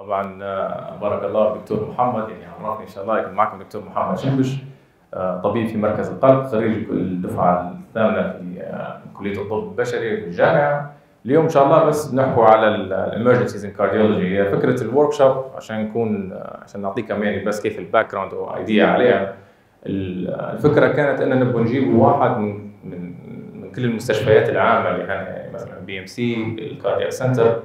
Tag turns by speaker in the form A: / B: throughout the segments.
A: طبعا آه، بارك الله دكتور محمد يعني عرفني
B: ان شاء الله يكون معكم الدكتور محمد شنبش آه، طبيب في مركز القلب خريج الدفعه الثامنه في آه، كليه الطب البشري في الجامعه اليوم ان شاء الله بس بنحكوا على الامرجنسيز ان كارديولوجي هي فكره الورك شوب عشان نكون عشان نعطيكم يعني بس كيف الباك جراوند او ايديا عليها الفكره كانت ان نبغى نجيب واحد من من كل المستشفيات العامه اللي يعني مثلا بي ام سي الكاردياك سنتر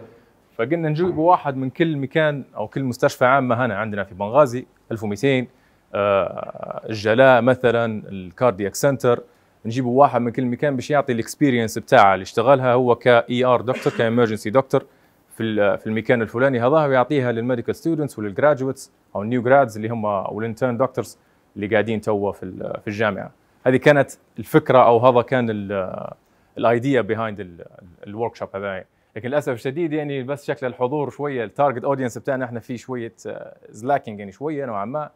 B: فقلنا نجيب واحد من كل مكان او كل مستشفى عامه هنا عندنا في بنغازي 1200 آه، الجلاء مثلا الكاردياك سنتر نجيبوا واحد من كل مكان باش يعطي الاكسبيرينس بتاعه اللي اشتغلها هو كاي ار e دكتور كامرجنسي دكتور في في المكان الفلاني هذا ويعطيها للميديكال ستودنتس وللجراجويتس او النيو جرادز اللي هم او الانترن دكتورز اللي قاعدين توا في في الجامعه هذه كانت الفكره او هذا كان الايديا بيهايند الورك شوب هذا لكن للاسف الشديد يعني بس شكل الحضور شويه التارجت اودينس بتاعنا احنا فيه شويه زلاكينج آه، يعني شويه نوعا ما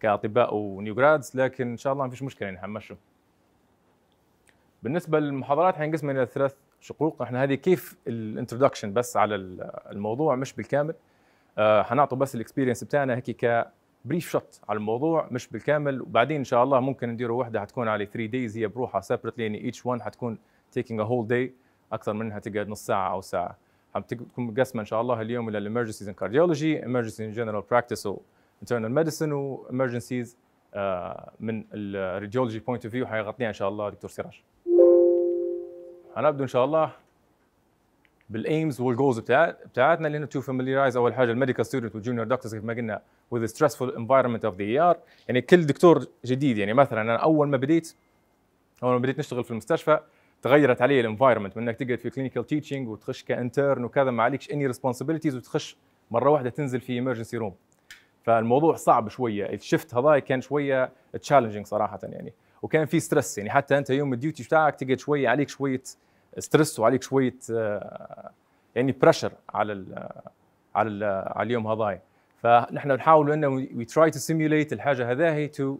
B: كاطباء ونيو جرادز لكن ان شاء الله ما فيش مشكله يعني حنمشوا بالنسبه للمحاضرات حنقسم الى ثلاث شقوق احنا هذه كيف الانترودكشن بس على الموضوع مش بالكامل حنعطوا آه، بس الاكسبيرينس بتاعنا هيك كبريف شوت على الموضوع مش بالكامل وبعدين ان شاء الله ممكن نديروا وحده حتكون على 3 دايز هي بروحها سيبرتلي يعني ايتش 1 حتكون تيكينج ا هول داي اكثر منها تقعد نص ساعه او ساعه حتكون مقسمه ان شاء الله اليوم الى الامرجنسيز ان كارديولوجي امرجنسي ان جنرال براكتس وانترنال ميديسن وامرجنسيز من الراديولوجي بوينت اوف فيو حيغطيها ان شاء الله دكتور سراج هنبدا ان شاء الله بالايمز والجولز بتاعت بتاعتنا اللي هنا تو فاميليرايز اول حاجه الميديكال ستودنت والجونيور دكتورز كيف ما قلنا وذ ستريسفول انفايرمنت اوف ذا اي ار يعني كل دكتور جديد يعني مثلا انا اول ما بديت اول ما بديت نشتغل في المستشفى تغيرت علي الانفايرمنت من انك تقعد في كلينيكال تيتشنج وتخش كانترن وكذا ما عليكش اني ريسبونسبيلتيز وتخش مره واحده تنزل في ايمرجنسي روم فالموضوع صعب شويه الشفت هذا كان شويه تشالنجينج صراحه يعني وكان في ستريس يعني حتى انت يوم الديوتي بتاعك تقعد شويه عليك شويه ستريس وعليك شويه آه، يعني بريشر على الـ آه، على الـ آه، على اليوم هذاي فنحن نحاول انه وي تراي تو سيميوليت الحاجه هذاهي تو اني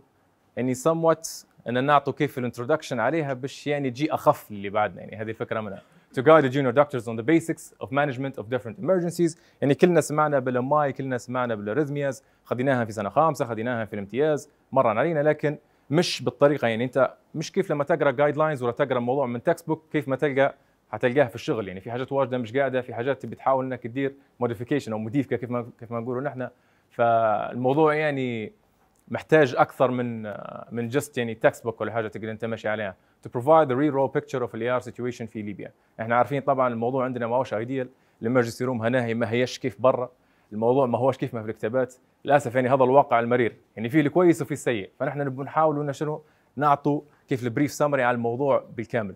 B: يعني somewhat ان نعطوا كيف الانترودكشن عليها باش يعني تجي اخف اللي بعدنا يعني هذه الفكره منها to guide the junior doctors on the basics of management of different emergencies يعني كلنا سمعنا بالماي كلنا سمعنا بالاريزمياز خديناها في سنه خامسه خديناها في الامتياز مرة علينا لكن مش بالطريقه يعني انت مش كيف لما تقرا جايد لاينز ولا تقرا موضوع من تكست بوك كيف ما تلقى حتلقاها في الشغل يعني في حاجات واجده مش قاعده في حاجات تبي تحاول انك تدير موديفيكيشن او موديفكا كيف ما كيف ما نقولوا نحن فالموضوع يعني محتاج اكثر من من جست يعني تكست بوك ولا حاجه تقدر انت ماشي عليها تو بروفايد ري رو بيكتشر اوف الاي ار سيتويشن في ليبيا احنا عارفين طبعا الموضوع عندنا ماهوش ايديال الامرجنسي روم هناهي ما هيش كيف برا الموضوع ما هوش كيف ما في الكتابات للاسف يعني هذا الواقع المرير يعني فيه الكويس وفيه السيء فنحن نبغى نحاول ان شنو نعطوا كيف البريف سمري على الموضوع بالكامل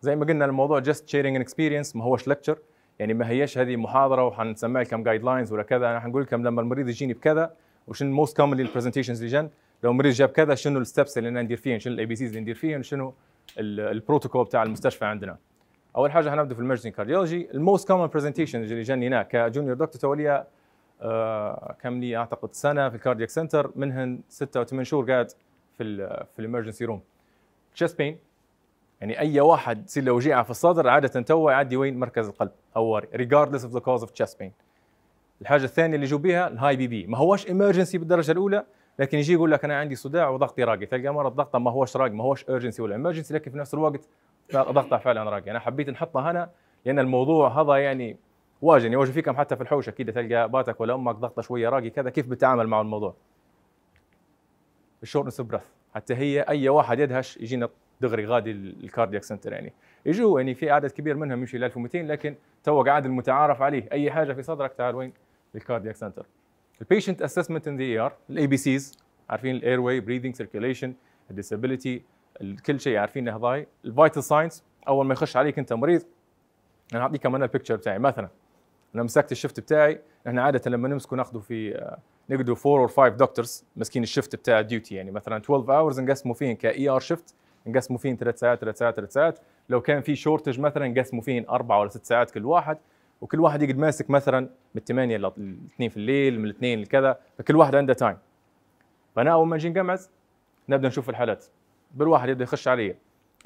B: زي ما قلنا الموضوع جست شيرنج اكسبيرينس ما هوش لكتشر يعني ما هيش هذه محاضره وحنسميها لكم جايد لاينز ولا كذا انا حنقول لكم لما المريض يجيني بكذا وشنو الموست كومنلي البرزنتيشنز اللي جن لو مريض جاب كذا شنو الستبس اللي ندير فيهم شنو الاي بي سيز اللي ندير فيهم شنو البروتوكول بتاع المستشفى عندنا اول حاجه حنبدا في المرجن كارديولوجي الموست كومن برزنتيشن اللي جاني هنا كجونيور دكتور توليا آه كم لي اعتقد سنه في الكاردياك سنتر منهن ستة او ثمان شهور قاعد في الـ في الامرجنسي روم تشيست بين يعني اي واحد تصير له وجيعه في الصدر عاده تو يعدي وين مركز القلب او ريجاردلس اوف ذا كوز اوف تشيست بين الحاجه الثانيه اللي يجوا بها الهاي بي بي ما هوش ايمرجنسي بالدرجه الاولى لكن يجي يقول لك انا عندي صداع وضغطي راقي تلقى مرض ضغطه ما هوش راقي ما هوش ايرجنسي ولا ايمرجنسي لكن في نفس الوقت ضغطه فعلا راقي انا حبيت نحطها هنا لان الموضوع هذا يعني واجن يواجه فيكم حتى في الحوشه اكيد تلقى باتك ولا امك ضغطه شويه راقي كذا كيف بتعامل مع الموضوع الشورتنس بريث حتى هي اي واحد يدهش يجينا دغري غادي الكاردياك سنتر يعني يجوا يعني في عدد كبير منهم يمشي ل 1200 لكن تو قاعد المتعارف عليه اي حاجه في صدرك تعال وين للكاردياك سنتر البيشنت اسسمنت ان ذا اي ار الاي بي سيز عارفين الاير واي بريذنج سيركيليشن الديسابيلتي كل شيء عارفين هذاي الفايتال ساينس اول ما يخش عليك انت مريض انا اعطيك كمان البيكتشر بتاعي مثلا انا مسكت الشفت بتاعي احنا عاده لما نمسكه ناخذه في نقدر 4 اور 5 دكتورز مسكين الشفت بتاع الديوتي يعني مثلا 12 اورز نقسموا فيهم كاي ار e شفت نقسموا فيه ثلاث ساعات ثلاث ساعات ثلاث ساعات لو كان في شورتج مثلا نقسموا فيه 4 ولا ست ساعات كل واحد وكل واحد يقعد ماسك مثلا من 8 ل 2 في الليل من 2 لكذا فكل واحد عنده تايم فانا اول ما نجي نقمعز نبدا نشوف الحالات بالواحد يبدا يخش علي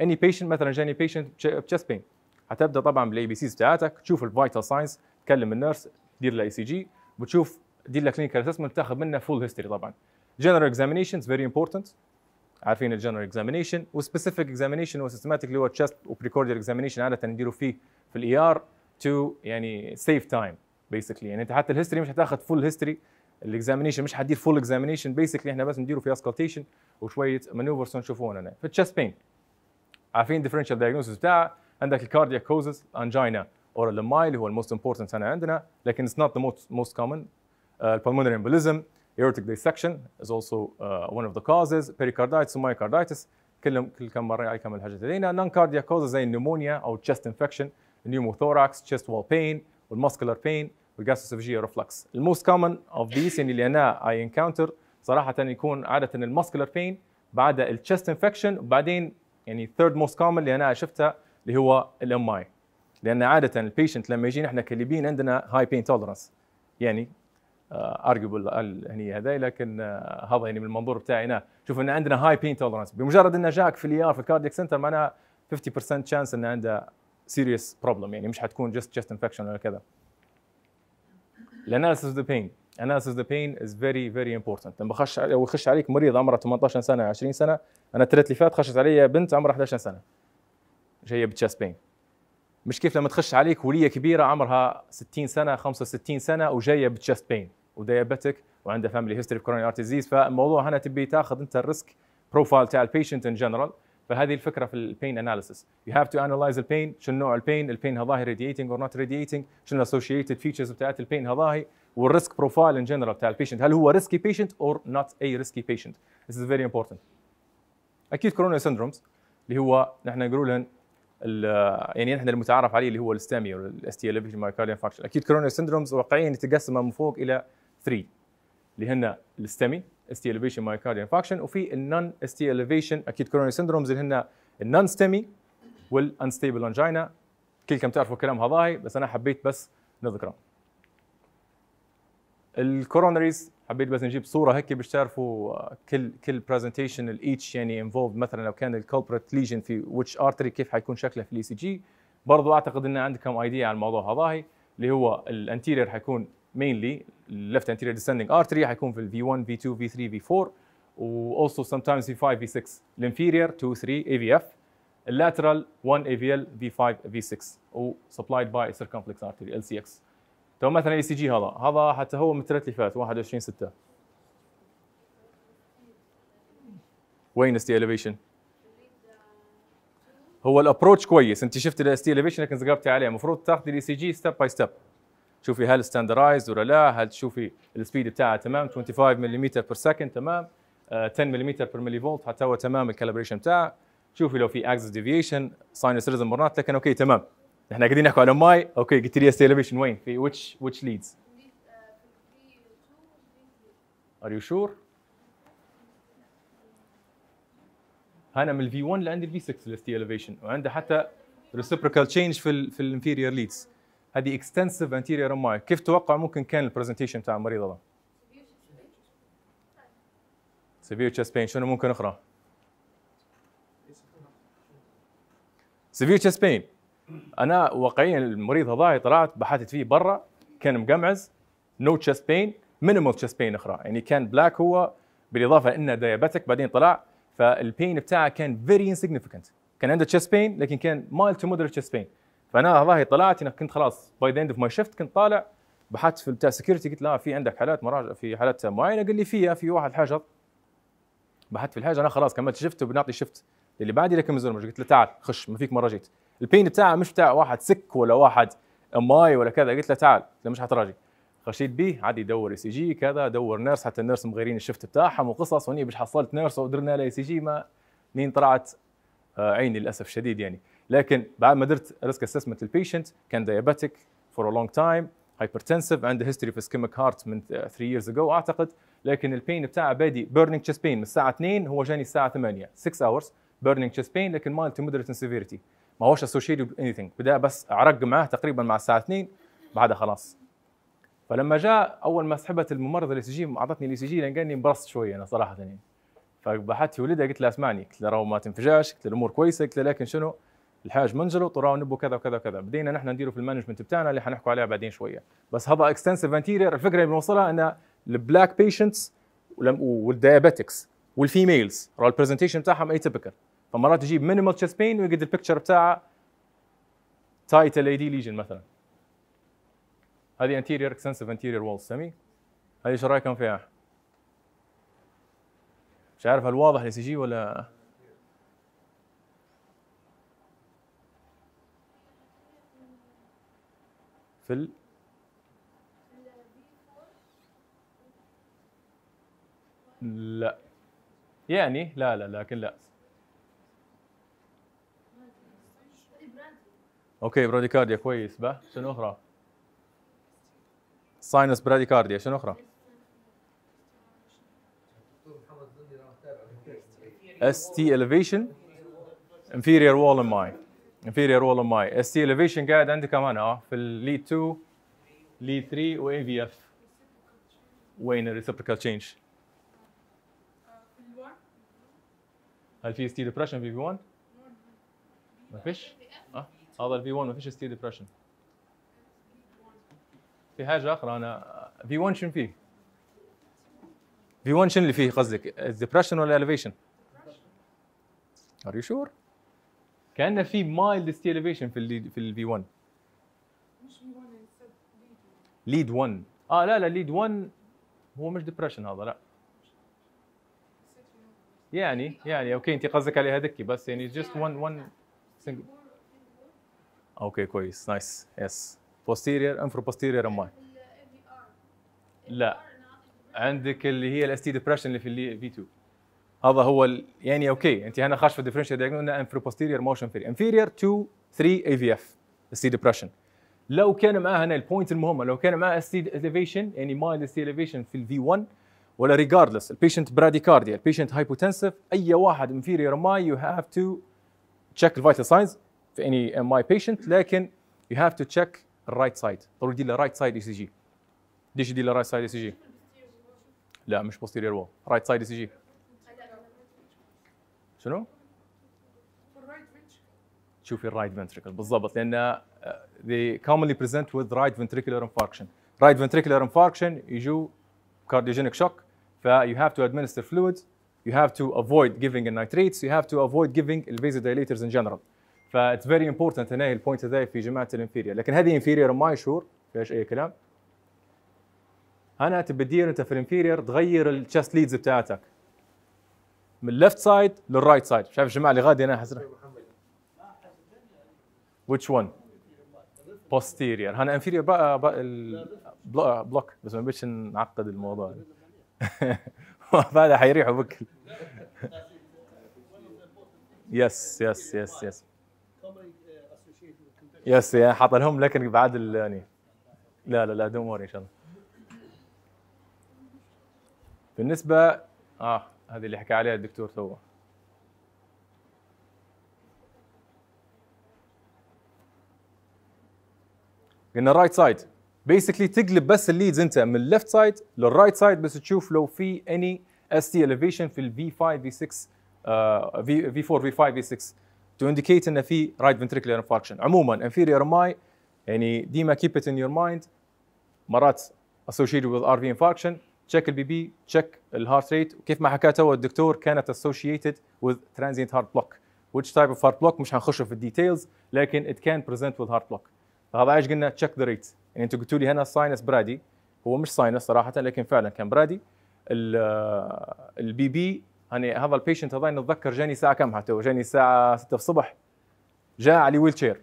B: اني بيشنت مثلا جاني بيشنت بشيست بين حتبدا طبعا بالاي بي سيز بتاعتك تشوف الفايتال ساينس تكلم النيرس تدير له اي سي جي وتشوف تدير له كلينيكال اسسمنت تاخذ منه فول هيستوري طبعا جنرال اكزامينيشنز فيري امبورتنت عارفين الجنرال اكزامينيشن وسبيسيفيك اكزامينيشن وسيستماتيك اللي هو تشست وبريكورد اكزامينيشن عاده نديروا فيه في الاي ار e تو يعني سيف تايم بيسكلي يعني انت حتى الهيستوري مش هتاخذ فول هيستوري الاكزامينيشن مش هدير فول اكزامينيشن بيسكلي احنا بس نديره في اسكالتيشن وشويه مانوفرز نشوفهم هنا في تشست بين عارفين ديفرنشال دايجنوستس بتاع عندك الكارديا كوزز انجينا اور اللماي هو الموست امبورتنت هنا عندنا لكن اتس نوت ذا موست موست كومن البلمونري امبوليزم aortic dissection is also uh, one of the causes pericarditis and myocarditis كل كل كم مره يكمل الحاجات لدينا non cardiac causes زي النمونيا او chest infection النيوموثورакс chest wall pain والمسكولار pain والجاستروسفجيا ريفلكس الموست كومن اوف ذيس يعني اللي انا اي انكاونتر صراحه يكون عاده المسكولار بين بعدها الشست انفكشن وبعدين يعني ثيرد موست كومن اللي انا شفتها اللي هو الام اي لان عاده البيشنت لما يجينا احنا كليبين عندنا هاي بين توليرنس يعني ارجبل آه، هني هذا لكن آه، هذا يعني من المنظور بتاعي انا شوف ان عندنا هاي بين توليرنس بمجرد انه جاك في الاي ار في الكاردياك سنتر معناها 50% شانس انه عنده سيريس بروبلم يعني مش حتكون جست جست انفكشن ولا كذا الاناليسيس اوف ذا بين اناليسيس ذا بين از فيري فيري امبورتنت لما بخش لو يخش عليك مريض عمره 18 سنه 20 سنه انا الثلاث اللي فات خشت علي بنت عمرها 11 سنه جايه بتشست بين مش كيف لما تخش عليك وليه كبيره عمرها 60 سنه 65 سنه وجايه بتشست بين وديابتك وعندها فاميلي هيستوري coronary ارت ديزيز فالموضوع هنا تبي تاخذ انت الريسك بروفايل تاع البيشنت ان جنرال فهذه الفكره في البين اناليسيس يو هاف تو اناليز البين شنو نوع البين البين هذا radiating اور نوت radiating شنو الاسوشيتد فيتشرز بتاعت البين هذا والريسك بروفايل ان جنرال بتاع البيشنت هل هو ريسكي بيشنت اور نوت اي ريسكي بيشنت ذس از فيري امبورتنت اكيد كورونا سيندرومز اللي هو نحن نقول لهم يعني نحن المتعارف عليه اللي هو الستامي ولا الاس تي مايكارديا فاكشن اكيد كورونا سيندرومز واقعيا يتقسم من فوق الى 3 اللي هن الاستامي ST elevation myocardial infarction وفي النون استي elevation اكيد coronary syndromes اللي هن النون ستيمي والانستيبل انجينا كلكم تعرفوا الكلام هذاي بس انا حبيت بس نذكره الكورونريز حبيت بس نجيب صوره هيك باش تعرفوا آه، كل كل برزنتيشن الايتش يعني انفولد مثلا لو كان الكولبرت ليجن في ويتش ارتري كيف حيكون شكله في الاي سي e جي برضو اعتقد ان عندكم ايديا على الموضوع هذاي اللي هو الانتيرير حيكون mainly left anterior descending artery حيكون في ال V1, V2, V3, V4 و also sometimes V5, V6 الانفيرير 2, 3 AVF lateral 1 AVL V5 V6 و supplied by circumflex artery LCX تو مثلا اي سي جي هذا هذا حتى هو الثلاث اللي فات 21 6 وين اس تي اليفيشن؟ هو الابروتش كويس انت شفت الاس تي اليفيشن لكن زقبتي عليه المفروض تاخذي الاي سي جي ستيب باي ستيب شوفي هل ستاندرايز ولا لا هل تشوفي السبيد بتاعها تمام 25 ملم بير سكند تمام 10 ملم بير ملي فولت حتى هو تمام الكالبريشن بتاعه شوفي لو في اكسس ديفيشن ساينس ريزم مرات لكن اوكي تمام احنا قاعدين نحكي على ماي اوكي قلت لي ستيلبيشن وين في ويتش ويتش ليدز ار يو شور انا من الفي 1 لعندي الفي 6 الاستي اليفيشن وعنده حتى ريسبريكال تشينج في الـ في الانفيريور ليدز هذه اكستنسيف انتيريور ام اي كيف تتوقع ممكن كان البرزنتيشن بتاع المريض هذا سيفير تشست بين شنو ممكن اخرى سيفير تشست بين انا واقعيا المريض هذا طلعت بحثت فيه برا كان مقمعز نو تشست بين مينيمال تشست بين اخرى يعني كان بلاك هو بالاضافه انه ديابتك بعدين طلع فالبين بتاعه كان فيري انسيجنفكنت كان عنده تشست بين لكن كان مايل تو مودريت تشست بين فانا والله طلعت انا كنت خلاص باي ذا اند اوف ماي شيفت كنت طالع بحثت في بتاع سكيورتي قلت لا في عندك حالات مراجع في حالات معينه قال لي فيها في واحد حجر بحثت في الحجر انا خلاص كملت شفت وبنعطي شفت اللي بعدي لك مزرمج قلت له تعال خش ما فيك مره جيت البين بتاعه مش بتاع واحد سك ولا واحد ماي ولا كذا قلت له تعال لأ مش حتراجي خشيت به عادي يدور اي سي جي كذا دور نيرس حتى النيرس مغيرين الشفت بتاعهم وقصص وني مش حصلت نيرس ودرنا لها اي سي جي ما لين طلعت آه، عيني للاسف شديد يعني لكن بعد ما درت ريسك اسسمنت للبيشنت كان دايابيتيك فور ا لونج تايم هايبرتنسيف عنده هيستوري في اسكيميك هارت من 3 ييرز اجو اعتقد لكن البين بتاعه بادي بيرنينج تشيست بين من الساعه 2 هو جاني الساعه 8 6 اورز بيرنينج تشيست بين لكن مايل تو مودريت سيفيريتي ما هوش اسوشيتد اني ثينج بدا بس اعرق معاه تقريبا مع الساعه 2 بعدها خلاص فلما جاء اول ما سحبت الممرضه الاي سي جي اعطتني الاي سي جي لان قالني انبرصت شويه انا صراحه يعني فبحثت في ولدها قلت لها اسمعني قلت لها ما تنفجعش قلت له الامور كويسه قلت لها لكن شنو الحاج منزله طراو نبو كذا وكذا وكذا بدينا نحن نديروا في المانجمنت بتاعنا اللي حنحكوا عليها بعدين شويه بس هذا اكستنسيف انتيرير الفكره اللي بنوصلها ان البلاك بيشنتس والديابيتكس والفيميلز راه البرزنتيشن بتاعهم اي تيبيكال فمرات تجيب مينيمال تشيست بين ويقعد البكتشر بتاعها تايت اي دي ليجن مثلا هذه انتيرير اكستنسيف انتيرير وول سمي هذه ايش رايكم فيها؟ مش عارف هل واضح اللي جي ولا في ال لا يعني لا لا لكن لا اوكي براديكارديا كويس به شنو اخرى؟ ساينس براديكارديا شنو اخرى؟ اس تي elevation inferior wall in mind inferior وول of my اس تي قاعد عندي كمان اه في lead 2 lead 3 واي في اف وين الريسبريكال تشينج؟ هل في ستي ديبرشن في في 1 ما فيش؟ اه هذا الفي 1 ما فيش ستي ديبرشن في حاجه اخرى انا في 1 شنو فيه؟ في 1 شنو اللي فيه قصدك؟ الديبرشن ولا الاليفيشن؟ Are you sure؟ كانه في مايلد اليفيشن في ال في الفي 1 مش في 1 ليد 1 اه لا لا ليد 1 هو مش ديبرشن هذا لا يعني يعني اوكي انت قصدك عليها دكي بس يعني جست 1 1 سنجل اوكي كويس نايس يس بوستيرير انفرو بوستيرير اماي لا عندك اللي هي الاس تي ديبرشن اللي في الفي 2 هذا هو يعني اوكي انت هنا خاش في الديفرنشال ان انفرو بوستيريور موشن فيري انفيريور تو 3 اي في اف السي ديبرشن لو كان معاه هنا البوينت المهمه لو كان معاه السي اليفيشن يعني مايل السي اليفيشن في الفي 1 ولا ريجاردلس البيشنت براديكارديا البيشنت هايبوتنسيف اي واحد انفيريور ماي يو هاف تو تشيك الفيتال ساينز في اني ماي بيشنت لكن يو هاف تو تشيك الرايت سايد ضروري دير رايت سايد اي سي جي ديش يدير رايت سايد اي سي جي؟ لا مش بوستيريور وول رايت سايد اي سي جي شنو؟ الرايت ventricle تشوفي الرايت ventricle بالضبط لان they commonly present with right ventricular infarction right ventricular infarction يجو cardiogenic shock ف you have to administer fluids you have to avoid giving nitrates you have to avoid giving vasodilators in general ف it's very important هنا البوينت هذا في جماعه الانفيرير لكن هذه انفيرير ما يشور فيهاش اي كلام هنا تبدير انت في الانفيرير تغير الشست ليدز بتاعتك من الليفت سايد للرايت سايد شايف الجماعه اللي غادي انا حسنا ويتش وان بوستيريور هنا انفيريور بقى, بقى بلوك بس ما بيش نعقد الموضوع هذا حيريحوا بكل يس يس يس يعني يس يس يا حاط لهم لكن بعد يعني لا لا لا دون ان شاء الله بالنسبه اه هذه اللي حكى عليها الدكتور توه قلنا رايت سايد بيسكلي تقلب بس الليدز انت من الليفت سايد للرايت سايد بس تشوف لو في اني اس تي اليفيشن في الفي 5 آه، في 6 في 4 في 5 في 6 تو انديكيت ان في رايت ventricular انفاركشن عموما inferior ماي يعني ديما keep it in your mind مرات associated with RV infarction تشيك البي بي تشيك الهارت ريت وكيف ما حكى تو الدكتور كانت اسوشيتد وذ ترانزينت هارت بلوك which type of heart block مش حنخش في الديتيلز لكن it can present with heart block فهذا ايش قلنا تشيك ذا ريت يعني انتم قلتوا لي هنا ساينس برادي هو مش ساينس صراحه لكن فعلا كان برادي البي بي آه، يعني هذا البيشنت هذا نتذكر جاني ساعه كم حتى جاني الساعه 6 الصبح جاء على ويل شير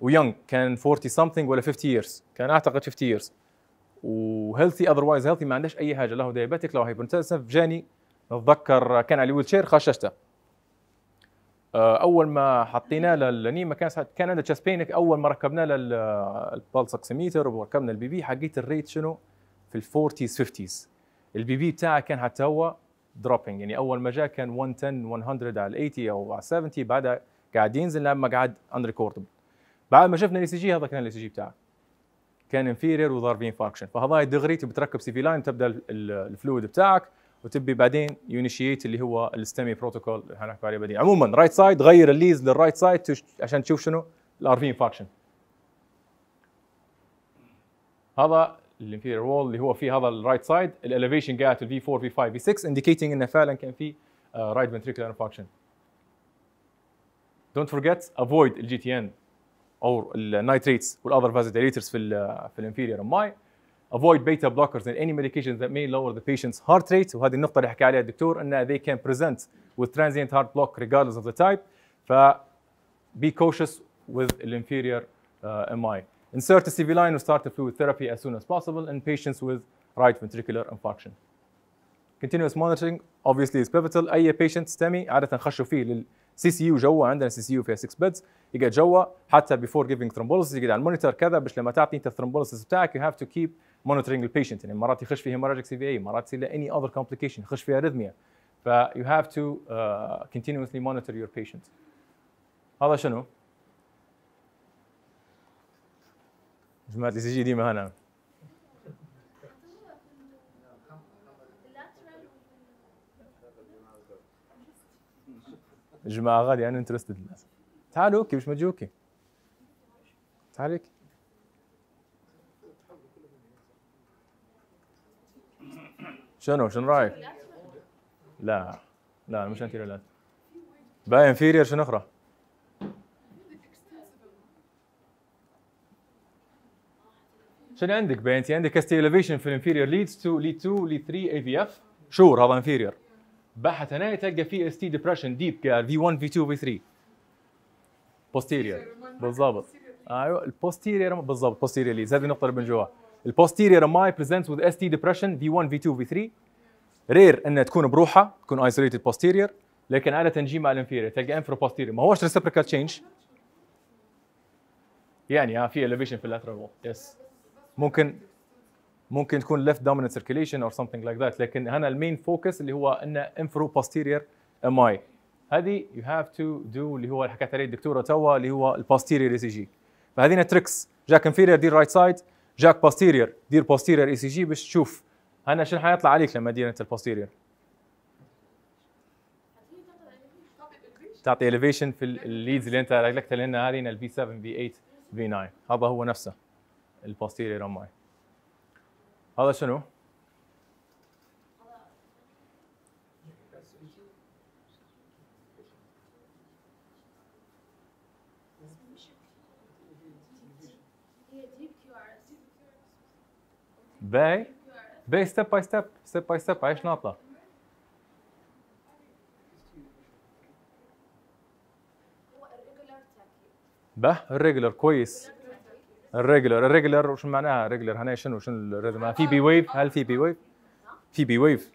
B: ويونغ كان 40 something ولا 50 years كان اعتقد 50 years وهيلثي اذروايز هيلثي ما عندهاش اي حاجه له لا هو هيبرتنسف جاني نتذكر كان على شير خششته آه، اول ما حطيناه ما كان كان عنده تشست بينك اول ما ركبناه للبلس اكسيميتر وركبنا البي بي حقيت الريت شنو في الفورتيز فيفتيز البي بي بتاعه كان حتى هو دروبينج يعني اول ما جاء كان 110 100 على 80 او على 70 بعدها قاعد ينزل لما قعد ان بعد ما شفنا الاي سي جي هذا كان الاي سي جي بتاعك كان انفيرير وضاربين فاكشن فهذا دغري تبي تركب سي في لاين تبدا الفلويد بتاعك وتبي بعدين يونيشيت اللي هو الستمي بروتوكول اللي حنحكي عليه بعدين عموما رايت سايد غير الليز للرايت سايد عشان تشوف شنو الار في فاكشن هذا الانفيرير وول اللي هو في هذا الرايت سايد الاليفيشن قاعد في 4 في 5 في 6 انديكيتنج انه فعلا كان في رايت فنتريكولار فاكشن دونت فورجيت افويد الجي تي ان او النيتريتس والاذر فازوديليترز في الـ في الانفيريور ماي افويد بيتا بلوكرز اند اني ميديكيشنز ذات مي لور ذا بيشنتس هارت ريت وهذه النقطه اللي حكى عليها الدكتور ان ذي كان بريزنت وذ ترانزينت هارت بلوك ريجاردلس اوف ذا تايب ف بي كوشس وذ الانفيريور ام اي insert a CV line or start a fluid therapy as soon as possible in patients with right ventricular infarction. Continuous monitoring obviously is pivotal. أي patient STEMI عادة نخشوا فيه لل جوا عندنا CCU فيها 6 beds. يجي جوا حتى before giving thrombolysis يجي على المونيتور كذا باش لما تعطي انت الثرومبوليسيس بتاعك يو هاف تو كيب مونيتورينج البيشنت يعني مرات يخش فيه هيموراجيك سي في اي مرات يصير اني اذر كومبليكيشن يخش فيها ارثميا ف you have to uh, continuously monitor your هذا شنو؟ جماعة سي جي ديما هنا جماعة غادي انا انترستد تعالوا اوكي مش مجوكي تعالي شنو شنو رايك؟ لا لا مش انتي لات باين انفيريور شنو اخرى؟ شنو عندك بنتي يعني عندك كاستي الفيشن في الانفيرير ليدز تو ليد 2 ليد 3 اي في اف شور هذا انفيريور بحث هنا تلقى في اس تي ديبرشن ديب في 1 في 2 في 3 بوستيريور بالضبط ايوه البوستيريور بالضبط بوستيريور ليز هذه النقطه اللي بنجوها البوستيريور ماي بريزنتس وذ اس تي ديبرشن في 1 في 2 في 3 رير انها تكون بروحها تكون ايزوليتد بوستيريور لكن عاده تجي مع الانفيريور تلقى انفرو بوستيريور ما هوش ريسبريكال تشينج يعني ها في elevation في اللاترال وول يس ممكن ممكن تكون left dominant circulation or something like that لكن هنا المين فوكس اللي هو انه بوستيريور posterior MI هذه يو هاف تو دو اللي هو حكيت حكت عليه الدكتوره توا اللي هو البوستيريور اي سي جي فهذينا تريكس جاك انفيرير دير رايت سايد جاك بوستيريور دير بوستيريور اي سي جي باش تشوف هنا شنو حيطلع عليك لما دير انت البوستيريور تعطي الفيشن في الليدز اللي انت رجلكت لنا هذه في 7 في 8 في 9 هذا هو نفسه البوستيريور اي هذا شنو؟ باي باي ستيب باي ستيب ستيب باي ستيب عايش ناطه به الريجلر كويس الريجلر الريجلر وش معناها ريجلر هنا شنو شنو الريزم في بي ويف هل في بي ويف في بي ويف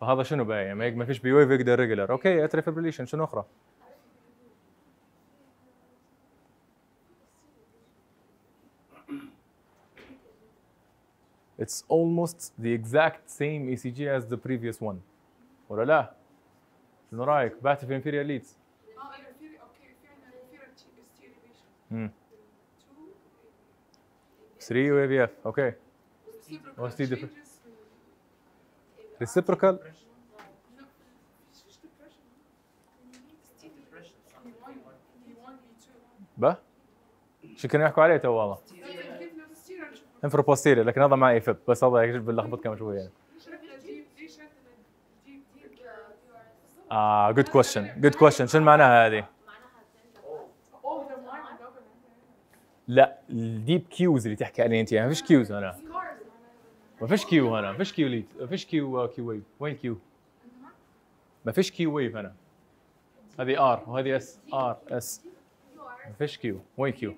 B: فهذا شنو يعني ما فيش بي ويف يقدر ريجلر اوكي اتري شنو اخرى it's almost the exact same ECG as the previous one ولا Allah! شنو رايك؟ بعت في inferior leads oh, Hmm. 3 UAVF okay what's the difference reciprocal به شو كنا نحكوا عليه انفروبوستيريا لكن هذا مع ايفب بس هذا بلخبط كم شويه يعني. اه جود كويشن جود كويشن شنو معناها هذه؟ لا الديب كيوز اللي تحكي عليه انت يعني ما فيش كيوز هنا ما فيش كيو هنا ما فيش كيو ليد ما فيش كيو آه، كيو ويف وين كيو؟ ما فيش كيو ويف هنا هذه ار وهذه اس ار اس ما فيش كيو وين كيو؟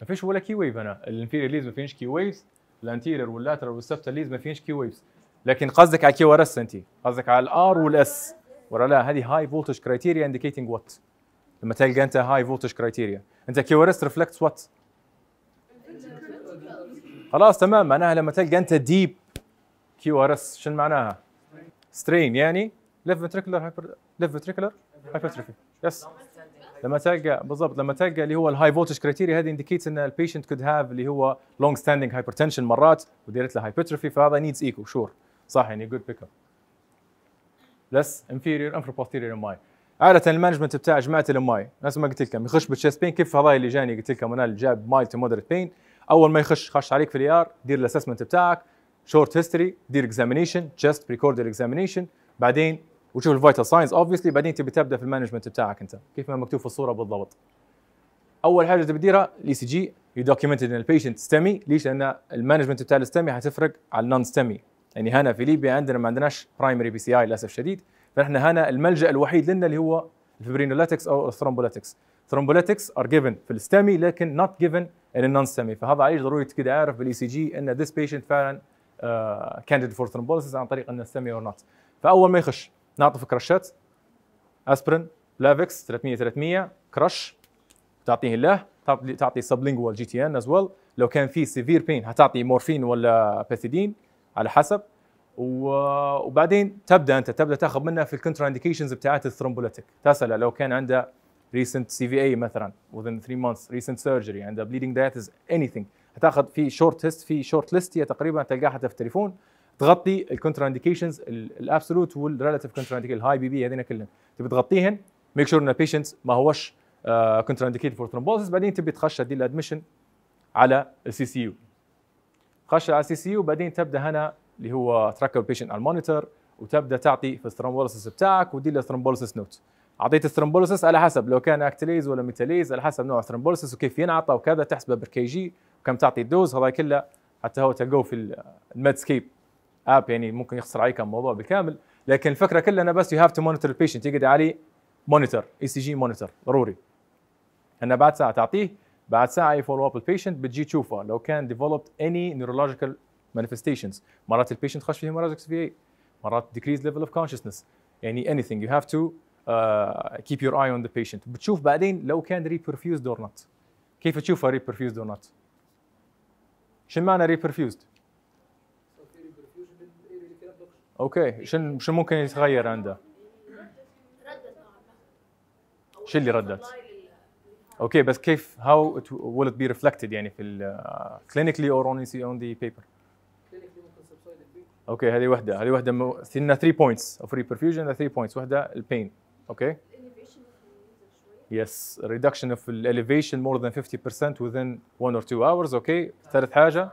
B: ما فيش ولا كي ويف انا الانفيريور ليز ما فيهمش كي ويفز الانتيريور واللاترال والسبتال ليز ما فيهمش كي ويفز لكن قصدك على كي ار اس انت قصدك على الار والاس ورا لا هذه هاي فولتج كرايتيريا انديكيتنج وات لما تلقى انت هاي فولتج كرايتيريا انت كي ار اس ريفلكتس وات خلاص تمام معناها لما تلقى انت ديب كيو ار اس شنو معناها؟ سترين يعني ليف فنتريكولر هايبر ليفت فنتريكولر هايبرتروفي يس لما تلقى بالضبط لما تلقى اللي هو الهاي فولتج كريتيريا هذه انديكيتس ان البيشنت كود هاف اللي هو لونج ستاندينج هايبرتنشن مرات وديرت له هايبرتروفي فهذا نيدز ايكو شور صح يعني جود بيك اب بس انفيريور انفر بوستيريور ماي عادة المانجمنت بتاع جماعة اي نفس ما قلت لكم يخش بالشيست بين كيف هذا اللي جاني قلت لكم انا اللي جاب مايل تو مودريت بين اول ما يخش خش عليك في الاي ار e دير الاسسمنت بتاعك شورت هيستوري دير اكزامينيشن جست ريكورد الاكزامينيشن بعدين وشوف الفيتال ساينز اوبفيسلي بعدين تبي تبدا في المانجمنت بتاعك انت كيف ما مكتوب في الصوره بالضبط اول حاجه تبي تديرها الاي سي جي يدوكيومنت ان البيشنت ستمي ليش لان المانجمنت بتاع الستمي حتفرق على النون ستمي يعني هنا في ليبيا عندنا ما عندناش برايمري بي سي اي للاسف الشديد فنحن هنا الملجا الوحيد لنا اللي هو الفبرينولاتكس او الثرومبولاتكس ثرومبولاتكس ار جيفن في الستمي لكن نوت جيفن ان النون ستمي فهذا عليه ضروري كده عارف بالاي سي جي ان ذيس بيشنت فعلا كانديد فور ثرومبوليسيس عن طريق ان ستمي اور نوت فاول ما يخش نعطف كرشات اسبرين لافكس 300 300 كرش تعطيه الله تعطي سبلينجوال جي تي ان از ويل لو كان في سيفير بين هتعطي مورفين ولا باثيدين على حسب وبعدين تبدا انت تبدا تاخذ منها في الكونترا انديكيشنز بتاعت الثرومبوليتيك تساله لو كان عنده ريسنت سي في اي مثلا within 3 months ريسنت سيرجري عنده بليدنج دايتس اني ثينج هتاخذ في شورت تيست في شورت ليست هي تقريبا تلقاها حتى في التليفون تغطي الكونترا انديكيشنز الابسولوت والريلاتيف انديكيشن الهاي بي بي هذين كلهم تبي تغطيهن ميك شور ان البيشنت ما هوش كونترا كونترانديكيت فور ثرومبوزس بعدين تبي تخش دي الادمشن على السي سي يو خش على السي سي يو بعدين تبدا هنا اللي هو تركب البيشنت على المونيتور وتبدا تعطي في الثرومبوليسيس بتاعك ودي الثرومبوليسيس نوت اعطيت الثرومبوليسيس على حسب لو كان اكتليز ولا ميتاليز على حسب نوع الثرومبوليسيس وكيف ينعطى وكذا تحسبه بالكي جي وكم تعطي الدوز هذا كله حتى هو تلقوه في الميدسكيب اب يعني ممكن يخسر عليك الموضوع بالكامل لكن الفكره كلها انا بس يو هاف تو مونيتور البيشنت يقعد عليه مونيتور اي سي جي مونيتور ضروري انا بعد ساعه تعطيه بعد ساعه يفولو اب البيشنت بتجي تشوفه لو كان ديفلوبد اني نيورولوجيكال مانيفستيشنز مرات البيشنت خش فيه مرات في مرات ديكريز ليفل اوف كونشسنس يعني اني ثينج يو هاف تو كيب يور اي اون ذا بيشنت بتشوف بعدين لو كان ريبرفيوزد اور نوت كيف تشوفه ريبرفيوزد اور نوت شو معنى ريبرفيوزد اوكي شنو شنو ممكن يتغير عنده؟ شو اللي ردت؟ اوكي بس كيف هاو will it be reflected يعني في كلينيكلي اور اون سي اون ذا بيبر اوكي هذه وحده هذه وحده قلنا 3 بوينتس اوف ري برفيوجن 3 بوينتس وحده البين اوكي يس ريدكشن اوف الاليفيشن مور ذان 50% وذين 1 اور 2 اورز اوكي ثالث حاجه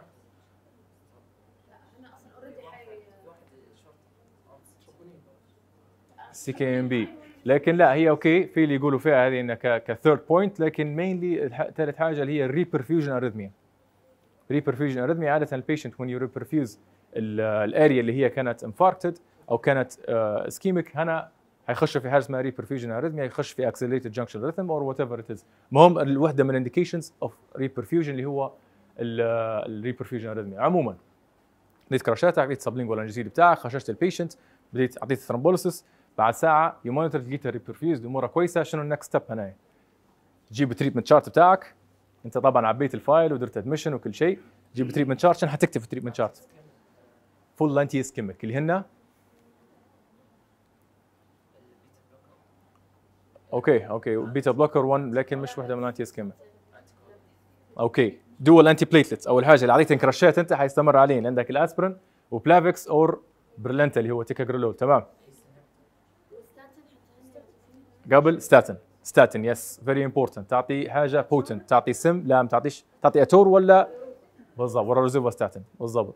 B: السي كي ام بي لكن لا هي اوكي في اللي يقولوا فيها هذه انك كثيرد بوينت لكن مينلي ثالث حاجه اللي هي الريبرفيوجن اريثميا ريبرفيوجن اريثميا عاده البيشنت وين يو ريبرفيوز الاريا اللي هي كانت انفاركتد او كانت اسكيميك آه، هنا حيخش في حاجه اسمها ريبرفيوجن اريثميا يخش في اكسلريتد جنكشن ريثم اور وات ايفر ات از المهم الوحده من الانديكيشنز اوف ريبرفيوجن اللي هو الريبرفيوجن اريثميا عموما بديت كراشاتك بديت سبلينج ولا بتاعك خششت البيشنت بديت اعطيت ثرمبوليسيس بعد ساعه يو مونيتور لقيتها ريبرفيوز امورها كويسه شنو النكست ستيب هنا تجيب التريتمنت شارت بتاعك انت طبعا عبيت الفايل ودرت ادمشن وكل شيء تجيب التريتمنت شارت شنو حتكتب في التريتمنت شارت فول لانتي اسكيمك اللي هن اوكي اوكي بيتا بلوكر 1 لكن مش وحده من الانتي اسكيمك اوكي دول انتي بليتلتس اول حاجه اللي عليك تنكرشات انت حيستمر عليه عندك الاسبرين وبلافكس اور برلنتا اللي هو تيكاجرلول تمام قبل ستاتن ستاتن يس فيري امبورتنت تعطي حاجه بوتنت تعطي سم لا ما تعطيش تعطي اتور ولا بالضبط ورا روزيفا ستاتن بالضبط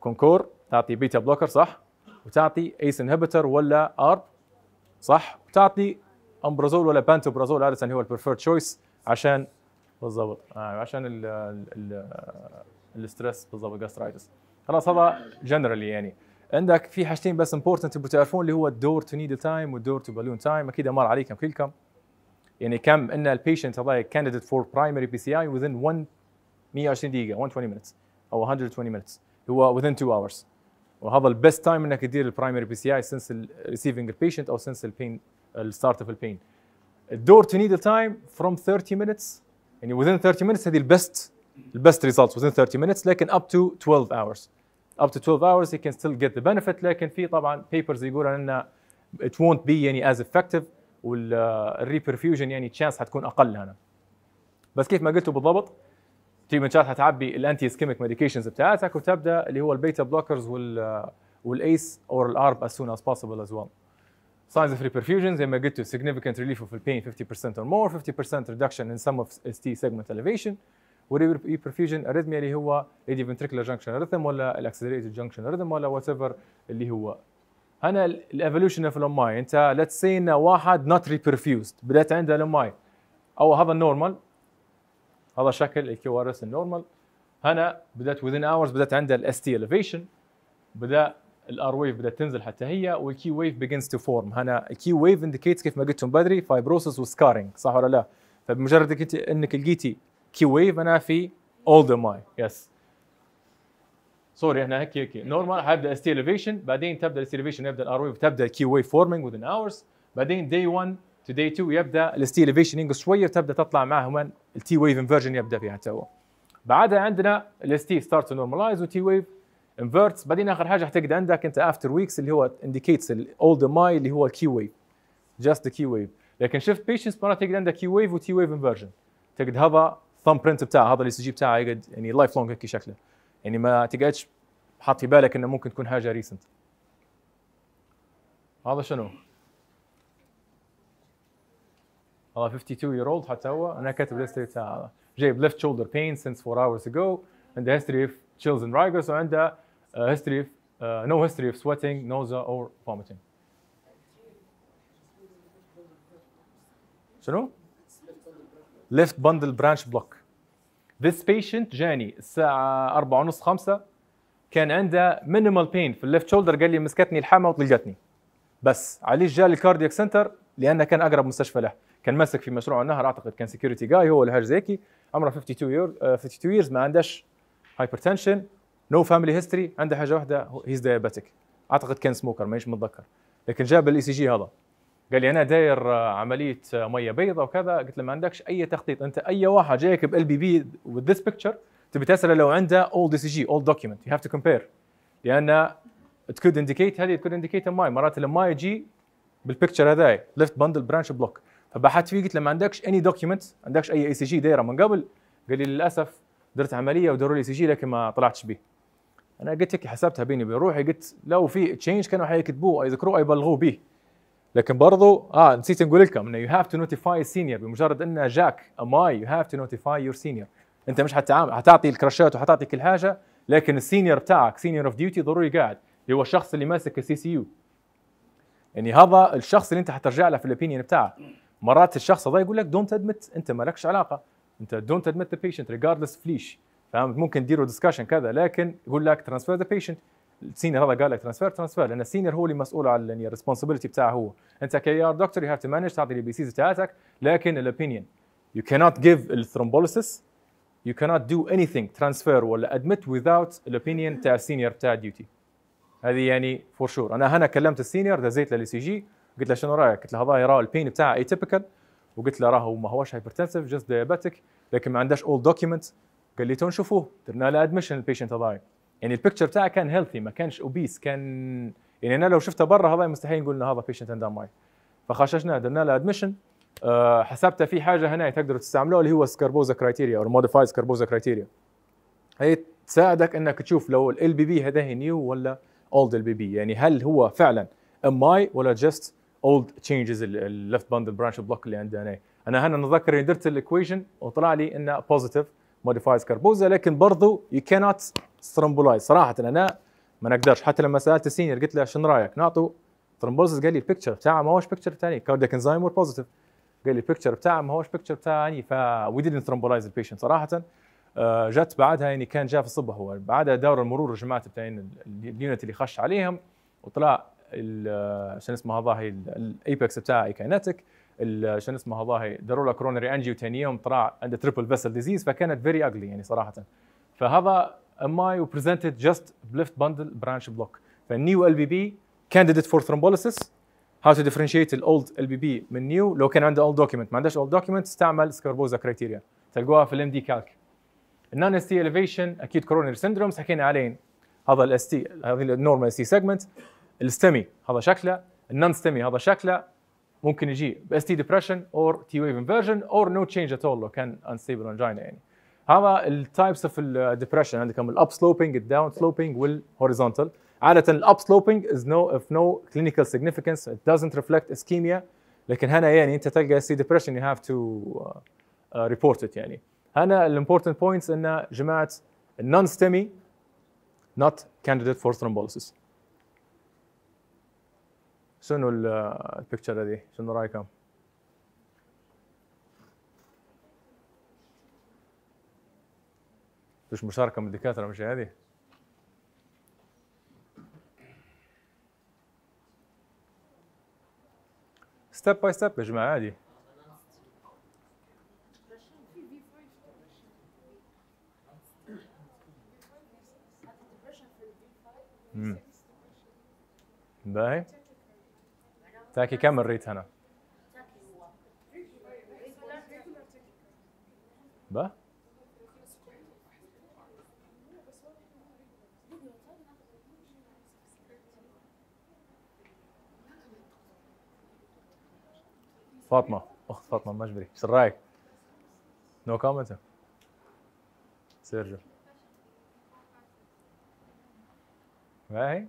B: كونكور تعطي بيتا بلوكر صح وتعطي ايس انهبيتر ولا ارب صح وتعطي امبرازول ولا بانتوبرازول عاده هو البريفير تشويس عشان بالضبط آه عشان ال ال الستريس بالضبط جاسترايتس خلاص هذا جنرالي يعني عندك في حاجتين بس امبورتنت تبوا تعرفون اللي هو الدور تو نيد تايم والدور تو بالون تايم اكيد مر عليكم كلكم يعني كم ان البيشنت هذا كانديديت فور برايمري بي سي اي وذين 1 120 دقيقه 120 مينتس او 120 مينتس هو وذين 2 اورز وهذا البيست تايم انك تدير البرايمري بي سي اي سنس ريسيفينج البيشنت او سنس البين الستارت اوف البين الدور تو نيد تايم فروم 30 مينتس يعني وذين 30 مينتس هذه البيست البيست ريزلتس وذين 30 مينتس لكن اب تو 12 اورز up to 12 hours you can still get the benefit لكن في طبعا papers يقول ان it won't be يعني as effective reperfusion يعني تشانس حتكون اقل هنا بس كيف ما قلتوا بالضبط تريتمنتات حتعبي الانتي اسكيميك ميديكيشنز بتاعتك وتبدا اللي هو البيتا بلوكرز وال والايس اور الارب as soon as possible as well signs of reperfusion زي ما قلتوا significant relief of the pain 50% or more 50% reduction in some of ST segment elevation والريبرفيوجن اريثميا اللي هو ايدي فنتريكولار جنكشن ريثم ولا الاكسلريت جنكشن ريثم ولا وات ايفر اللي هو هنا الايفولوشن اوف الماي انت ليتس سي ان واحد نوت ريبرفيوزد بدات عنده الماي او هذا النورمال هذا شكل الكيو ار اس النورمال هنا بدات within hours بدات عنده الاس تي elevation بدا الار ويف بدات تنزل حتى هي والكي ويف بيجنز تو فورم هنا الكي ويف indicates كيف ما قلتهم بدري فايبروسس وسكارينج صح ولا لا؟ فبمجرد انك لقيتي كي ويف انا في اولد ماي يس سوري هنا هيك هيك نورمال حيبدا ستي elevation بعدين تبدا ستي elevation يبدا الار ويف تبدا كي ويف فورمينج within اورز بعدين دي 1 تو دي 2 يبدا الاس elevation ينقص شويه وتبدا تطلع معهم التي ويف انفرجن يبدا فيها تو بعدها عندنا الاس ستارت نورمالايز وتي ويف انفيرتس بعدين اخر حاجه حتقعد عندك انت افتر ويكس اللي هو انديكيتس الاولد ماي اللي هو الكي ويف جاست ذا كي ويف لكن شفت بيشنس مرات تقعد عندك كي ويف وتي ويف انفيرجن تقعد هذا الثامب برنت بتاعه هذا الاي سي جي بتاعه يقعد يعني لايف لونج هيك شكله يعني ما تقعدش حاط في بالك انه ممكن تكون حاجه ريسنت هذا شنو؟ هذا 52 يير اولد حتى هو انا كاتب الهيستوري بتاعه هذا جايب ليفت شولدر بين سينس 4 hours ago عنده history of chills and رايجرز وعنده uh, history of uh, no history of sweating, nausea or vomiting. شنو؟ ليفت بندل برانش بلوك This patient جاني الساعة 4:30 ونص 5 كان عنده مينيمال بين في الليفت شولدر قال لي مسكتني الحامة وطلقتني بس علاش جا للكارديوك سنتر لأنه كان أقرب مستشفى له كان ماسك في مشروع النهر أعتقد كان سكيورتي جاي هو ولا حاجة زي كي عمره 52 يور 52 يرز ما عندهاش هايبرتنشن نو فاميلي هيستوري عنده حاجة واحدة هيز ديابيتيك أعتقد كان سموكر مانيش متذكر لكن جاب الاي سي e جي هذا قال لي انا داير عمليه ميه بيضاء وكذا قلت له ما عندكش اي تخطيط انت اي واحد جايك بال بي بي وذ ذس بيكتشر تبي تساله لو عنده اول دي سي جي اول دوكيمنت يو هاف تو كومبير لان ات كود انديكيت هذه it انديكيت indicate الماي مرات لما يجي بالبيكتشر هذاي ليفت بندل برانش بلوك فبحثت فيه قلت له ما عندكش اني دوكيمنت ما عندكش اي اي سي جي دايره من قبل قال لي للاسف درت عمليه ودروا لي سي جي لكن ما طلعتش به انا قلت لك حسبتها بيني وبين روحي قلت لو في تشينج كانوا حيكتبوه يذكروه يبلغوه به لكن برضو اه نسيت نقول لكم انه يو هاف تو نوتيفاي سينيور بمجرد انه جاك ماي يو هاف تو نوتيفاي يور سينيور انت مش حتعامل حتعطي الكراشات وحتعطي كل حاجه لكن السينيور بتاعك سينيور اوف ديوتي ضروري قاعد اللي هو الشخص اللي ماسك السي سي يو يعني هذا الشخص اللي انت حترجع له في الاوبينيون بتاعك مرات الشخص هذا يقول لك دونت ادمت انت مالكش علاقه انت دونت ادمت ذا بيشنت ريجاردلس فليش فهمت ممكن تديروا ديسكشن كذا لكن يقول لك ترانسفير ذا بيشنت السينيور هذا قال لك ترانسفير ترانسفير لان السينيور هو اللي مسؤول على يعني الريسبونسبيلتي بتاعه هو انت كي ار دكتور يو هاف تو مانج تعطي البي سيز بتاعتك لكن الاوبينيون يو كانوت جيف الثرومبوليسيس يو كانوت دو اني ثينج ترانسفير ولا ادمت ويزاوت الاوبينيون تاع السينيور تاع ديوتي هذه يعني فور شور انا هنا كلمت السينيور دزيت له سي جي قلت له شنو رايك؟ قلت له هذا راه البين بتاعه اي تيبيكال وقلت له راهو ما هوش هايبرتنسيف جست دايابيتيك لكن ما عندهاش اول دوكيمنت قال لي تو نشوفوه درنا له ادمشن البيشنت هذايا يعني البيكتشر بتاعه كان هيلثي ما كانش اوبيس كان يعني انا لو شفته برا هذا مستحيل نقول انه هذا بيشنت اند ماي فخششنا درنا له ادمشن آه، حسبته حسبتها في حاجه هنا تقدروا تستعملوها اللي هو سكربوزا كرايتيريا او موديفايد سكربوزا كرايتيريا هي تساعدك انك تشوف لو ال بي بي هذا نيو ولا اولد ال بي بي يعني هل هو فعلا ام اي ولا جاست اولد تشينجز الليفت باندل برانش بلوك اللي عندنا انا هنا نذكر اني درت الايكويشن وطلع لي انه بوزيتيف موديفايد سكربوزا لكن برضو يو كانوت سترامبولاي صراحه انا ما نقدرش حتى لما سالت السينيور قلت له شنو رايك نعطوا ترامبولز قال لي البيكتشر بتاعه ما هوش بيكتشر بتاعي كاردياك انزايم مور بوزيتيف قال لي البيكتشر بتاعه ما هوش بيكتشر بتاعي ف وي ديدنت ترمبولايز البيشنت صراحه جت بعدها يعني كان جاء في الصبح هو بعدها دور المرور الجماعه بتاعين اليونت اللي خش عليهم وطلع شنو اسمه هذا الايبكس بتاع كاينتك شنو اسمه هذا داروا له كورونري انجيو ثاني يوم طلع عنده تريبل فيسل ديزيز فكانت فيري اجلي يعني صراحه فهذا MI presented just left bundle branch block. فالنيو ال بي بي candidate for thrombolysis how to differentiate الاولد بي من new لو كان عنده old document ما عندهاش old document استعمل سكربوزا كريتيريا تلقوها في الام دي كالك النون اس تي elevation اكيد coronary syndromes حكينا عليه هذا الاس تي هذه النورمال اس تي سيجمنت الستمي هذا شكله النون ستمي هذا شكله ممكن يجي باس تي ديبرشن اور تي ويف انفيرجن اور نو تشينج ات اول لو كان انستيبل انجينا يعني هذا التايبس اوف الدبرشن عندكم الاب سلوبينج الداون سلوبينج والهوريزونتال عاده الاب سلوبينج از نو اف نو كلينيكال سيجنيفيكانس ات دازنت ريفلكت اسكيميا لكن هنا يعني انت تلقى سي ديبرشن يو هاف تو ريبورت ات يعني هنا الامبورتنت بوينتس ان جماعه النون ستيمي نوت كانديديت فور thrombolysis شنو البيكتشر uh, هذه شنو رايكم؟ فيش مشاركه من الدكاتره مش هذه ستيب باي ستيب يا جماعه عادي باهي تاكي كم الريت هنا؟ باهي فاطمه اخت فاطمه المجبري آه، ايش رايك؟ نو كومنت سيرجو ما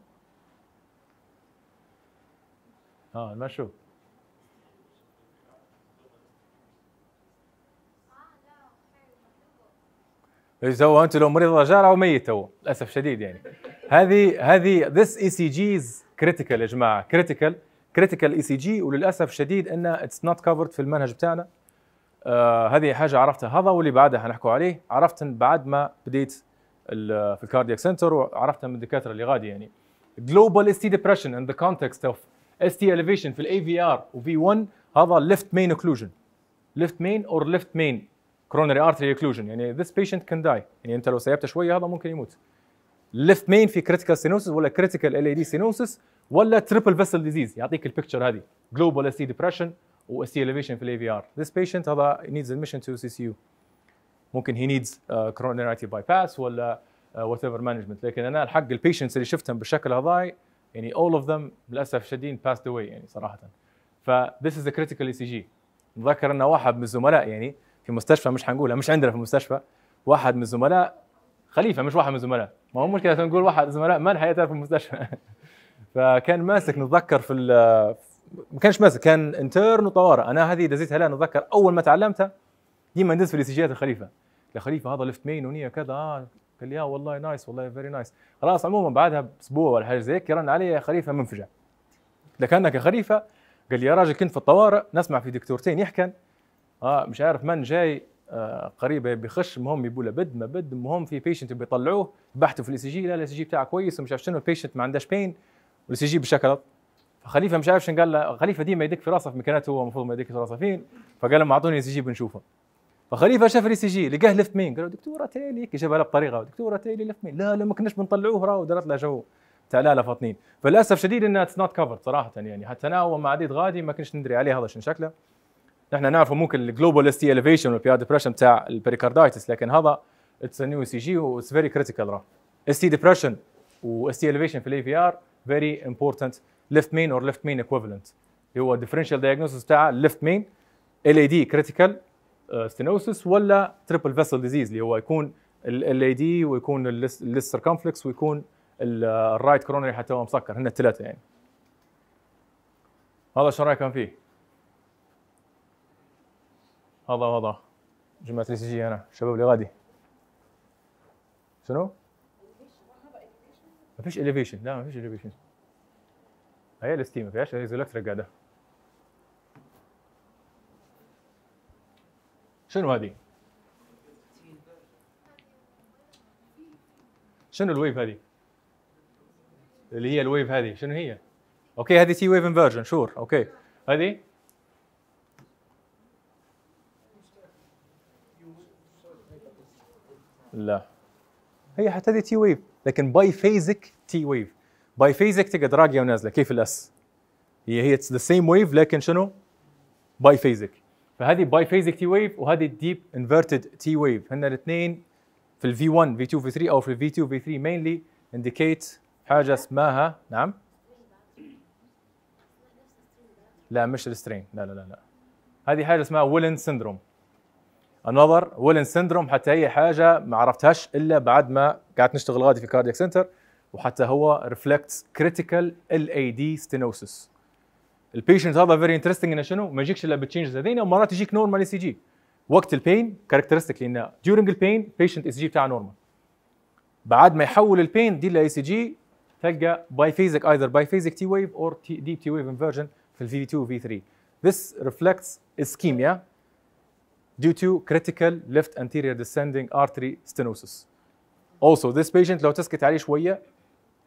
B: اه المشو ايش سوى انت لو مريض رجال او ميت تو للاسف شديد يعني هذه هذه ذس اي سي جيز كريتيكال يا جماعه كريتيكال كريتيكال اي سي جي وللاسف شديد ان اتس نوت كفرد في المنهج بتاعنا آه هذه حاجه عرفتها هذا واللي بعدها حنحكوا عليه عرفت بعد ما بديت في الكاردياك سنتر وعرفتها من الدكاتره اللي غادي يعني جلوبال اس تي ديبرشن ان ذا كونتكست اوف اس تي elevation في الاي في ار وفي 1 هذا ليفت مين اوكلوجن ليفت مين اور ليفت مين كورونري ارتري اوكلوجن يعني this patient can die يعني انت لو سيبته شويه هذا ممكن يموت ليفت مين في كريتيكال سينوسس ولا كريتيكال ال اي دي سينوسس ولا تريبل فيسل ديزيز يعطيك البيكتشر هذه جلوبال اس تي ديبرشن و اس تي elevation في الاي في ار this patient هذا needs admission to CCU ممكن he needs كورونيرايتي uh, باي bypass ولا وات uh, whatever management لكن انا الحق البيشنتس اللي شفتهم بالشكل هذاي يعني all of them للاسف شديد باست اواي يعني صراحه ف this is a critical ECG نذكر ان واحد من الزملاء يعني في مستشفى مش حنقولها مش عندنا في المستشفى واحد من الزملاء خليفه مش واحد من الزملاء ما هو مشكله نقول واحد زملاء ما الحقيقه في المستشفى فكان ماسك نتذكر في ما كانش ماسك كان انترن وطوارئ انا هذه دزيتها لا نتذكر اول ما تعلمتها ديما ندز في الاستشهادات الخليفه يا خليفه هذا لفت مين ونيه كذا آه قال لي اه والله نايس والله فيري نايس خلاص عموما بعدها باسبوع ولا حاجه زي هيك يرن علي يا خليفه منفجع لكنك يا خليفه قال لي يا راجل كنت في الطوارئ نسمع في دكتورتين يحكن اه مش عارف من جاي قريبه بيخش المهم يبوله بد ما بد المهم في بيشنت بيطلعوه بحثوا في سي جي لا سي جي بتاعه كويس ومش عارف شنو البيشنت ما عندهاش بين والاس جي بشكلط فخليفه مش عارف شنو قال له خليفه ديما يدك في راسه في مكانته هو المفروض ما يدك في راسه فين فقال لهم اعطوني سي جي بنشوفه فخليفه شاف سي جي لقاه ليفت مين قالوا دكتوره تيلي هيك جابها له بطريقه دكتوره تيلي ليفت مين لا لا ما كناش بنطلعوه راه دارت له جو تاع لا لا فاطنين فللاسف شديد انها اتس نوت كفرد صراحه يعني حتى انا وما عديد غادي ما كنتش ندري عليه هذا شنو شكله نحن نعرفه ممكن الجلوبال اس تي الفيشن والبي ار ديبرشن بتاع البريكاردايتس لكن هذا اتس نيو سي جي واتس فيري كريتيكال راه اس تي ديبرشن واس تي الفيشن في الاي في ار فيري امبورتنت ليفت مين اور ليفت مين ايكوفلنت اللي هو الديفرنشال دايجنوستس بتاع ليفت مين ال اي دي كريتيكال ستينوسس ولا تريبل فيسل ديزيز اللي هو يكون ال اي دي ويكون الليس سيركمفلكس ويكون الرايت آه، كورونري حتى هو مسكر هن الثلاثه يعني هذا شو رايكم فيه؟ هذا هذا جمعت لي السي هنا الشباب اللي غادي شنو؟ ما فيش إليفيشن لا ما فيش إليفيشن هي الستيم ما فيهاش الكتريك قاعدة شنو هذه؟ شنو الويف هذه؟ اللي هي الويف هذه شنو هي؟ اوكي هذه تي ويف انفرجن شور اوكي هذه لا هي حتى هذه تي ويف لكن باي فيزك تي ويف باي فيزك تقعد راقيه ونازله كيف الاس هي هي ذا سيم ويف لكن شنو باي فيزك فهذه باي فيزك تي ويف وهذه الديب انفيرتد تي ويف هن الاثنين في الفي 1 في 2 في 3 او في الفي 2 في 3 مينلي انديكيت حاجه اسمها نعم لا مش السترين لا لا لا لا هذه حاجه اسمها ويلن سيندروم انذر ويلن سندروم حتى هي حاجه ما عرفتهاش الا بعد ما قعدت نشتغل غادي في كاردياك سنتر وحتى هو ريفلكتس كريتيكال ال اي دي ستينوسس البيشنت هذا فيري انترستنج انه شنو ما يجيكش الا بالتشينجز هذين ومرات يجيك نورمال سي جي وقت البين كاركترستيك لان ديورنج البين بيشنت اس جي بتاعه نورمال بعد ما يحول البين دي لاي سي جي تلقى باي فيزك ايذر باي فيزك تي ويف اور ديب تي ويف انفرجن في الفي 2 وفي 3 This reflects ischemia due to critical left anterior descending artery stenosis. Also this patient لو تسكت عليه شوية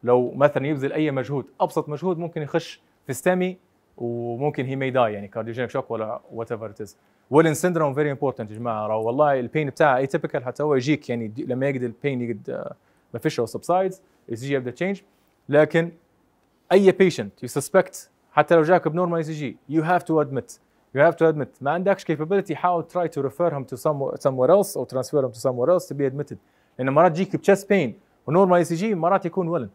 B: لو مثلا يبذل أي مجهود أبسط مجهود ممكن يخش في ستامي وممكن he may die يعني cardiogenic shock ولا whatever it is. از syndrome very important يا جماعه راه والله البين بتاعه اي typical حتى هو يجيك يعني لما يجد البين يجد ما فيش أو subsides اي يبدا change لكن اي patient you suspect حتى لو جاك بنورمال اي سي جي يو هاف تو ادمت you have to admit ما عندكش capability how to try to refer him to some, somewhere else or transfer him to somewhere else to be admitted لان مرات تجيك بتشست بين ونورمال اي سي جي مرات يكون ولن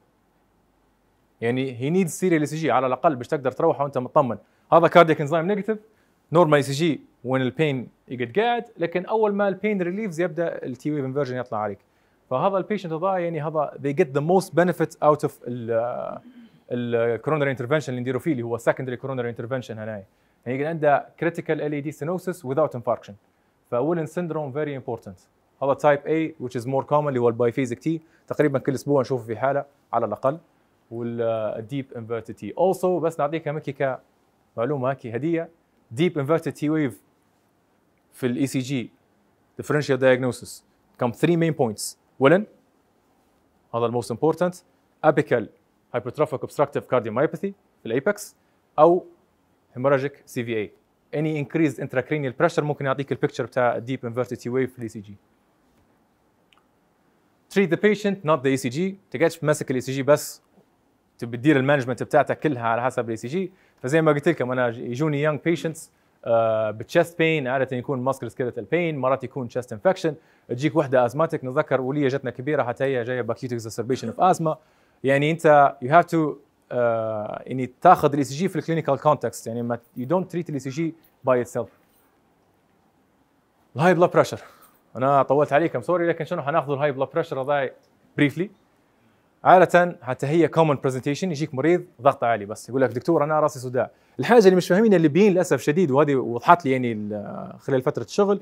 B: يعني هي needs سيريال اي سي جي على الاقل باش تقدر تروح وانت مطمن هذا cardiac انزيم negative نورمال اي سي جي وين البين يقعد قاعد لكن اول ما البين ريليفز يبدا التي ويف انفرجن يطلع عليك فهذا البيشنت هذا يعني هذا they get the most benefit out of الكورونري انترفنشن اللي نديروا فيه اللي هو secondary coronary intervention هنايا يعني يقول عنده critical دي e stenosis without infarction فولن syndrome very important هذا تايب A which is more كومن اللي هو البايفيزك تي تقريبا كل اسبوع نشوفه في حاله على الاقل والديب انفيرتد تي اولسو بس نعطيك هيك معلومه هيك هديه ديب انفيرتد تي ويف في الاي سي e جي differential diagnosis come three main points ولن هذا الموست امبورتنت apical hypertrophic obstructive cardiomyopathy في الايبكس او hemorrhagic CVA any increased intracranial pressure ممكن يعطيك البيكتشر بتاع deep inverted wave في الاي سي e جي treat the patient not the ECG تقعدش ماسك الاي سي e جي بس تبي تدير المانجمنت بتاعتك كلها على حسب الاي سي e جي فزي ما قلت لكم انا يجوني يونج بيشنتس بتشست بين عاده يكون muscle skeletal pain مرات يكون chest infection تجيك وحده ازماتيك نتذكر وليه جتنا كبيره حتى هي جايه باكيوت exacerbation of asthma يعني انت you have to آه، يعني تاخذ الاي سي e جي في الكلينيكال كونتكست يعني ما يو دونت تريت الاي سي جي باي اتسيلف الهاي بلاد بريشر انا طولت عليكم سوري لكن شنو حناخذ الهاي بلاد بريشر هذا بريفلي عادة حتى هي كومن برزنتيشن يجيك مريض ضغط عالي بس يقول لك دكتور انا راسي صداع الحاجه اللي مش فاهمينها اللي بين للاسف شديد وهذه وضحت لي يعني خلال فتره الشغل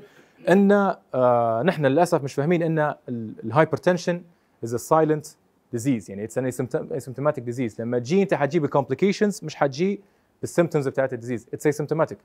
B: ان آه نحن للاسف مش فاهمين ان الهايبرتنشن از سايلنت ديزيز يعني اتس ان اسيمتوماتيك ديزيز لما تجي انت حتجيب الكومبليكيشنز مش حتجي بالسيمتومز بتاعت الديزيز اتس اسيمتوماتيك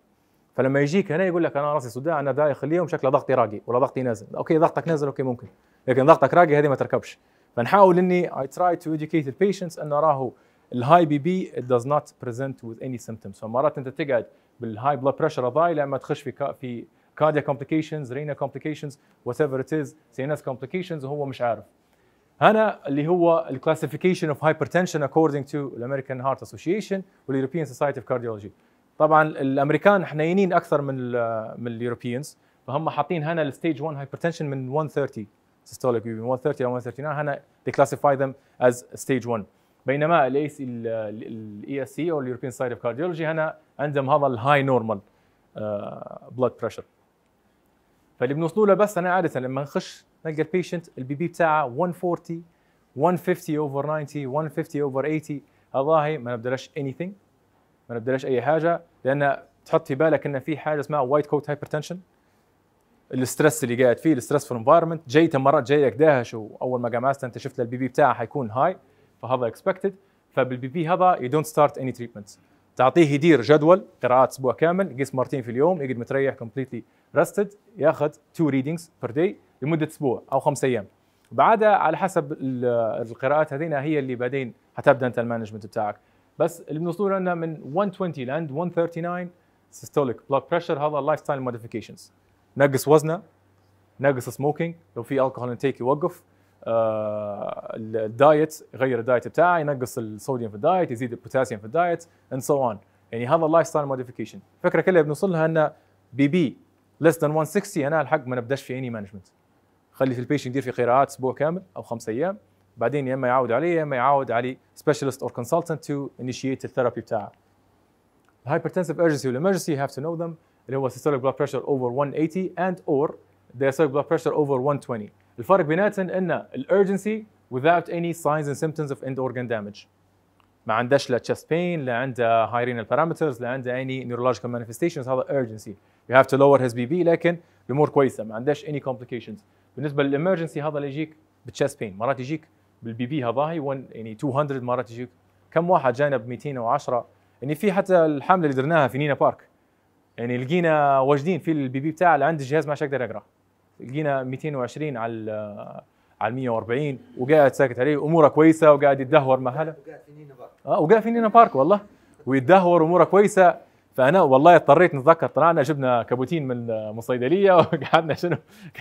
B: فلما يجيك هنا يقول لك انا راسي صداع انا دايخ اليوم شكله ضغطي راقي ولا ضغطي نازل اوكي ضغطك نازل اوكي ممكن لكن ضغطك راقي هذه ما تركبش فنحاول اني اي تراي تو educate البيشنتس انه راهو الهاي بي بي ات داز نوت بريزنت وذ اني symptoms فمرات انت تقعد بالهاي بلاد بريشر ضايل لما تخش في كا في كارديا كومبليكيشنز رينا كومبليكيشنز وات ايفر ات از اس كومبليكيشنز وهو مش عارف هنا اللي هو الكلاسيفيكيشن اوف هايبرتنشن اكوردنج تو الامريكان هارت اسوشيشن واليوروبيان سوسايتي اوف كارديولوجي طبعا الامريكان حنينين اكثر من الـ من اليوروبيانز فهم حاطين هنا الستيج 1 هايبرتنشن من 130 systolic من 130 او 139 هنا they classify them as stage 1 بينما الاي سي الاي اس سي او اليوروبيان سايد اوف كارديولوجي هنا عندهم هذا الهاي نورمال بلاد بريشر فاللي بنوصلوا له بس انا عاده لما نخش نلقى البيشنت البي بي بتاعه 140 150 اوفر 90 150 اوفر 80 الله ما نبدلش ثينج ما نبدلش اي حاجه لان تحط في بالك ان في حاجه اسمها وايت كوت هايبرتنشن الاسترس اللي قاعد فيه الاسترس في الانفايرمنت جاي مرات جاي لك داهش واول ما قام انت شفت البي بي بتاعه حيكون هاي فهذا اكسبكتد فبالبي بي هذا يو دونت ستارت اني تريتمنت تعطيه يدير جدول قراءات اسبوع كامل يقيس مرتين في اليوم يقعد متريح كومبليتلي ريستد ياخذ تو ريدنجز بير داي لمده اسبوع او خمس ايام بعدها على حسب القراءات هذين هي اللي بعدين حتبدا انت المانجمنت بتاعك بس اللي بنوصله لنا من 120 لاند 139 سيستوليك بلوك بريشر هذا اللايف ستايل موديفيكيشنز نقص وزنه نقص سموكينج لو في الكحول انتيك يوقف آه الدايت يغير الدايت بتاعه ينقص الصوديوم في الدايت يزيد البوتاسيوم في الدايت اند سو اون يعني هذا اللايف ستايل موديفيكيشن الفكره كلها بنوصل لها ان بي بي ليس ذان 160 انا الحق ما نبداش في اني مانجمنت خلي في البيشن يدير في قراءات اسبوع كامل او خمسة ايام بعدين يا اما يعود عليه يا اما يعود عليه سبيشالست اور كونسلتنت تو انيشيت الثيرابي بتاعه الهايبرتنسيف ايرجنسي والامرجنسي هاف تو نو ذم اللي هو سيستوليك بلاد بريشر اوفر 180 اند اور diastolic بلاد بريشر اوفر 120 الفرق بيناتهم ان الارجنسي without any signs and symptoms of end organ damage ما عندهاش لا chest pain لا عنده high renal parameters لا عنده any neurological manifestations هذا urgency you have to lower his BP لكن الامور كويسه ما عندهاش any complications بالنسبه للامرجنسي هذا اللي يجيك بالتشست بين مرات يجيك بالبي بي هذا هي يعني 200 مرات يجيك كم واحد جاينا ب 210 يعني في حتى الحمله اللي درناها في نينا بارك يعني لقينا واجدين في البي بي بتاعه اللي عند الجهاز ما اقدر اقرا لقينا 220 على على 140 وقاعد ساكت عليه اموره كويسه وقاعد يتدهور مع هلا وقاعد في نينا بارك اه وقاعد في نينا بارك والله ويتدهور اموره كويسه فانا والله اضطريت نتذكر طلعنا جبنا كابوتين من الصيدليه وقعدنا شنو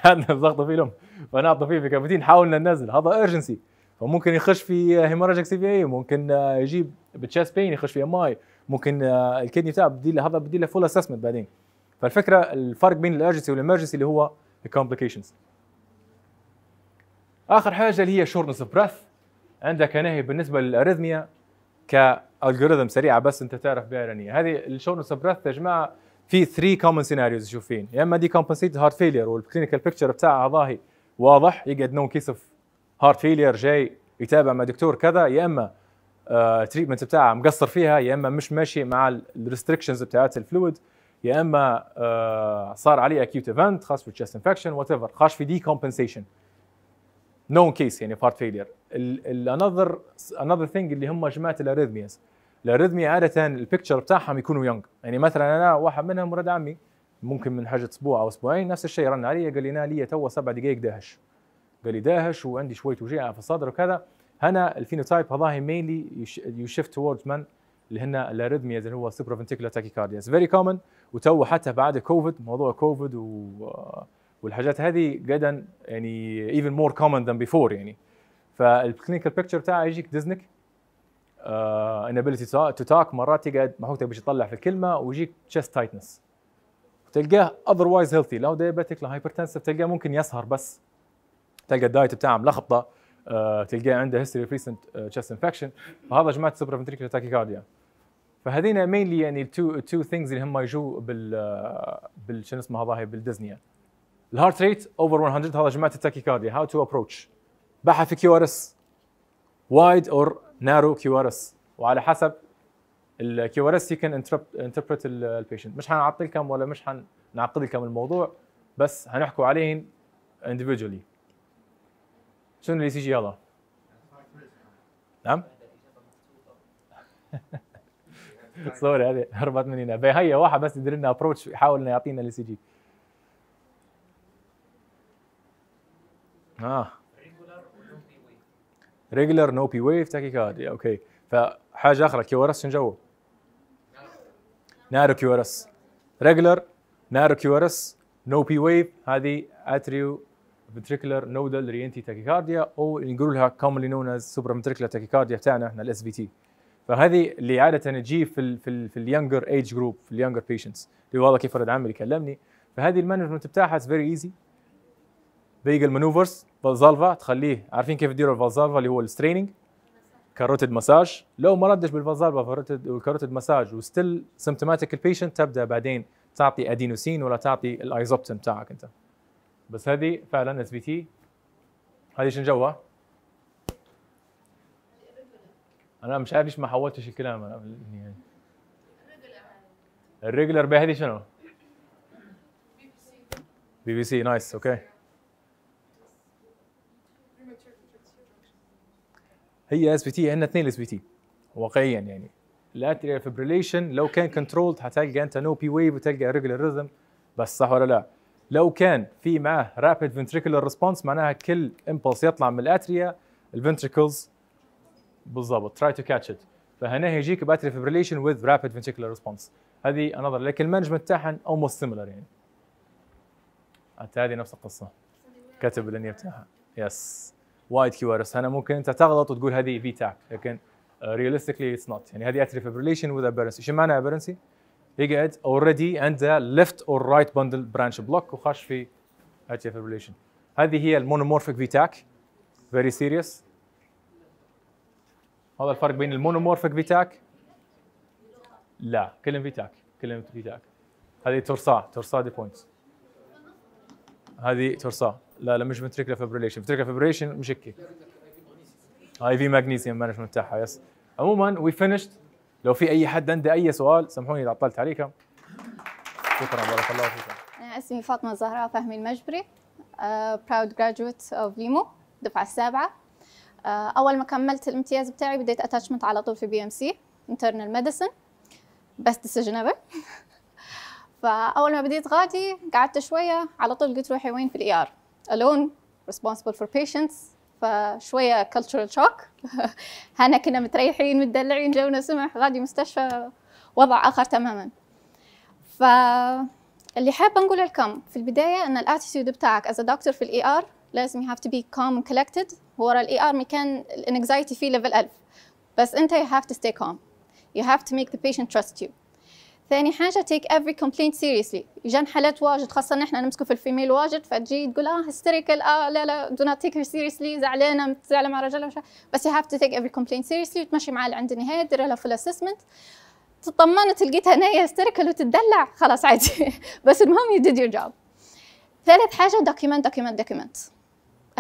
B: قعدنا نضغطوا فيه لهم فنعطوا فيه في كابوتين حاولنا ننزل هذا ايرجنسي فممكن يخش في هيموراجيك سي في اي ممكن يجيب بتشاس بين يخش في ام اي ممكن الكدني بتاعه بدي له هذا بدي له فول اسسمنت بعدين فالفكره الفرق بين الارجنسي والامرجنسي اللي هو الكومبليكيشنز اخر حاجه اللي هي شورنس اوف بريث عندك هنا بالنسبه للاريثميا ك الجوريزم سريعه بس انت تعرف بها رنيه هذه الشون بريث يا جماعه في 3 كومن سيناريوز تشوفين يا اما دي كومبنسيت هارت فيلير والكلينيكال بيكتشر بتاعها ظاهي واضح يقعد نو اوف هارت فيلير جاي يتابع مع دكتور كذا يا اما التريتمنت آه، بتاعها مقصر فيها يا اما مش ماشي مع الريستريكشنز بتاعت الفلويد يا اما آه، صار عليه اكيوت ايفنت خاص بالتشست انفكشن وات ايفر خاش في دي كومبنسيشن نون كيس يعني فارت فيلير الانذر انذر ثينج اللي هم جماعه الاريثمياز الاريثميا عاده البكتشر بتاعهم يكونوا يونغ يعني مثلا انا واحد منهم ولد عمي ممكن من حاجه اسبوع او اسبوعين نفس الشيء رن علي قال لي انا لي تو سبع دقائق داهش قال لي داهش وعندي شويه وجيعه في الصدر وكذا هنا الفينوتايب هذا مينلي يشفت توردز من اللي هن الاريثمياز اللي هو تاكي كارديا فيري كومن وتو حتى بعد كوفيد موضوع كوفيد و والحاجات هذه جدا يعني ايفن مور كومن ذان بيفور يعني فالكلينيكال بيكتشر بتاعه يجيك ديزنك ابيلتي تو توك مرات يقعد محوكتك باش يطلع في الكلمه ويجيك تشست تايتنس تلقاه اذروايز هيلثي لو دايابيتيك لو هايبرتنسف تلقاه ممكن يسهر بس تلقى الدايت بتاعه ملخبطه uh, تلقاه عنده هيستوري اوف ريسنت تشست انفكشن فهذا جماعه سوبر فنتريكولار تاكيكارديا فهذينا مينلي يعني التو تو ثينجز اللي هم يجوا بال آه، بال شنو اسمه هذا يعني. الهارت ريت اوفر 100 هذا جماعه التاكيكارديا هاو تو ابروتش بحث في كيو ار اس وايد اور نارو كيو ار اس وعلى حسب الكيو ار اس يو كان انتربريت البيشنت مش حنعطي لكم ولا مش حنعقد لكم الموضوع بس هنحكوا عليهن individually شنو اللي سيجي يلا نعم سوري هذه هربت مننا هي واحد بس يدير لنا ابروتش يحاول انه يعطينا اللي سيجي اه ريجولار نو بي ويف تاكيكارديا اوكي فحاجه اخرى كيو ار اس شنو جوه؟ نارو كيو ار اس ريجولار نارو كيو ار اس نو بي ويف هذه اتريو ventricular nodal رينتي تاكيكارديا او نقول لها commonly known سوبر supraventricular تاكيكارديا بتاعنا احنا الاس في تي فهذه اللي عاده تجي في الـ في الـ في اليونجر ايج جروب في اليونجر بيشنتس اللي والله كيف رد عملي كلمني فهذه المانجمنت بتاعها از فيري ايزي فيجل مانوفرز فالزالفا تخليه عارفين كيف تديروا الفالزالفا اللي هو الستريننج كاروتيد مساج لو ما ردش بالفالزالفا والكاروتيد مساج وستيل سمبتوماتيك البيشنت تبدا بعدين تعطي ادينوسين ولا تعطي الايزوبتين تاعك انت بس هذه فعلا اس بي تي هذه شنو جوها؟ انا مش عارف ليش ما حولتش الكلام انا الريجلر بهذه شنو؟ بي بي سي نايس اوكي هي اس بي تي عندنا اثنين اس بي تي واقعيا يعني الاتريال فبريليشن لو كان كنترولد حتلقى انت نو بي ويف وتلقى ريجولار ريزم بس صح ولا لا لو كان في معاه رابيد فنتريكولر ريسبونس معناها كل امبلس يطلع من الاتريا الفنتريكلز بالضبط تراي تو كاتش ات فهنا يجيك باتري فبريليشن وذ رابيد فنتريكولر ريسبونس هذه انظر لكن المانجمنت تاعها اولموست سيميلر يعني حتى هذه نفس القصه كتب الانيه بتاعها يس وايد كيو ار اس هنا ممكن انت تغلط وتقول هذه في تاك لكن ريالستيكلي اتس نوت يعني هذه اتري فيبريليشن وذ ابيرنسي شو معنى ابيرنسي؟ يقعد اوريدي عنده ليفت اور رايت بندل برانش بلوك وخش في اتري فيبريليشن هذه هي المونومورفيك في تاك فيري سيريس هذا الفرق بين المونومورفيك تاك لا تاك كلم في تاك هذه تورسا تورسا دي بوينتس هذه تورسا لا لا مش فنتريكلا فابريليشن فنتريكلا فابريليشن مش هيك آه، اي في ماجنيسيوم مانجمنت تاعها يس عموما وي فينيشد لو في اي حد عنده اي سؤال سامحوني اذا عطلت عليكم شكرا بارك الله
C: فيكم انا اسمي فاطمه زهراء فهمي المجبري براود جراجويت اوف ليمو الدفعه السابعه آه، اول ما كملت الامتياز بتاعي بديت اتاتشمنت على طول في بي ام سي انترنال ميديسن بس ديسيجن ايفر فاول ما بديت غادي قعدت شويه على طول قلت روحي وين في الاي ار e alone responsible for patients فشويه cultural shock هنا كنا متريحين متدلعين جونا سمح غادي مستشفى وضع اخر تماما فاللي حابه نقوله لكم في البدايه ان الاتيتيود بتاعك as a doctor في الـ ER لازم you have to be calm and collected ورا الـ ER مكان الانكزايتي فيه ليفل 1000 بس انت you have to stay calm you have to make the patient trust you ثاني حاجة تيك افري كومبلينت سيريسلي جان حالات واجد خاصة نحن نمسكوا في الفيميل واجد فتجي تقول اه هيستيريكال اه لا لا دو نوت تيك her زعلانة متزعلة مع رجلها بس يو هاف تو تيك افري كومبلينت سيريسلي وتمشي معاه لعند النهاية دير لها فول assessment تطمنت لقيتها ناية هيستيريكال وتدلع خلاص عادي بس المهم يو ديد يور جوب ثالث حاجة دوكيمنت دوكيمنت دوكيمنت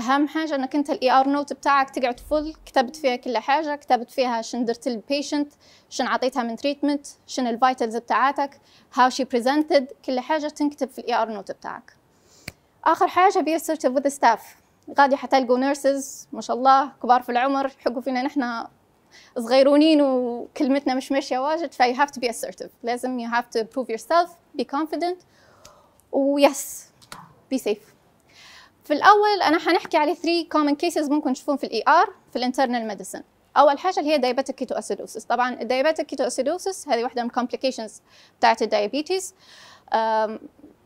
C: اهم حاجه انك انت الاي ار نوت بتاعك تقعد فل كتبت فيها كل حاجه كتبت فيها شن درت البيشنت شن عطيتها من تريتمنت شن الفايتلز بتاعتك هاو شي بريزنتد كل حاجه تنكتب في الاي ار نوت بتاعك اخر حاجه بي assertive with staff غادي حتلقوا نيرسز ما شاء الله كبار في العمر يحقوا فينا نحن صغيرونين وكلمتنا مش ماشيه واجد فاي هاف تو بي assertive لازم يو هاف تو بروف يور سيلف بي كونفيدنت ويس بي سيف في الاول انا حنحكي على 3 كومن كيسز ممكن تشوفون في الاي ار في الانترنال ميديسن اول حاجه اللي هي دايبيتك كيتو اسيدوسس طبعا الدايبيتك كيتو اسيدوسس هذه واحده من كومبليكيشنز بتاعت الدايابيتس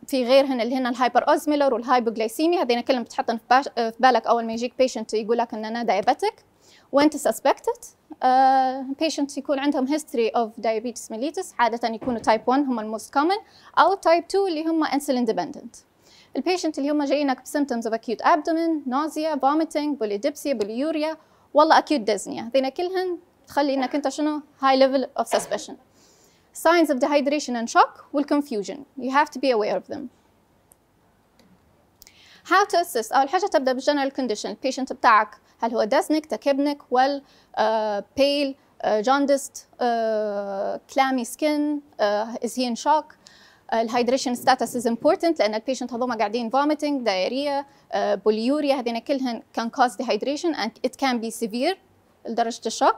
C: في غيرهن اللي هنا الهايبر اوزميلر والهايبوغليسيميا هذين كلهم بتحطهم في بالك اول ما يجيك بيشنت يقول لك ان انا دايابيتك وانت سسبكتد بيشنت آه، يكون عندهم هيستوري اوف دايابيتس ميليتس عاده يكونوا تايب 1 هم الموست كومن او تايب 2 اللي هم انسولين ديبندنت البيشنت اللي هم جايينك بسيمتومز اوف اكيوت ابدومين نوزيا فوميتنج بوليديبسيا بوليوريا والله اكيوت ديزنيا هذين كلهن تخلي انك انت شنو هاي ليفل اوف سسبشن signs of dehydration and shock will confusion you have to be aware of them how to assess اول حاجه تبدا بالجنرال كونديشن البيشنت بتاعك هل هو دازنك تكبنك وال بيل جوندست كلامي سكن از هي ان شوك الهايدريشن ستاتس از امبورتنت لان البيشنت هذوما قاعدين فوميتنج دايريا آه، بوليوريا هذين كلهن كان كوز ديهايدريشن اند ات كان بي سيفير لدرجه الشوك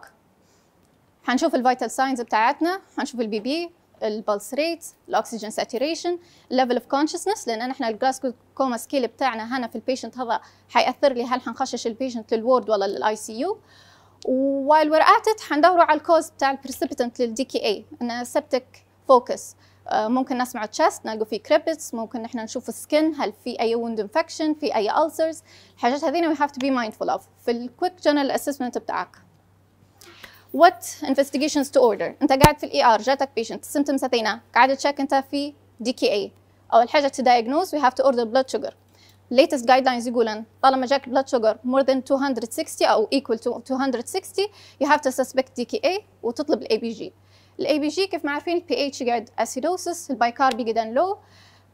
C: حنشوف الفيتال ساينز بتاعتنا حنشوف البي بي البلس ريت الاكسجين ساتوريشن ليفل اوف كونشسنس لان احنا الجلاسكو كوما سكيل بتاعنا هنا في البيشنت هذا حياثر لي هل حنخشش البيشنت للورد ولا للاي سي يو وايل وير ات حندوروا على الكوز بتاع البريسيبتنت للدي كي اي ان سبتك فوكس آه، ممكن نسمع تشست نلقوا فيه كريبتس ممكن نحن نشوف السكن هل في اي وند انفكشن في اي ألسرز الحاجات هذين وي هاف تو بي mindful اوف في الكويك جنرال اسسمنت بتاعك وات انفستيجيشنز تو اوردر انت قاعد في الاي ار e جاتك بيشنت سيمتومز هذينا قاعد تشيك انت في دي كي اي اول حاجه تو دايجنوز وي هاف تو اوردر بلاد شوجر latest guidelines يقولن طالما جاك blood sugar more than 260 أو equal to 260 you have to suspect DKA وتطلب ال ABG الاي بي جي كيف ما عارفين البي اتش قاعد اسيدوسس البايكاربي جدا لو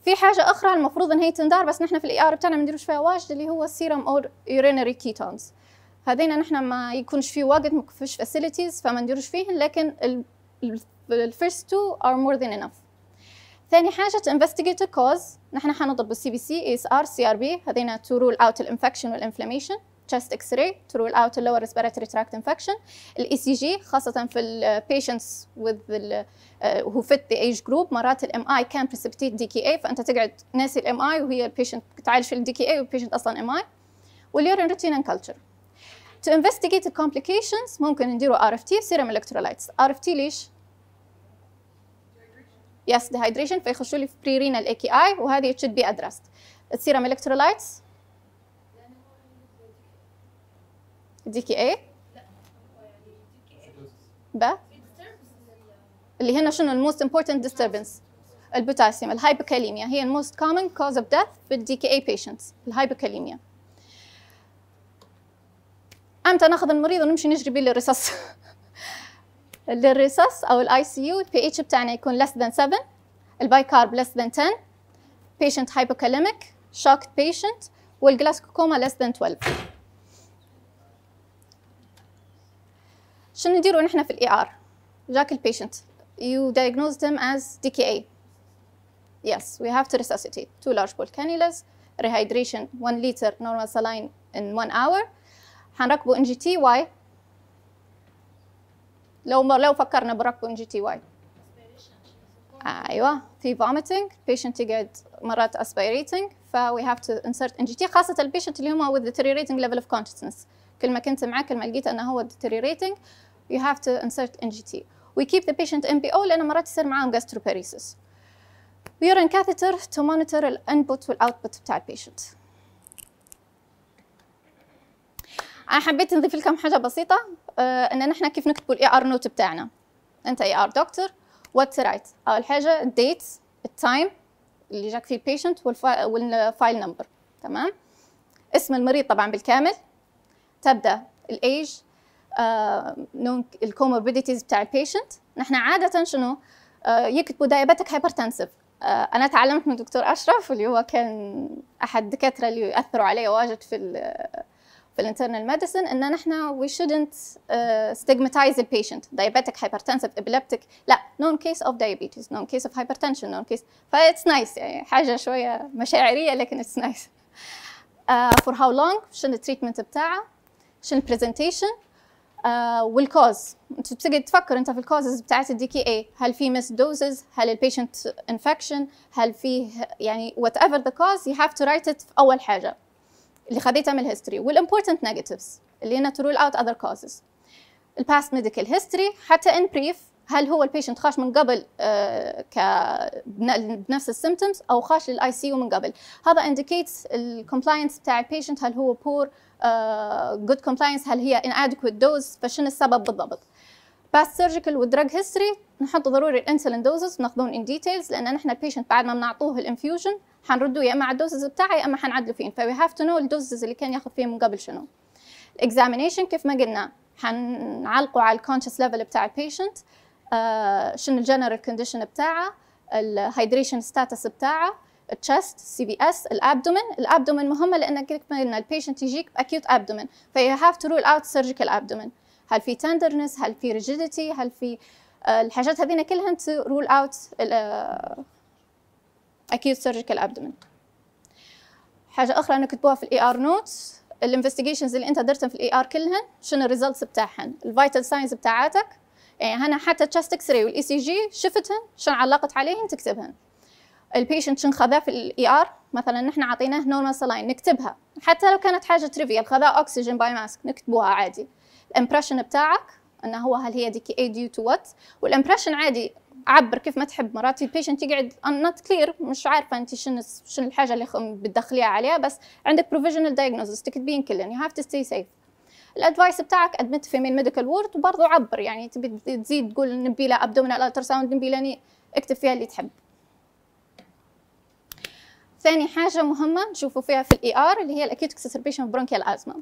C: في حاجه اخرى المفروض ان هي تندار بس نحن في الاي ار e بتاعنا ما نديروش فيها واجد اللي هو السيرم اور يورينري كيتونز هذين نحن ما يكونش في وقت ما فيش فاسيلتيز فما نديروش فيهن لكن الفيرست تو ار مور ذان انف ثاني حاجه انفستيجيت كوز نحن حنضرب السي بي سي اس ار سي ار بي هذين تو رول اوت الانفكشن والانفلاميشن chest X-ray to rule out the lower respiratory tract infection. الاي سي e جي خاصة في ال uh, patients with the, uh, who fit the age group مرات الام اي كان precipitate دي كي اي فانت تقعد ناسي الام اي وهي البيشنت تعالج في الدي كي اي والبيشنت اصلا ام اي. واليورين ريتينين كلتشر. To investigate the complications ممكن نديروا ار اف تي serum الكترولايتس ار اف تي ليش؟ يس دي dehydration فيخشوا لي في pre renal اي كي اي وهذه it should be addressed. السيرم electrolytes اديكي ايه ب اللي هنا شنو الموست important disturbance البوتاسيوم الهايبوكاليميا هي الموست common cause of death في الدي كي اي بيشنتس الهايبوكاليميا امتى ناخذ المريض ونمشي نجري بيه للرصاص للرصاص او الاي سي يو البي اتش بتاعنا يكون less than 7 البايكارب less than 10 patient hypokalemic shocked patient والجلاسكوكوما less than 12 شنو نديرو نحنا في الاي ار جاك البيشنت يو دايجنوز هيم از دي كي اي يس وي هاف تو ريسسيتي تو لارج بول كانيلاز ريهايدريشن 1 لتر نورمال سالاين ان 1 اور حنركبو ان جي تي واي لو ما لو فكرنا بركبو ان جي تي واي ايوه في vomiting patient يقعد مرات aspirating ف we have to insert NGT خاصة البيشنت اللي هما with deteriorating level of consciousness كل ما كنت معاه كل ما لقيت انه هو deteriorating you have to insert NGT. We keep the patient MPO لأن مرات يصير معاهم gastroparesis. Urine catheter to monitor the input وال output بتاع البيشنت. أنا حبيت نضيف لكم حاجة بسيطة آه، إن نحن كيف نكتبوا الـ ار note بتاعنا. أنت اي doctor what to write. أول حاجة الديت التايم اللي جاك فيه البيشنت والفايل نمبر تمام اسم المريض طبعا بالكامل تبدا الايج نون الكوموربيديتيز بتاع البيشنت نحن عاده شنو آه، يكتبوا دايابيتك هايبرتنسف آه، انا تعلمت من دكتور اشرف اللي هو كان احد الدكاتره اللي اثروا علي واجد في ال في الانترنال ميديسن ان نحن وي شودنت ستيجماتايز البيشنت دايابيتك هايبرتنسيف ابليبتيك لا نون كيس اوف دايابيتيز نون كيس اوف هايبرتنشن نون كيس فايتس نايس يعني حاجه شويه مشاعريه لكن اتس نايس فور هاو لونج شنو التريتمنت بتاعه شنو البرزنتيشن آه، والكوز انت بتقعد تفكر انت في الكوزز بتاعت الدي كي اي هل في مس دوزز هل البيشنت انفكشن هل في يعني وات ايفر ذا كوز يو هاف تو رايت ات في اول حاجه اللي خديتها من الهيستوري والامبورتنت نيجاتيفز اللي هنا ترول اوت اذر كوزز الباست ميديكال هيستوري حتى ان بريف هل هو البيشنت خاش من قبل آه، ك بنفس السيمتومز او خاش للاي سي يو من قبل هذا انديكيتس الكومبلاينس بتاع البيشنت هل هو بور جود آه، كومبلاينس هل هي inadequate دوز فشنو السبب بالضبط باست سيرجيكال ودراج هيستوري نحط ضروري الانسولين دوزز ناخذون ان ديتيلز لان نحن البيشنت بعد ما بنعطوه الانفيوجن حنردوا يا اما على الدوزز بتاعه يا اما حنعدلوا فين فوي هاف تو نو الدوزز اللي كان ياخذ فيه من قبل شنو الاكزامينيشن كيف ما قلنا حنعلقوا على الكونشس ليفل بتاع البيشنت آه شنو الجنرال كونديشن بتاعه الهايدريشن ستاتس بتاعه التشست سي بي اس الابدومن الابدومن مهمه لانك لما البيشنت يجيك باكيوت ابدومن فيو هاف تو رول اوت سيرجيكال ابدومن هل في تندرنس هل في ريجيديتي هل في آه، الحاجات هذين كلهن تو رول اوت اكيوت سيرجيكال ابدومن حاجه اخرى انا كتبوها في الاي ار نوتس الانفستيجيشنز اللي انت درتهم في الاي ار كلهن شنو الريزلتس بتاعهن الفيتال ساينز بتاعاتك يعني هنا حتى تشست اكس راي والاي سي جي شفتهن شنو علقت عليهن تكتبهن البيشنت خذاه في الاي ار e مثلا نحن اعطيناه نورمال سلاين نكتبها حتى لو كانت حاجه تريفيال خذا اوكسجين باي ماسك نكتبوها عادي الامبريشن بتاعك انه هو هل هي دي كي اي ديو تو وات والامبريشن عادي عبر كيف ما تحب مرات البيشنت يقعد نوت كلير مش عارفه انت شنو شنو الحاجه اللي بتدخليها عليها بس عندك بروفيجنال دايجنوزس تكتبين كلن يو هاف تو ستي سيف الادفايس بتاعك ادمت في مين ميديكال وورد وبرضه عبر يعني تبي تزيد تقول نبي له ابدومينال التر ساوند نبي اكتب فيها اللي تحب ثاني حاجه مهمه نشوفوا فيها في الاي ار اللي هي الاكيوت اكسسربيشن برونكيال ازما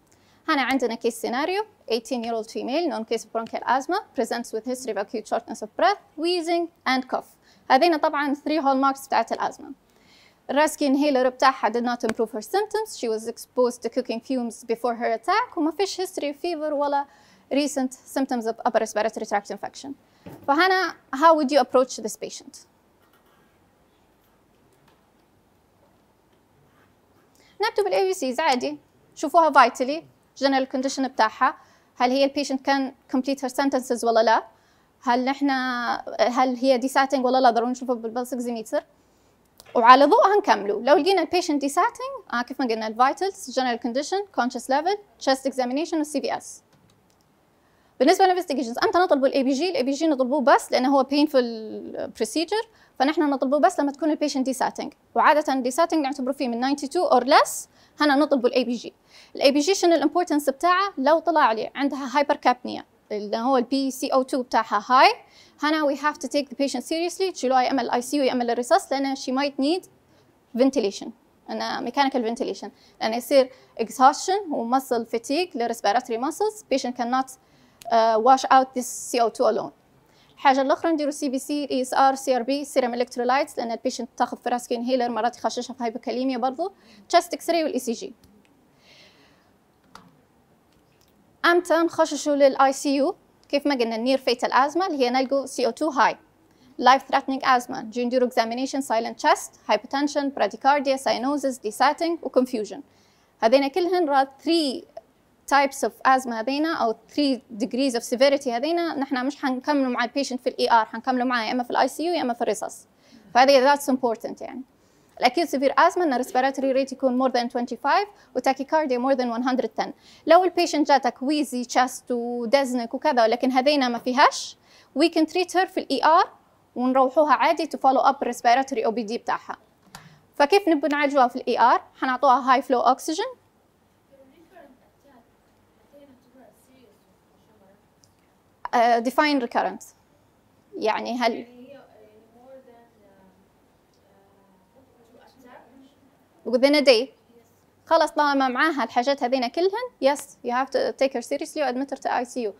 C: هنا عندنا كيس سيناريو 18 year old female non case bronchial asthma presents with history of acute shortness of breath wheezing and cough هذين طبعا 3 hallmarks بتاعت الازمه الراسكي inhaler بتاعها did not improve her symptoms she was exposed to cooking fumes before her attack وما فيش history of fever ولا recent symptoms of upper respiratory tract infection فهنا how would you approach this patient نكتب الاي بي سيز عادي شوفوها فايتلي جنرال كونديشن بتاعها هل هي البيشنت كان كومبليت هير سنتنسز ولا لا هل نحن هل هي دي ساتنج ولا لا ضروري نشوفها بالبلس اكزيميتر وعلى ضوءها نكملوا لو لقينا البيشنت دي ساتنج آه كيف ما قلنا الفايتلز جنرال كونديشن كونشس ليفل تشست اكزامينيشن والسي بي اس بالنسبه للانفستيجيشنز امتى نطلب الاي بي جي الاي بي جي نطلبوه بس لانه هو بينفول بروسيجر فنحن نطلبه بس لما تكون البيشنت دي ساتنج وعاده دي ساتنج نعتبره فيه من 92 اور لس هنا نطلبوا الاي بي جي الاي بي جي شنو الامبورتنس بتاعه لو طلع لي عندها هايبر كابنيا اللي هو البي سي او 2 بتاعها هاي هنا وي هاف تو تيك ذا بيشنت سيريسلي تشيلوها يا اما الاي سي يو يا اما الريسس لان شي مايت نيد فنتيليشن انا ميكانيكال فنتيليشن لان يصير اكزهوشن ومسل فتيك للريسبيراتري ماسلز بيشنت كان نوت واش اوت ذيس سي او 2 الون الحاجه الاخرى نديرو سي بي سي اي اس ار سي ار بي سيرم الكترولايتس لان البيشنت تاخذ في انهيلر مرات يخششها في هايبوكاليميا برضه تشست اكس راي والاي سي جي امتى نخششوا للاي سي يو كيف ما قلنا نير فيتال ازما اللي هي نلقوا سي او 2 هاي لايف ثريتنينج ازما نجي نديرو اكزامينيشن سايلنت تشست هايبوتنشن براديكارديا ساينوزس و وكونفيوجن هذين كلهن راه 3 types of asthma هذينا او 3 degrees of severity هذينا نحن مش حنكملوا مع البيشنت في الاي ار e حنكملوا معاه يا اما في الاي سي يو يا اما في الرصاص فهذه ذاتس امبورتنت يعني الاكيوت سيفير ازما ان الريسبيراتوري ريت يكون مور ذان 25 وتاكيكارديا مور ذان 110 لو البيشنت جاتك ويزي تشست ودزنك وكذا ولكن هذينا ما فيهاش وي كان تريت هير في الاي ار e ونروحوها عادي تو فولو اب ريسبيراتوري او بي دي بتاعها فكيف نبغى نعالجوها في الاي ار e حنعطوها هاي فلو اوكسجين آه، define recurrence يعني هل within a day خلاص طالما معاها الحاجات هذين كلهن yes you have to take her seriously وادمت admit her to ICU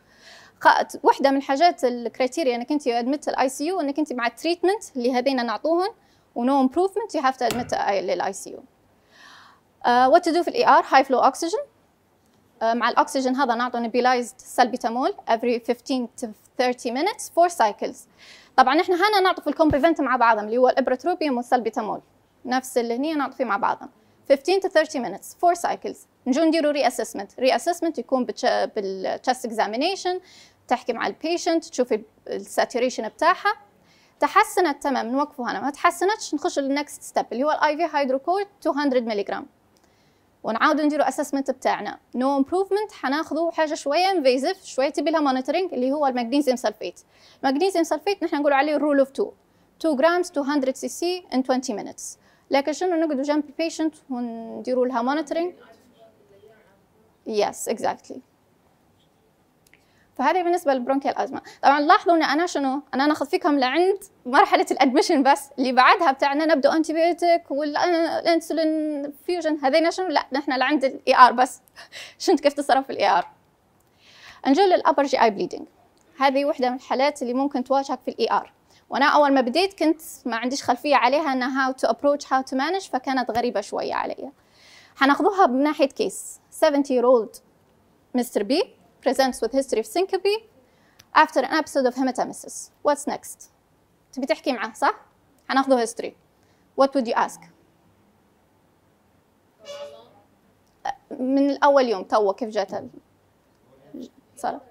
C: واحده من الحاجات الكريتيريا انك انت ادمت الاي سي يو انك انت مع التريتمنت اللي هذين نعطوهن ونو امبروفمنت يو هاف تو ادمت للاي سي يو وات تو دو في الاي ار هاي فلو اوكسجين آه، مع الاكسجين هذا نعطي نبيلايزد سلبيتامول every 15 to 30 minutes for cycles طبعا احنا هنا نعطي في الكومبيفنت مع بعضهم اللي هو الابروتروبيوم والسلبيتامول نفس اللي هنا نعطي فيه مع بعضهم 15 to 30 minutes four cycles نجو نديروا ري اسسمنت ري اسسمنت يكون بالتشست اكزامينيشن تحكي مع البيشنت تشوف الساتوريشن بتاعها تحسنت تمام نوقفه هنا ما تحسنتش نخش للنكست ستيب اللي هو الاي في هيدروكور 200 ملغ ونعاود نديروا اسسمنت بتاعنا نو no امبروفمنت حناخذوا حاجه شويه انفيزيف شويه تبي لها مونيتورينج اللي هو المغنيسيوم سلفيت المغنيسيوم سلفيت نحن نقول عليه الرول اوف 2 2 جرامز 200 سي سي ان 20 مينيتس لكن شنو نقعدوا جنب البيشنت ونديروا لها مونيتورينج يس اكزاكتلي فهذه بالنسبه للبرونكيال ازمه طبعا لاحظوا ان انا شنو انا ناخذ فيكم لعند مرحله الادمشن بس اللي بعدها بتاعنا نبدا انتي بيوتيك والانسولين فيوجن هذين شنو لا نحن لعند الاي ار بس شنو كيف تتصرف في الاي ار نجي للابر جي اي بليدنج هذه وحده من الحالات اللي ممكن تواجهك في الاي ار وانا اول ما بديت كنت ما عنديش خلفيه عليها انها هاو تو ابروتش هاو تو مانج فكانت غريبه شويه علي حناخذوها من ناحيه كيس 70 year old مستر بي presents with history of syncope after an episode of hematemesis. What's next? تبي تحكي معاه صح؟ هناخده history. What would you ask? من الأول يوم توا كيف جات سارة؟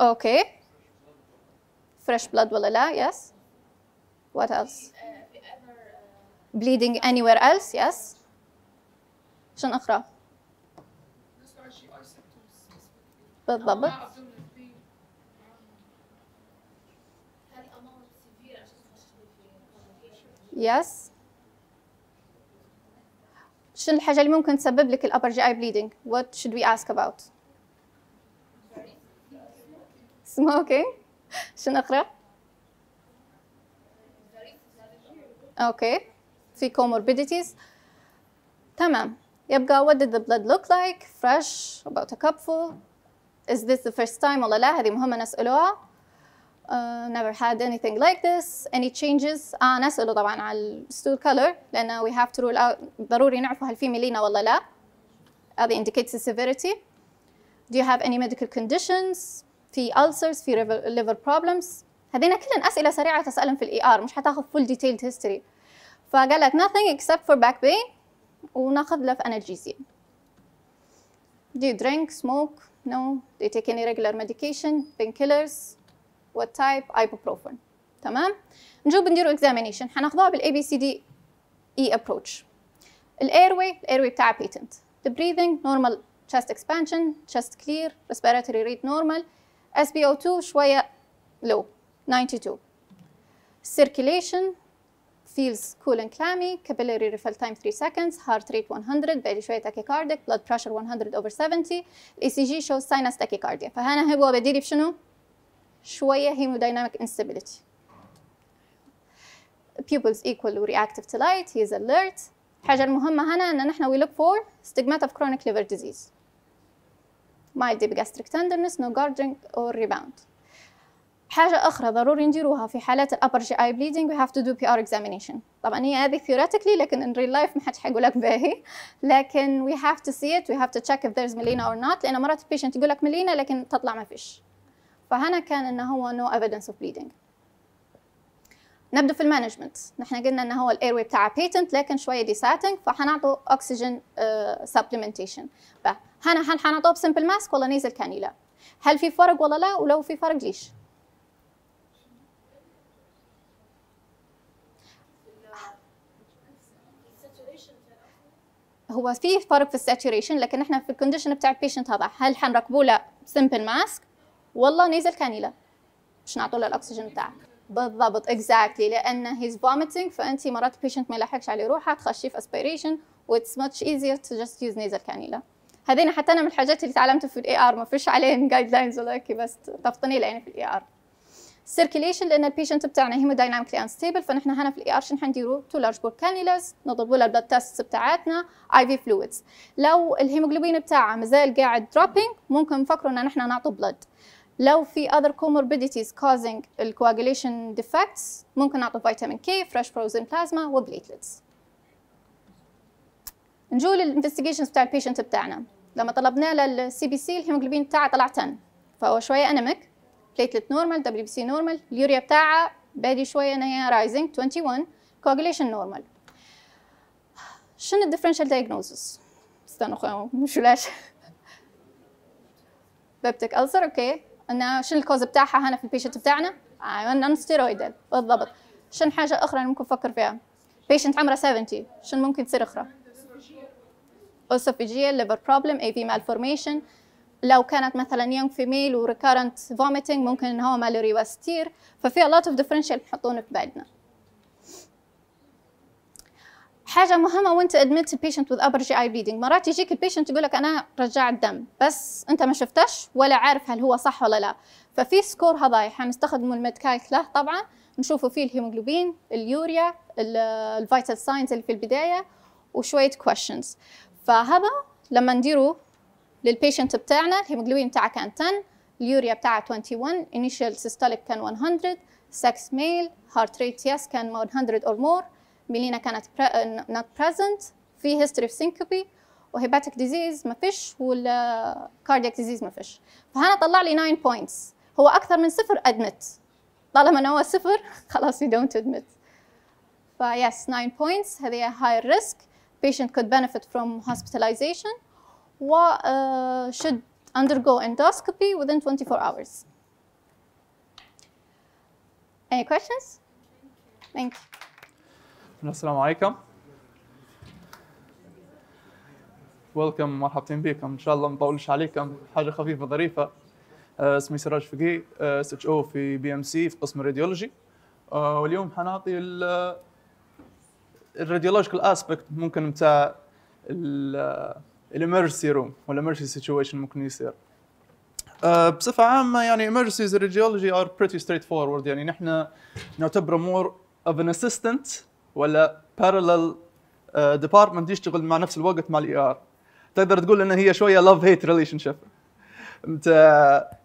C: اوكي fresh blood ولا لا yes what else bleeding anywhere else yes شن اخرى بالضبط يس شنو الحاجه اللي ممكن تسبب لك الابر جي اي بليدنج وات شود وي اسك اباوت سموكينج شنو نقرا اوكي في كوموربيديتيز تمام يبقى what did the blood look like fresh about a cupful is this the first time ولا لا هذه مهمة نسألوها uh, never had anything like this any changes آه ah, نسأله طبعا على stool color لأن we have to rule out ضروري نعرف هل في ميلينا ولا لا هذا indicates the severity do you have any medical conditions في ulcers في liver problems هذين كلن أسئلة سريعة تسألهم في الاي ER مش حتاخذ full detailed history فقال لك nothing except for back pain وناخذ له analgesia do you drink smoke no do you take any regular medication painkillers what type ibuprofen تمام نجوب نديرو examination حناخذوها بال ABCDE approach الايروي الايروي بتاع patent the breathing normal chest expansion chest clear respiratory rate normal SpO2 شوية low 92 circulation feels cool and clammy capillary refill time 3 seconds heart rate 100 بعد شويه tachycardic blood pressure 100 over 70 ECG shows sinus tachycardia فهنا هو بديري بشنو شويه hemodynamic instability pupils equal reactive to light he is alert الحاجه المهمه هنا ان نحن we look for stigmata of chronic liver disease mild gastric tenderness no guarding or rebound حاجة أخرى ضروري نديروها في حالات الأبر جي أي بليدنج we have to do PR examination طبعا هي هذه theoretically لكن in real life ما حدش حيقول لك باهي لكن we have to see it we have to check if ذيرز melena or not لأن مرات البيشنت يقول لك ملينا لكن تطلع ما فيش فهنا كان إنه هو no evidence of bleeding نبدأ في المانجمنت نحن قلنا إنه هو الاير واي بتاع بيتنت لكن شوية ساتنج فحنعطوا اوكسجين آه، سبلمنتيشن هل حنعطوه بسمبل ماسك ولا نيزل كانيلا هل في فرق ولا لا ولو في فرق ليش هو في فرق في الساتوريشن لكن احنا في الكونديشن بتاع البيشنت هذا هل حنركبه له سمبل ماسك والله نيزل كانيلا مش نعطوا له الاكسجين بتاعك بالضبط اكزاكتلي exactly. لان هيز فوميتنج فانت مرات البيشنت ما يلحقش عليه روحه تخشيه في اسبيريشن واتس ماتش ايزير تو جاست يوز نيزل كانيلا هذين حتى انا من الحاجات اللي تعلمتها في الاي ار ما فيش عليهم جايد لاينز ولا بس تفطني لاني في الاي ار سيركيليشن لان البيشنت بتاعنا هيمودايناميكلي انستيبل فنحن هنا في الاي ار شنو حنديرو تو لارج بور كانيلاز نضربوا لها البلاد تيست بتاعتنا اي في فلويدز لو الهيموجلوبين بتاعها مازال قاعد دروبينج ممكن نفكروا ان احنا نعطوا بلاد لو في other comorbidities causing الكواجوليشن defects ممكن نعطوا فيتامين كي فريش فروزن بلازما وبليتلتس نجو للانفستيجيشنز بتاع البيشنت بتاعنا لما طلبنا له السي بي سي الهيموجلوبين بتاعه طلع 10 فهو شويه انيميك بليتلت نورمال دبليو بي سي نورمال اليوريا بتاعها بادي شويه ان هي رايزنج 21 كوجليشن نورمال شنو الديفرنشال دايجنوزس استنوا مش لاش بيبتيك ألسر اوكي انا شنو الكوز بتاعها هنا في البيشنت بتاعنا ايوه نون ستيرويدال بالضبط شنو حاجه اخرى ممكن نفكر فيها بيشنت عمره 70 شنو ممكن تصير اخرى اوسوفيجيال ليفر بروبلم اي في مالفورميشن لو كانت مثلا يونغ فيميل وريكارنت فوميتنج ممكن ان هو مالوري وستير ففي a lot of differential نحطونه في بالنا حاجة مهمة وانت ادمت البيشنت with upper GI bleeding مرات يجيك البيشنت يقول لك انا رجعت دم بس انت ما شفتش ولا عارف هل هو صح ولا لا ففي سكور هضايح حنستخدمه الميد له طبعا نشوفوا فيه الهيموجلوبين اليوريا الفيتال ساينز اللي في البداية وشوية questions فهذا لما نديره للبيشنت بتاعنا الهيموجلوبين بتاعها كان 10 اليوريا بتاعها 21 انيشال سيستوليك كان 100 سكس ميل هارت ريت يس كان 100 اور مور ميلينا كانت نوت بريزنت في هيستوري اوف سينكوبي وهيباتيك ديزيز ما فيش والكاردياك ديزيز ما فيش فهنا طلع لي 9 بوينتس هو اكثر من صفر ادمت طالما ان هو صفر خلاص you don't admit فيس 9 بوينتس هذه higher risk patient could benefit from hospitalization و آه، should undergo endoscopy within 24 hours. Any questions? Thank
D: you. السلام عليكم. ويلكم مرحبتين بكم ان شاء الله ما نطولش عليكم حاجه خفيفه ظريفه آه، اسمي سراج فقي اس اتش او في بي ام سي في قسم الراديولوجي آه، واليوم حنعطي الراديولوجيكال اسبكت ممكن نتاع الامرجنسي روم ولا امرجنسي سيتويشن ممكن يصير أه بصفه عامه يعني emergencies in radiology are pretty straightforward يعني نحن نعتبره more of an assistant ولا parallel uh, department يشتغل مع نفس الوقت مع الاي ار e تقدر تقول ان هي شويه لاف هيت ريليشن شيب انت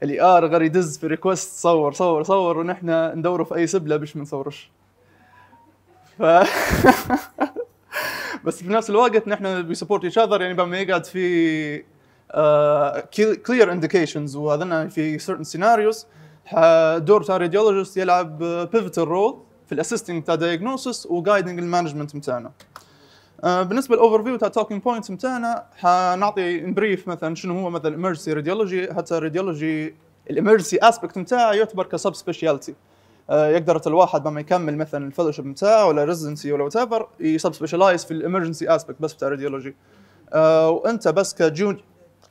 D: الاي ار غير يدز في ريكوست صور صور صور ونحن ندوره في اي سبله باش ما نصورش ف بس في نفس الوقت نحن بي سبورت ايتش اذر يعني بما يقعد في كلير آه، انديكيشنز وهذنا في سيرتن سيناريوز دور تاع راديولوجيست يلعب بيفيتال آه، رول في الاسيستنج تاع دايجنوسيس وجايدنج المانجمنت نتاعنا بالنسبه للاوفر فيو تاع توكينج بوينتس نتاعنا حنعطي بريف مثلا شنو هو مثلا امرجنسي راديولوجي حتى راديولوجي الامرجنسي اسبكت نتاعها يعتبر كسب سبيشاليتي آه، يقدر الواحد بما يكمل مثلا الفيلوشيب بتاعه ولا ريزنسي ولا وات ايفر يسب سبيشلايز في الامرجنسي اسبكت بس بتاع الراديولوجي آه، وانت بس كجون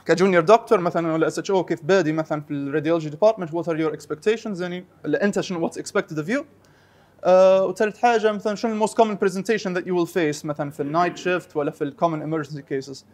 D: كجونيور دكتور مثلا ولا اس اتش او كيف بادي مثلا في الراديولوجي ديبارتمنت وات ار يور اكسبكتيشنز يعني انت شنو واتس اكسبكتد اوف يو وثالث حاجه مثلا شنو الموست كومن برزنتيشن ذات يو ويل فيس مثلا في النايت شيفت ولا في الكومن امرجنسي كيسز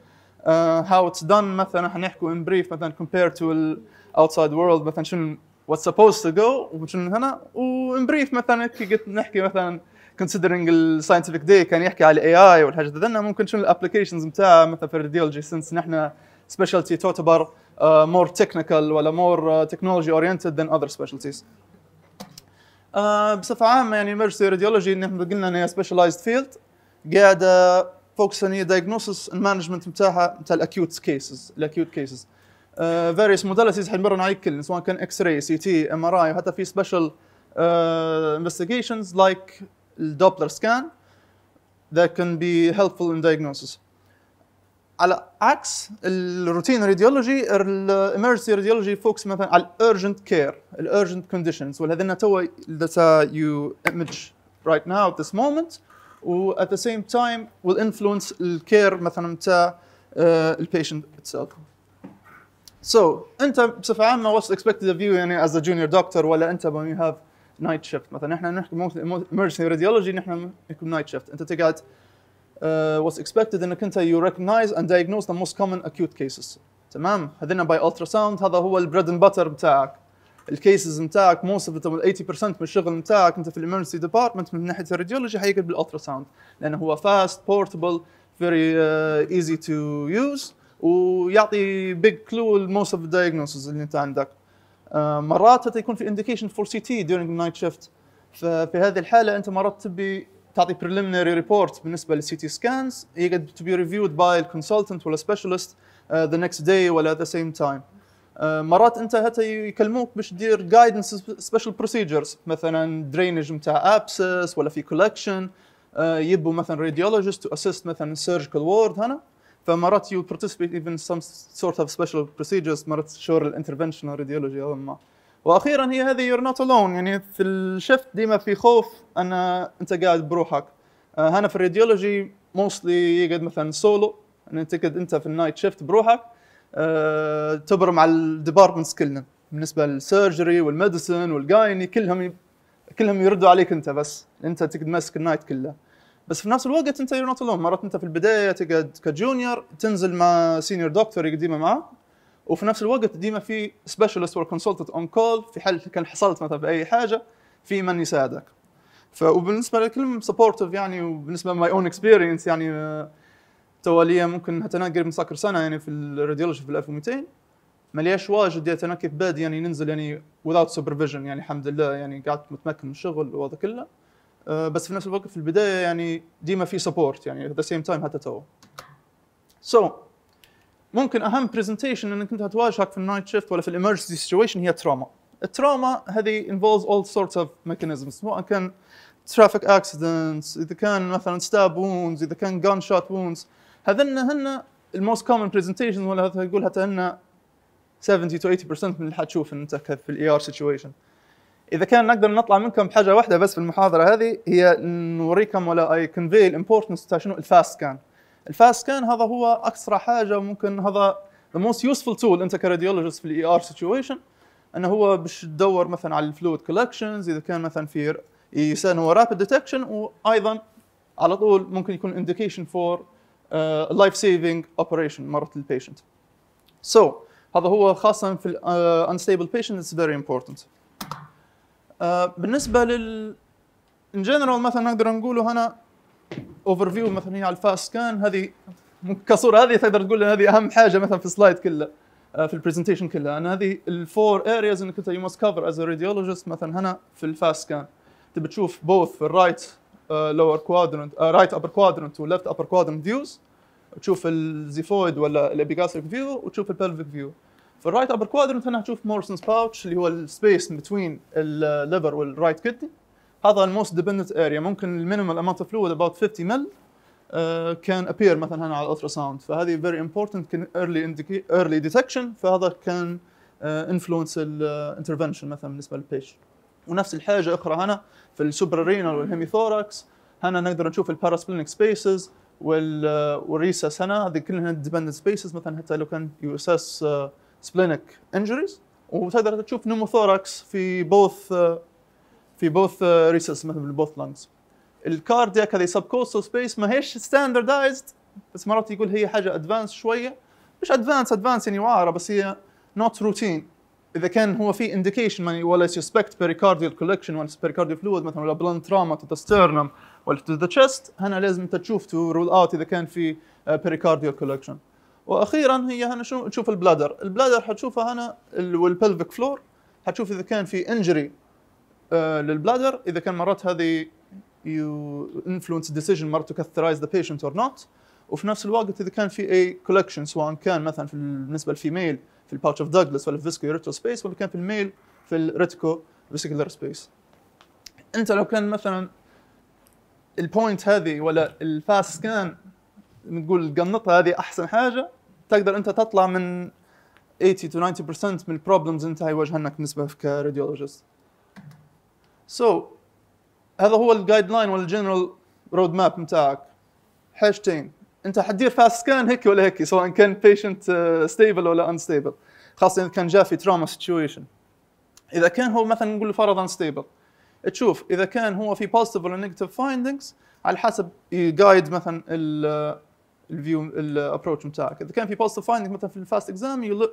D: هاو اتس دان مثلا حنحكوا ان بريف مثلا كومبير تو الاوتسايد وورلد مثلا شنو وات سبوز تو جو وكنا هنا وان بريف مثلا قلت نحكي مثلا كونسيدرينج الساينتفك داي كان يحكي على الاي اي والحاجات ذنا ممكن شنو الابلكيشنز نتاعها مثلا في الراديولوجي سنس نحن سبيشالتي تعتبر مور تكنيكال ولا مور تكنولوجي اورينتد ذان اذر سبيشالتيز بصفه عامه يعني الراديولوجي راديولوجي نحن قلنا انها سبيشاليزد فيلد قاعده فوكس ان دايجنوسس المانجمنت نتاعها نتاع الاكيوت كيسز الاكيوت كيسز آه، فيريس موداليتيز حنمرن عليك كل سواء كان اكس راي سي تي ام ار اي وحتى في سبيشال انفستيجيشنز لايك الدوبلر سكان that can be helpful in diagnosis. على عكس الروتين راديولوجي الامرجنسي راديولوجي فوكس مثلا على الارجنت كير الارجنت كونديشنز ولهذا تو داتا يو ايمج رايت ناو ات ذس مومنت و ات ذا سيم تايم ويل انفلونس الكير مثلا تاع البيشنت اتسلف. So, أنت بصفة عامة was expected of you as a junior doctor While أنت when you have night shift مثلا نحن نحكي most emergency radiology نحن نكون night shift أنت تقعد uh, what's expected أنك أنت you recognize and diagnose the most common acute cases تمام Hadina by ultrasound هذا هو ال bread and butter بتاعك ال cases بتاعك most of the 80% من الشغل بتاعك أنت the emergency department the من ناحية الراديولوجي هيجي بال ultrasound لأنه هو fast portable very easy to use ويعطي بيج كلو لموست اوف الدايجنوسز اللي انت عندك آه، مرات حتى يكون في انديكيشن فور سي تي ديورنج نايت شيفت ففي هذه الحاله انت مرات تبي تعطي بريليمينري ريبورت بالنسبه للسي تي سكانز يقعد تو بي ريفيود باي الكونسلتنت ولا سبيشالست ذا نكست داي ولا ذا سيم تايم مرات انت حتى يكلموك باش تدير جايدنس سبيشال بروسيجرز مثلا درينج نتاع ابسس ولا في كولكشن آه، يبوا مثلا راديولوجيست تو اسيست مثلا سيرجيكال وورد هنا فمرات you participate even some sort of special procedures مرات شور الانترفنشن راديولوجي او ما واخيرا هي هذه يور نوت الون يعني في الشفت ديما في خوف ان انت قاعد بروحك آه، هنا في الراديولوجي موستلي يقعد مثلا سولو ان يعني انت انت في النايت شيفت بروحك أه تبرم على الديبارتمنتس كلهم بالنسبه للسيرجري والميديسن والجايني كلهم كلهم يردوا عليك انت بس انت تقعد ماسك النايت كله بس في نفس الوقت انت يو نوت مرات انت في البدايه تقعد كجونيور تنزل مع سينيور دكتور ديما معاه وفي نفس الوقت ديما في سبيشالست اور كونسلتنت اون كول في حال كان حصلت مثلا باي حاجه في من يساعدك ف وبالنسبه للكلمه سبورتيف يعني وبالنسبه لماي اون اكسبيرينس يعني تواليه ممكن حتى انا قريب من ساكر سنه يعني في الراديولوجي في ال 1200 ما لياش واجد انا كيف بادي يعني ننزل يعني without supervision يعني الحمد لله يعني قعدت متمكن من الشغل وهذا كله آه، بس في نفس الوقت في البدايه يعني ديما في سبورت يعني ذا سيم تايم حتى تو سو so, ممكن اهم برزنتيشن انك انت هتواجهك في النايت شيفت ولا في الامرجنسي سيتويشن هي تراما التراما هذه involves all sorts of mechanisms سواء كان traffic accidents اذا كان مثلا stab wounds اذا كان gun shot wounds هذن هن الموست كومن برزنتيشن ولا تقول حتى هن 70 to 80% من اللي حتشوف انت في الاي ار سيتويشن ER اذا كان نقدر نطلع منكم بحاجه واحده بس في المحاضره هذه هي نوريكم ولا اي كونفي الامبورتنس تاع شنو الفاست سكان الفاست سكان هذا هو اكثر حاجه ممكن هذا ذا موست يوسفول تول انت كراديولوجيست في الاي ار سيتويشن انه هو باش تدور مثلا على الفلويد كولكشنز اذا كان مثلا في يسان هو رابيد ديتكشن وايضا على طول ممكن يكون انديكيشن فور لايف سيفينج اوبريشن مره للبيشنت سو so, هذا هو خاصه في الانستابل بيشنت اتس فيري امبورتنت آه بالنسبه لل ان جنرال مثلا نقدر نقوله هنا اوفر فيو مثلا هي على الفاست كان هذه كصوره هذه تقدر تقول هذه اهم حاجه مثلا في السلايد كله آه، في البرزنتيشن كلها ان هذه الفور ارياز انك انت يو ماست كفر از راديولوجيست مثلا هنا في الفاست سكان تبي تشوف بوث الرايت لور كوادرنت رايت ابر كوادرنت وليفت ابر كوادرنت فيوز تشوف الزيفويد ولا الابيجاستريك فيو وتشوف البلفيك فيو في الرايت ابر كوادرنت هنا هتشوف مورسنز باوتش اللي هو السبيس بتوين الليفر والرايت كدني هذا الموست ديبندنت اريا ممكن المينيمال امونت اوف فلويد اباوت 50 مل كان ابير مثلا هنا على الالترا ساوند فهذه فيري امبورتنت كان ايرلي ايرلي ديتكشن فهذا كان انفلونس الانترفنشن مثلا بالنسبه للبيش ونفس الحاجه اخرى هنا في السوبر رينال والهيميثوركس هنا نقدر نشوف الباراسبلينك سبيسز والريسس هنا هذه كلها ديبندنت سبيسز مثلا حتى لو كان يو اس اس سبلينك انجريز وتقدر تشوف نموثوركس في بوث uh, في بوث ريسس uh, مثلا بوث لانجز الكاردياك هذه سب كوستال سبيس ما هيش ستاندردايزد بس مرات يقول هي حاجه ادفانس شويه مش ادفانس ادفانس يعني واعره بس هي نوت روتين اذا كان هو في انديكيشن يعني ولا سسبكت بيريكارديال كولكشن ولا بيريكارديال فلويد مثلا ولا بلان تراما تو ستيرنم ولا تو ذا تشست هنا لازم انت تشوف تو رول اوت اذا كان في بيريكارديال uh, كولكشن واخيرا هي هنا شنو تشوف البلادر البلادر حتشوفها هنا والبلفيك فلور حتشوف اذا كان في انجري آه، للبلادر اذا كان مرات هذه يو انفلونس ديسيجن مرات تكثرايز ذا بيشنت اور نوت وفي نفس الوقت اذا كان في اي كولكشن سواء كان مثلا في بالنسبه للفيميل في الباوتش اوف دوجلاس ولا في فيسكو ريترو سبيس ولا كان في الميل في الريتكو فيسكولار سبيس انت لو كان مثلا البوينت هذه ولا الفاست سكان نقول قنطها هذه احسن حاجه تقدر انت تطلع من 80 to 90% من البروبلمز انت هيواجهنك لك بالنسبه كراديولوجيست سو so, هذا هو الجايد لاين ولا الجنرال رود ماب نتاعك حاجتين انت حدير فاست سكان هيك ولا هيك سواء كان بيشنت ستيبل uh, ولا انستيبل خاصه اذا كان جاء في تراما سيتويشن اذا كان هو مثلا نقول فرضا ستيبل تشوف اذا كان هو في بوزيتيف ولا نيجاتيف فايندينجز على حسب يجايد مثلا الفيو الابروتش نتاعك اذا كان في بوزيتيف فايندينغ مثلا في الفاست اكزام يو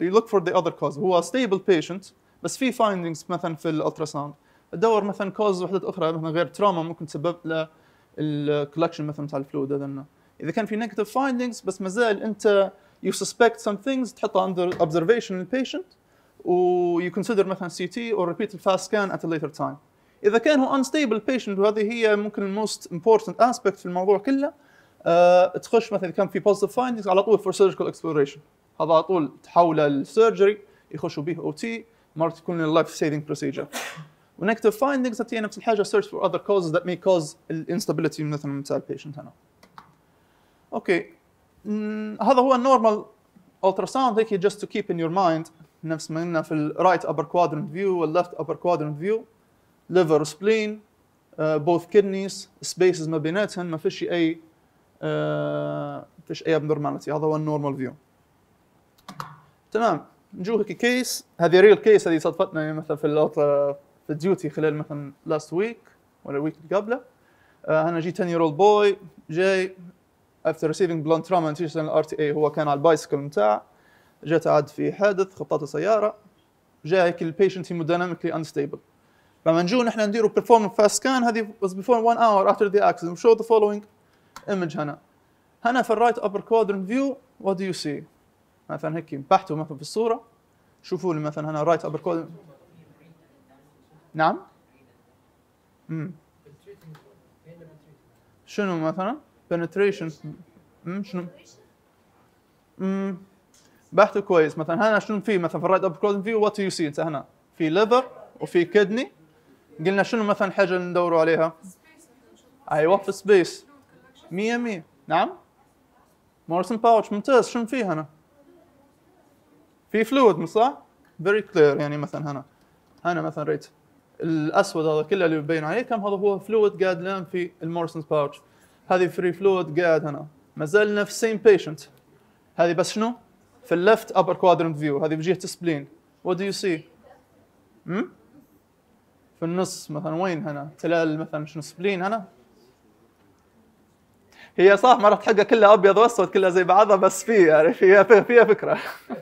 D: لوك فور ذا اذر كوز هو ستيبل بيشنت بس في فايندينغز مثلا في الالترا ساوند تدور مثلا كوز وحدات اخرى مثلا غير تروما ممكن تسبب له الكولكشن مثلا تاع الفلويد هذا اذا كان في نيجاتيف فايندينغز بس مازال انت يو سسبكت سم ثينجز تحطها اندر اوبزرفيشن للبيشنت ويو كونسيدر مثلا سي تي او ريبيت الفاست سكان ات ليتر تايم اذا كان هو انستيبل بيشنت وهذه هي ممكن الموست امبورتنت اسبكت في الموضوع كله أه تخش مثلا كان في بوزيتيف فايندنجز على طول فور سيرجيكال اكسبلوريشن هذا على طول تحوله للسيرجري يخشوا به او تي مرات يكون اللايف سيفنج بروسيجر ونيجاتيف فايندنجز هي نفس الحاجه سيرش فور اذر كوزز ذات مي كوز الانستابيلتي مثلا بتاع البيشنت هنا اوكي هذا هو النورمال الترا ساوند هيك جاست تو كيب ان يور مايند نفس ما قلنا في الرايت ابر كوادرنت فيو واللفت ابر كوادرنت فيو ليفر سبلين بوث كيدنيز سبيسز ما بيناتهم ما فيش اي آه، فيش اي ابنورماليتي هذا هو النورمال فيو تمام نجو هيك كيس هذه ريل كيس هذه صدفتنا يعني مثلا في العطله آه، في الديوتي خلال مثلا لاست ويك ولا الويك اللي قبله انا آه، جي 10 يير اولد بوي جاي افتر ريسيفينج بلونت تراما نتيجه الار تي اي هو كان على البايسكل نتاعه جات عاد في حادث خبطته سياره جاي هيك البيشنت هيموديناميكلي انستيبل لما نجو نحن نديروا بيرفورم فاست سكان هذه was before one hour after the accident show the following ايمج هنا هنا في الرايت ابر كوادرنت فيو وات دو يو سي مثلا هيك بحثوا مثلا في الصوره شوفوا لي مثلا هنا رايت ابر كوادرنت نعم امم شنو مثلا بنتريشن امم شنو امم بحثوا كويس مثلا هنا شنو في مثلا في الرايت ابر كوادرنت فيو وات دو يو سي انت هنا في ليفر وفي كدني قلنا شنو مثلا حاجه ندوروا عليها ايوه في سبيس 100 100 نعم مارسن باوتش ممتاز شنو فيه هنا في فلويد مش صح فيري كلير يعني مثلا هنا هنا مثلا ريت الاسود هذا كله اللي مبين عليه كم هذا هو فلويد قاعد لان في المورسن باوتش هذه فري فلويد قاعد هنا ما زلنا في سيم بيشنت هذه بس شنو في اللفت ابر كوادرنت فيو هذه بجهه سبلين وات دو يو سي في النص مثلا وين هنا تلال مثلا شنو سبلين هنا هي صح ما راح تحقق كلها ابيض واسود كلها زي بعضها بس في يعني فيها فيها فكره تمام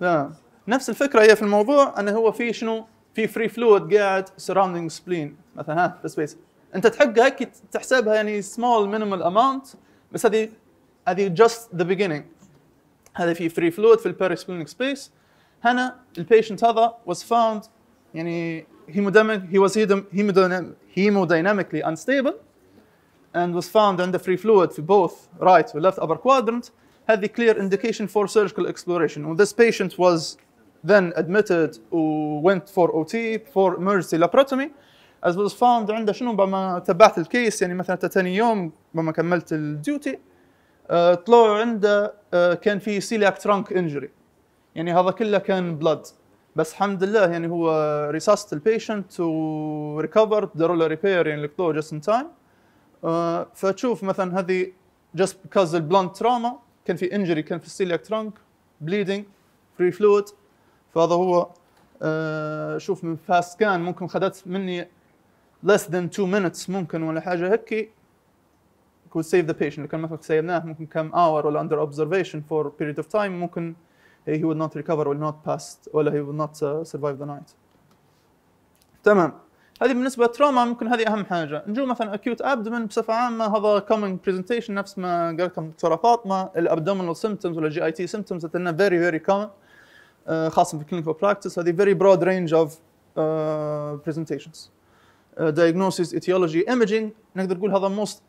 D: نعم. نفس الفكره هي في الموضوع انه هو في شنو في فري فلويد قاعد سراوندينج سبلين مثلا ها في سبيس انت تحقها هيك تحسبها يعني سمول مينيمال اماونت بس هذه هذه جاست ذا بيجينينج هذا في فري فلويد في الباراسبلينيك سبيس هنا البيشنت هذا was found يعني hemodynamic he was hemodynamically unstable and was found under free fluid في both right and left upper quadrant هذه clear indication for surgical exploration when this patient was then admitted went for OT for emergency laparotomy as was found عنده شنو بما تبعت الكيس يعني مثلا تاني يوم بما كملت الديوتي طلعوا عنده كان في celiac trunk injury يعني هذا كله كان blood بس الحمد لله يعني هو patient البيشنت وريكفرد داروا له ريبير يعني لقطوه just ان تايم آه، فتشوف مثلا هذه جاست بيكوز البلونت تراما كان في انجري كان في السيلياك ترانك بليدنج فري فلويد فهذا هو آه، شوف من فاست سكان ممكن خدت مني less than 2 minutes ممكن ولا حاجه هيك could save the patient كان مثلا سيبناه ممكن كم hour ولا under observation for period of time ممكن he would not recover will not pass ولا he would not آه، survive the night تمام هذه بالنسبه لتروما ممكن هذه اهم حاجه نجو مثلا اكيوت ابدمن بصفه عامه هذا كومن برزنتيشن نفس ما قال لكم دكتوره فاطمه الابدومينال سيمتومز ولا جي اي تي سيمتومز اتنا فيري فيري كومن خاصه في كلينيكال براكتس هذه فيري برود رينج اوف برزنتيشنز diagnosis ايتيولوجي ايمجينج نقدر نقول هذا موست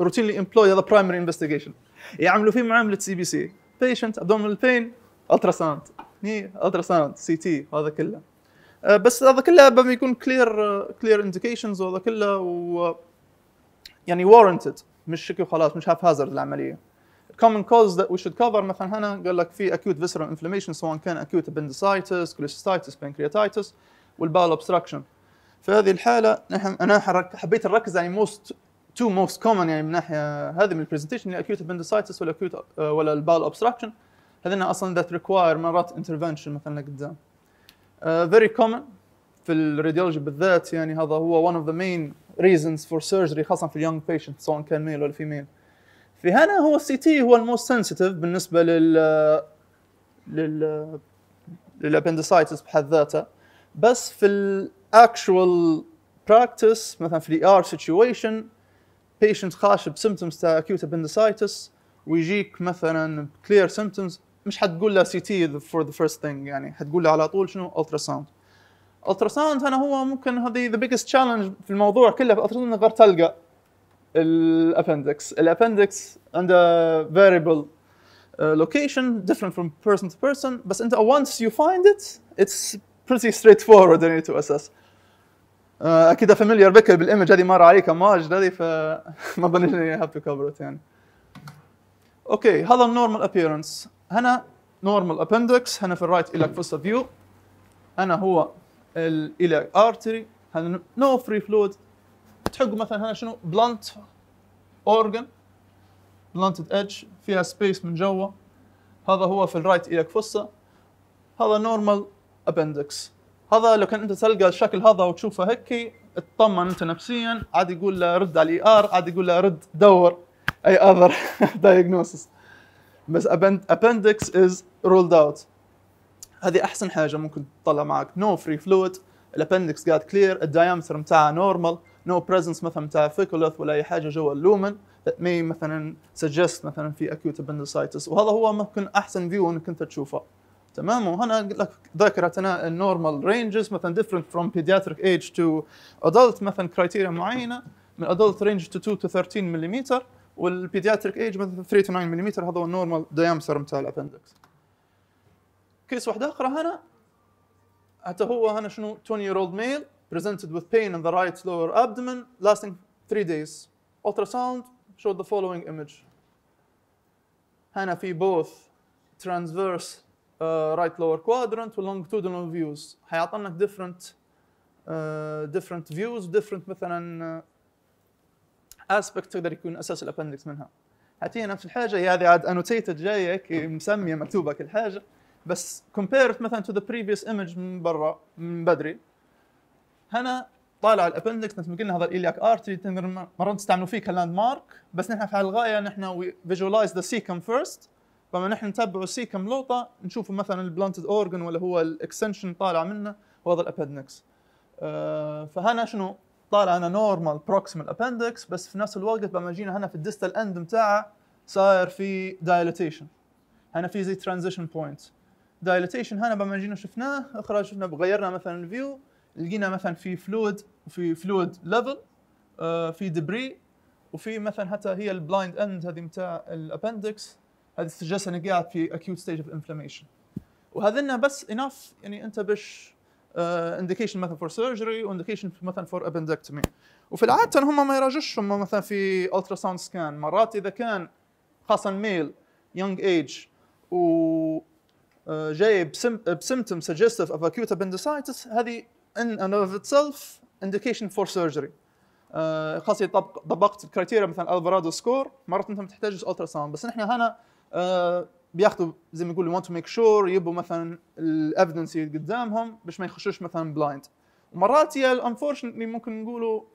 D: روتينلي امبلوي هذا برايمري انفستيجيشن يعملوا فيه معامله سي بي سي بيشنت ابدومينال بين الترا ني التراساوند الترا سي تي هذا كله آه، بس هذا كله بما يكون كلير كلير انديكيشنز وهذا كله و يعني وارنتد مش شكل خلاص مش هاف هازارد العمليه common cause that we should cover مثلا هنا قال لك في acute visceral inflammation سواء كان acute appendicitis, cholecystitis, pancreatitis والبال obstruction في هذه الحاله نحن انا حبيت نركز يعني موست تو موست كومن يعني من ناحيه هذه من البرزنتيشن اللي acute appendicitis ولا acute آه، ولا البال obstruction هذين اصلا ذات require مرات intervention مثلا قدام فيري آه، كومن في الراديولوجي بالذات يعني هذا هو one of the main reasons for surgery خاصه في اليونج بيشنت سواء كان ميل ولا فيميل هنا هو السي تي هو الموست سنسيتيف بالنسبه لل لل للابندسايتس بحد ذاته بس في الاكشوال براكتس مثلا في الاي ار سيتويشن بيشنت خاش بسيمتومز تاع اكيوت ابندسايتس ويجيك مثلا كلير سيمتومز مش حتقول له سي تي فور ذا فيرست ثينج يعني حتقول له على طول شنو الترا ساوند الترا ساوند انا هو ممكن هذه ذا بيجست تشالنج في الموضوع كله في الترا ساوند غير تلقى الابندكس الابندكس عنده فاريبل لوكيشن uh, different from person to person بس انت once you find it it's pretty straightforward يعني تو اسس uh, اكيد فاميليار بك بالايمج هذه مر عليك ماجد هذه فما اظنش اني هاف تو كفر يعني اوكي هذا النورمال ابييرنس هنا نورمال ابندكس هنا في الرايت الك فوسا فيو هنا هو الالك ارتري هنا نو فري فلويد تحقوا مثلا هنا شنو بلانت اورجن بلانتد ايدج فيها سبيس من جوا هذا هو في الرايت الك فوسا هذا نورمال ابندكس هذا لو كان انت تلقى الشكل هذا وتشوفه هيك اطمن انت نفسيا عاد يقول له رد على الاي ار عاد يقول له رد دور اي اذر diagnosis بس appendix is rolled out هذه احسن حاجه ممكن تطلع معك نو فري فلويد الابندكس قاعد كلير الديامتر نتاعها نورمال نو بريزنس مثلا نتاع فيكولث ولا اي حاجه جوا اللومن مي مثلا سجست مثلا في اكيوت ابندسايتس وهذا هو ممكن احسن فيو انك انت تشوفه تمام وهنا قلت لك ذاكرت انا النورمال رينجز مثلا ديفرنت فروم بيدياتريك ايج تو ادلت مثلا كرايتيريا معينه من ادلت رينج تو 2 تو 13 ملم والبيدياتريك ايج مثلا 3 تو 9 ملم هذا هو النورمال دايمتر نتاع الابندكس كيس واحد اخر هنا حتى هو هنا شنو 20 year old male presented with pain in the right lower abdomen lasting 3 days ultrasound showed the following image هنا في both transverse uh, right lower quadrant و longitudinal views حيعطينا different uh, different views different مثلا اسبكت تقدر يكون اساس الابندكس منها حتى نفس الحاجه هي هذه عاد انوتيتد جايه مسميه مكتوبه كل حاجه بس كومبيرت مثلا تو ذا بريفيوس ايمج من برا من بدري هنا طالع الابندكس مثل ما قلنا هذا الالياك ارتري مرات تستعملوا فيه كلاند مارك بس نحن في الغايه نحن فيجوالايز ذا سيكم فيرست فما نحن نتبعوا السيكم لوطه نشوفوا مثلا البلانتد اورجن ولا هو الاكستنشن طالع منه وهذا الابندكس آه، فهنا شنو طالع انا نورمال بروكسيمال ابندكس بس في نفس الوقت لما جينا هنا في الديستال اند بتاعه صاير في دايليتيشن هنا في زي ترانزيشن بوينت دايليتيشن هنا لما جينا شفناه اخرج شفنا غيرنا مثلا الفيو لقينا مثلا في فلويد وفي فلويد ليفل في دبري آه، وفي مثلا حتى هي البلايند اند هذه بتاع الابندكس هذه سجلت انك قاعد في اكيوت ستيج اوف انفلاميشن وهذنا بس انف يعني انت باش آه، indication مثلا surgery سيرجري وانديكيشن مثلا فور ابندكتومي وفي العاده هم ما يراجعوش هم مثلا في ultrasound scan مرات اذا كان خاصه ميل يونج ايج و آه، جاي بسيمتوم suggestive of acute appendicitis هذه in and of itself indication for surgery آه، خاصه طبقت الكريتيريا مثلا الفرادو سكور مرات انت ما تحتاجش الترا بس نحن هنا بياخذوا زي ما يقولوا want to make sure يبوا مثلا الافيدنس اللي قدامهم باش ما يخشوش مثلا بلايند ومرات يا unfortunately ممكن نقولوا سم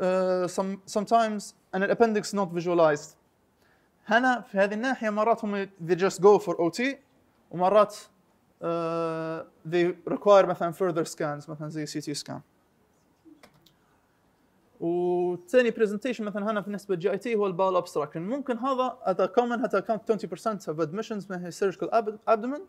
D: آه، some, sometimes an appendix not visualized هنا في هذه الناحيه مرات هم they just go for OT ومرات uh, they require مثلا further scans مثلا زي CT scan والثاني برزنتيشن مثلا هنا بالنسبه للجي اي تي هو البال ابستراكشن ممكن هذا اتا كومن common at 20% اوف ادمشنز من السيرجيكال abdomen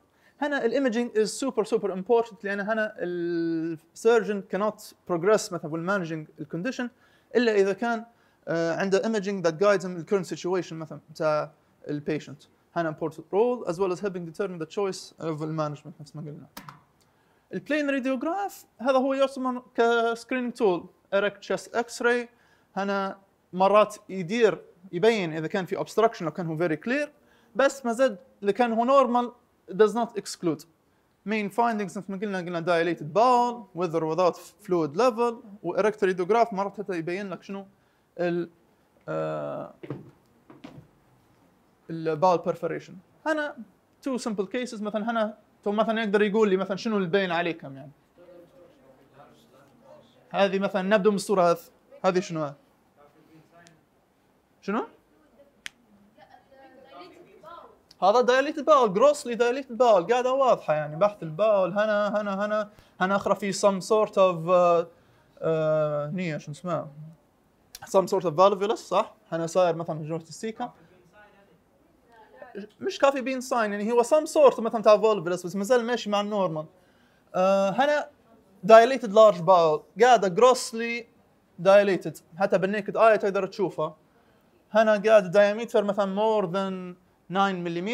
D: هنا الايمجنج از سوبر سوبر امبورتنت لان هنا السيرجن كانوت بروجريس مثلا بالمانجنج الكونديشن الا اذا كان آه، عنده imaging ذات guides him الكرنت سيتويشن مثلا تاع البيشنت هنا امبورتنت رول از ويل از helping determine ذا تشويس اوف المانجمنت management نفس ما قلنا. البلين راديوغراف هذا هو يعتبر كسكرينينج تول ايريك تشيست اكس راي هنا مرات يدير يبين اذا كان في obstruction لو كان هو فيري كلير بس ما زاد اللي كان هو نورمال does not exclude main findings مثل ما قلنا قلنا dilated bowel with or without fluid level و مرات حتى يبين لك شنو ال آه، ال bowel perforation هنا two simple cases مثلا هنا تو مثلا يقدر يقول لي مثلا شنو اللي باين عليكم يعني هذه مثلا نبدأ من الصورة هذه هذه شنو هذا؟ شنو؟ هذا دايليت باول جروسلي دايليت باول قاعده واضحه يعني بحث الباول هنا هنا هنا هنا اخرى في سم سورت اوف نية شو اسمها سم سورت اوف valvulus صح هنا صاير مثلا جوة السيكا مش كافي بين ساين يعني هو سم سورت مثلا تاع valvulus بس مازال ماشي مع النورمال آه، هنا دايليتد لارج باول قاعده جروسلي دايليتد حتى بالنيكد اي تقدر تشوفها هنا قاعد دايمتر مثلا مور ذان 9 ملم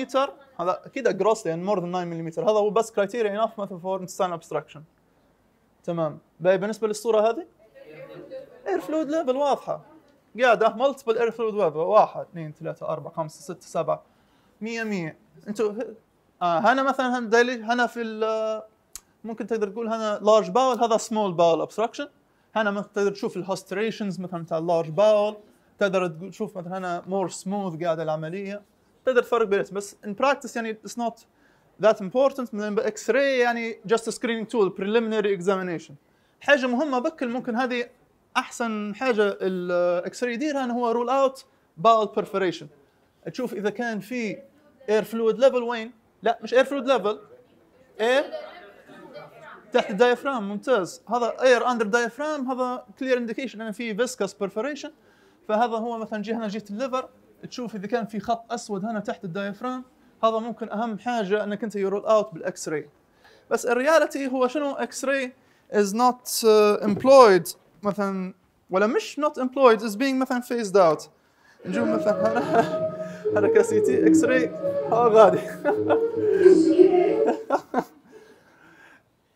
D: هذا كذا جروسلي يعني مور ذان 9 ملم هذا هو بس كرايتيريا انف مثلا فور انستان ابستراكشن تمام باي بالنسبه للصوره هذه اير فلويد ليفل واضحه قاعده مالتيبل اير فلويد ليفل واحد اثنين ثلاثه اربعه خمسه سته سبعه 100 100 انتوا آه هنا مثلا هنا في ممكن تقدر تقول هنا لارج باول هذا سمول باول ابستراكشن هنا تقدر تشوف الهوستريشنز مثلا بتاع اللارج باول تقدر تشوف مثلا هنا مور سموث قاعده العمليه تقدر تفرق بينهم بس ان براكتس يعني اتس نوت ذات امبورتنت من اكس راي يعني جاست سكرينينج تول بريليمينري اكزامينيشن حاجه مهمه بكل ممكن هذه احسن حاجه الاكس راي يديرها هو رول اوت باول برفريشن تشوف اذا كان في اير فلويد ليفل وين لا مش اير فلويد ليفل اير تحت الدايفرام ممتاز هذا اير اندر دايفرام هذا كلير انديكيشن ان في فيسكس برفريشن فهذا هو مثلا جهه هنا جهه الليفر تشوف اذا كان في خط اسود هنا تحت الدايفرام هذا ممكن اهم حاجه انك انت يرول اوت بالاكس راي بس الرياليتي هو شنو اكس راي از نوت امبلويد مثلا ولا مش نوت امبلويد از بينج مثلا فيزد اوت نجيب مثلا هنا هذا كاسيتي اكس راي اه غادي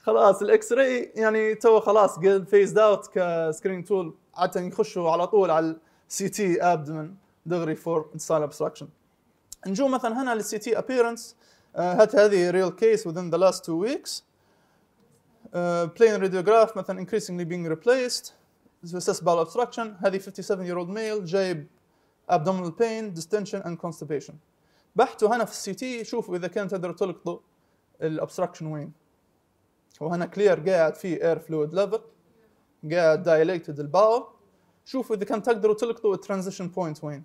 D: خلاص الاكس راي يعني تو خلاص قال فيزد اوت كسكرين تول عاده يخشوا على طول على السي تي ابدمن دغري فور انسايل ابستراكشن نجو مثلا هنا للسي تي ابيرنس هات هذه ريل كيس within the last two weeks بلين آه، plain radiograph مثلا increasingly being replaced success bowel obstruction هذه 57 year old male جايب abdominal pain distension and constipation بحثوا هنا في السي تي شوفوا اذا كانت تقدر تلقطوا الابستراكشن وين وهنا كلير قاعد في اير فلويد ليفل قاعد دايليتد الباور شوفوا اذا كان تقدروا تلقطوا الترانزيشن بوينت وين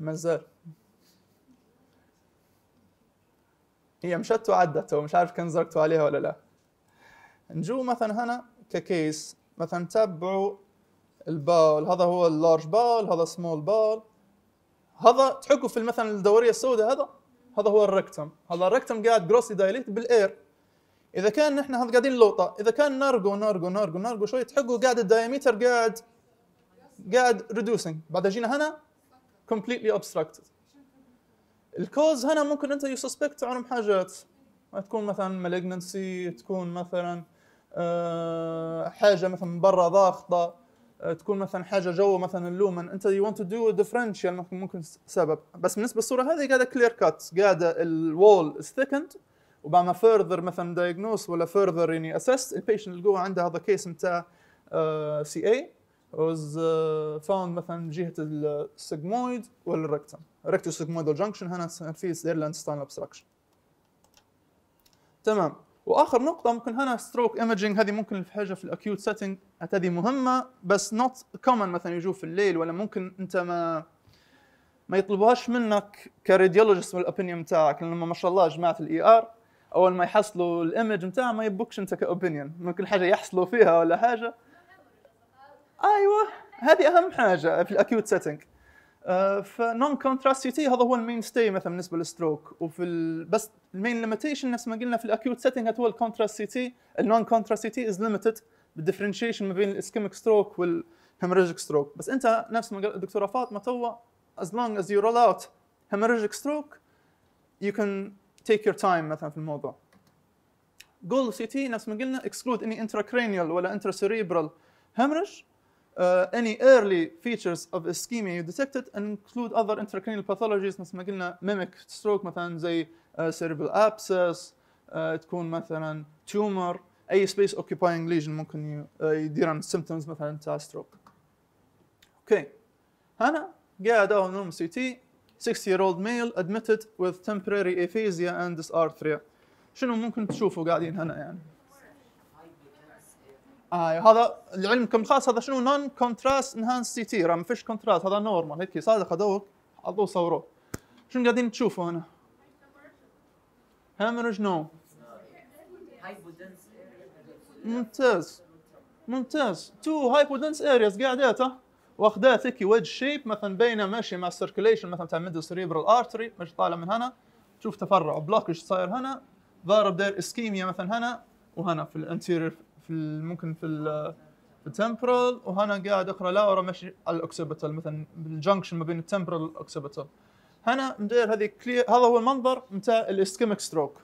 D: مازال هي مشت وعدت ومش عارف كان زرقتوا عليها ولا لا نجو مثلا هنا ككيس مثلا تبعوا الباول هذا هو اللارج باول هذا سمول باول هذا تحكوا في مثلا الدوريه السوداء هذا هذا هو الركتم هذا الركتم قاعد جروس دايليت بالاير اذا كان نحن هذا قاعدين لوطه اذا كان نارجو نارجو نارجو نارجو شويه تحقه قاعد الدايمتر قاعد قاعد ريدوسينج بعد جينا هنا كومبليتلي obstructed الكوز هنا ممكن انت يو سسبكت عنهم حاجات تكون مثلا مالجنسي تكون مثلا آه، حاجه مثلا من برا ضاغطه آه، تكون مثلا حاجه جوا مثلا اللومن انت يو ونت تو دو ديفرنشال ممكن سبب بس بالنسبه للصوره هذه قاعده كلير كات قاعده الوول از ثيكند وبعد فيرذر مثلا دايجنوس ولا فيرذر يعني اسست البيشنت اللي جوا عنده هذا كيس نتاع سي اي وز فاوند مثلا جهه السجمويد ولا الركتم ريكتو سجمويدال جنكشن هنا في سيرلاند ستان ابستراكشن تمام واخر نقطه ممكن هنا ستروك ايمجنج هذه ممكن في حاجه في الاكيوت سيتنج هذه مهمه بس نوت كومن مثلا يجوا في الليل ولا ممكن انت ما ما يطلبوهاش منك كراديولوجيست والاوبينيون بتاعك لان ما شاء الله جماعه الاي ار e اول ما يحصلوا الايمج نتاع ما يبوكش انت كاوبينيون ممكن حاجه يحصلوا فيها ولا حاجه ايوه هذه اهم حاجه في الاكيوت سيتنج آه، فنون كونتراستيتي هذا هو المين ستي مثلا بالنسبه للستروك وفي ال... بس المين ليميتيشن نفس ما قلنا في الاكيوت سيتنج هو الكونتراستيتي النون كونتراستيتي از ليميتد بالديفرنشيشن ما بين الاسكيميك ستروك والهيمرجيك ستروك بس انت نفس ما قال الدكتوره فاطمه تو از لونج از يو رول اوت hemorrhagic ستروك يو كان تيك يور تايم مثلا في الموضوع جول سي تي نفس ما قلنا اني انترا intracranial ولا intracerebral hemorrhage Uh, any early features of ischemia you detected and include other intracranial pathologies مثل ما قلنا mimic stroke مثلا زي uh, cerebral abscess uh, تكون مثلا tumor اي space occupying lesion ممكن يدير عن symptoms مثلا تاع stroke. اوكي okay. هنا قاعد اهو نوم سي تي year old male admitted with temporary aphasia and dysarthria شنو ممكن تشوفوا قاعدين هنا يعني ايوه هذا لعلمكم خاص هذا شنو نون كونتراست انهانس سي تي ما فيش كونتراست هذا نورمال هيك صادق هذوك عطوه صوروه شنو قاعدين تشوفوا هنا؟ هامرج نو ممتاز ممتاز تو دنس ارياز قاعدات واخذات هيك وجه شيب مثلا بينه ماشي مع السيركليشن مثلا تاع ميدو سريبرال ارتري مش طالع من هنا تشوف تفرع بلوك ايش صاير هنا ضارب داير اسكيميا مثلا هنا وهنا في الانتيرير في ممكن في في التمبرال وهنا قاعد اقرا لا ورا ماشي على الاوكسيبيتال مثلا بالجنكشن ما بين التمبرال والاوكسيبيتال هنا مدير هذه كلير هذا هو المنظر نتاع الاسكيميك ستروك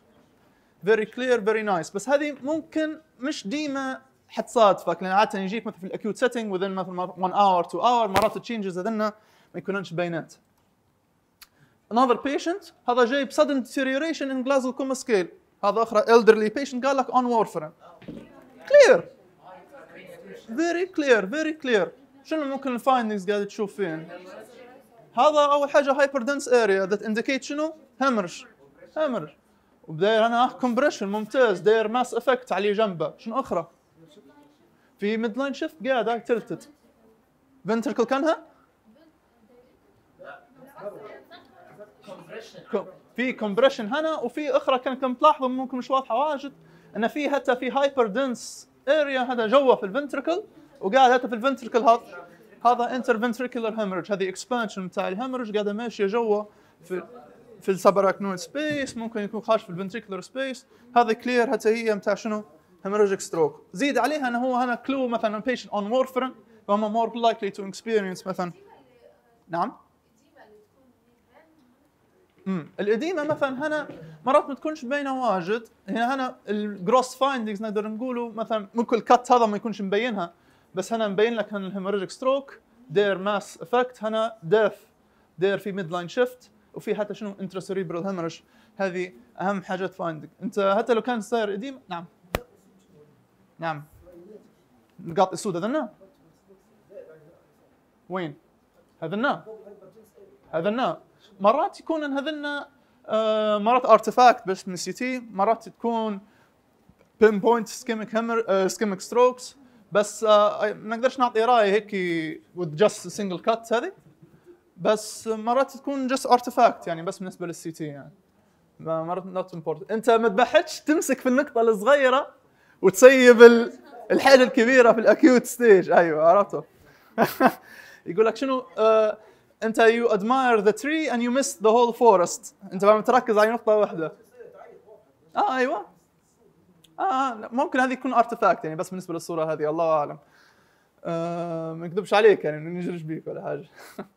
D: فيري كلير فيري نايس بس هذه ممكن مش ديما حتصادفك لان عاده يجيك مثلا في الاكيوت سيتنج وذن مثلا 1 اور 2 اور مرات التشينجز هذنا ما يكونونش بينات another patient هذا جايب sudden deterioration in Glasgow coma scale هذا اخرى elderly patient قال لك on warfarin كلير فيري كلير فيري كلير شنو ممكن الفايندنجز قاعد تشوف فين؟ هذا اول حاجه هايبر دنس اريا ذات انديكيت شنو؟ هامرش هامرش وداير انا كومبريشن ممتاز داير ماس افكت عليه جنبه شنو اخرى؟ في ميد لاين شيفت قاعد تلتت فنتركل كانها؟ في كومبريشن هنا وفي اخرى كانت ملاحظه ممكن مش واضحه واجد ان في حتى في هايبر دنس اريا هذا جوا في الفنتركل وقاعد حتى في الفنتركل هذا هذا انتر فنتركلر هيمرج هذه اكسبانشن بتاع الهيمرج قاعده ماشيه جوا في في السبراكنويد سبيس ممكن يكون خارج في الفنتركلر سبيس هذا كلير حتى هي بتاع شنو هيمرجيك ستروك زيد عليها انه هو هنا كلو مثلا بيشنت اون وورفرن فهم مور لايكلي تو اكسبيرينس مثلا نعم امم القديمه مثلا هنا مرات ما تكونش مبينه واجد هنا هنا الجروس فايندنجز نقدر نقولوا مثلا ممكن الكات هذا ما يكونش مبينها بس هنا مبين لك هنا الهيموريجيك ستروك دير ماس افكت هنا ديث دير في ميد لاين شيفت وفي حتى شنو انترا سيريبرال هيموريج هذه اهم حاجات فايندنج انت حتى لو كان صاير قديم نعم نعم النقاط السود هذا وين؟ هذا النا هذا النا مرات يكون هذن آه، مرات ارتفاكت بس من سي تي مرات تكون بين بوينت سكيميك همر سكيميك ستروكس بس آه، ما نقدرش نعطي راي هيك وذ جاست سنجل كات هذه بس مرات تكون جاست ارتفاكت يعني بس بالنسبه للسي تي يعني مرات نوت امبورتنت انت ما تبحثش تمسك في النقطه الصغيره وتسيب الحاجه الكبيره في الاكيوت ستيج ايوه عرفته يقول لك شنو آه انت يو ادماير ذا تري اند يو مس ذا هول فورست انت ما تركز على نقطه واحده اه ايوه اه ممكن هذه تكون ارتفاكت يعني بس بالنسبه للصوره هذه الله اعلم آه ما نكذبش عليك يعني ما نجرش بيك ولا حاجه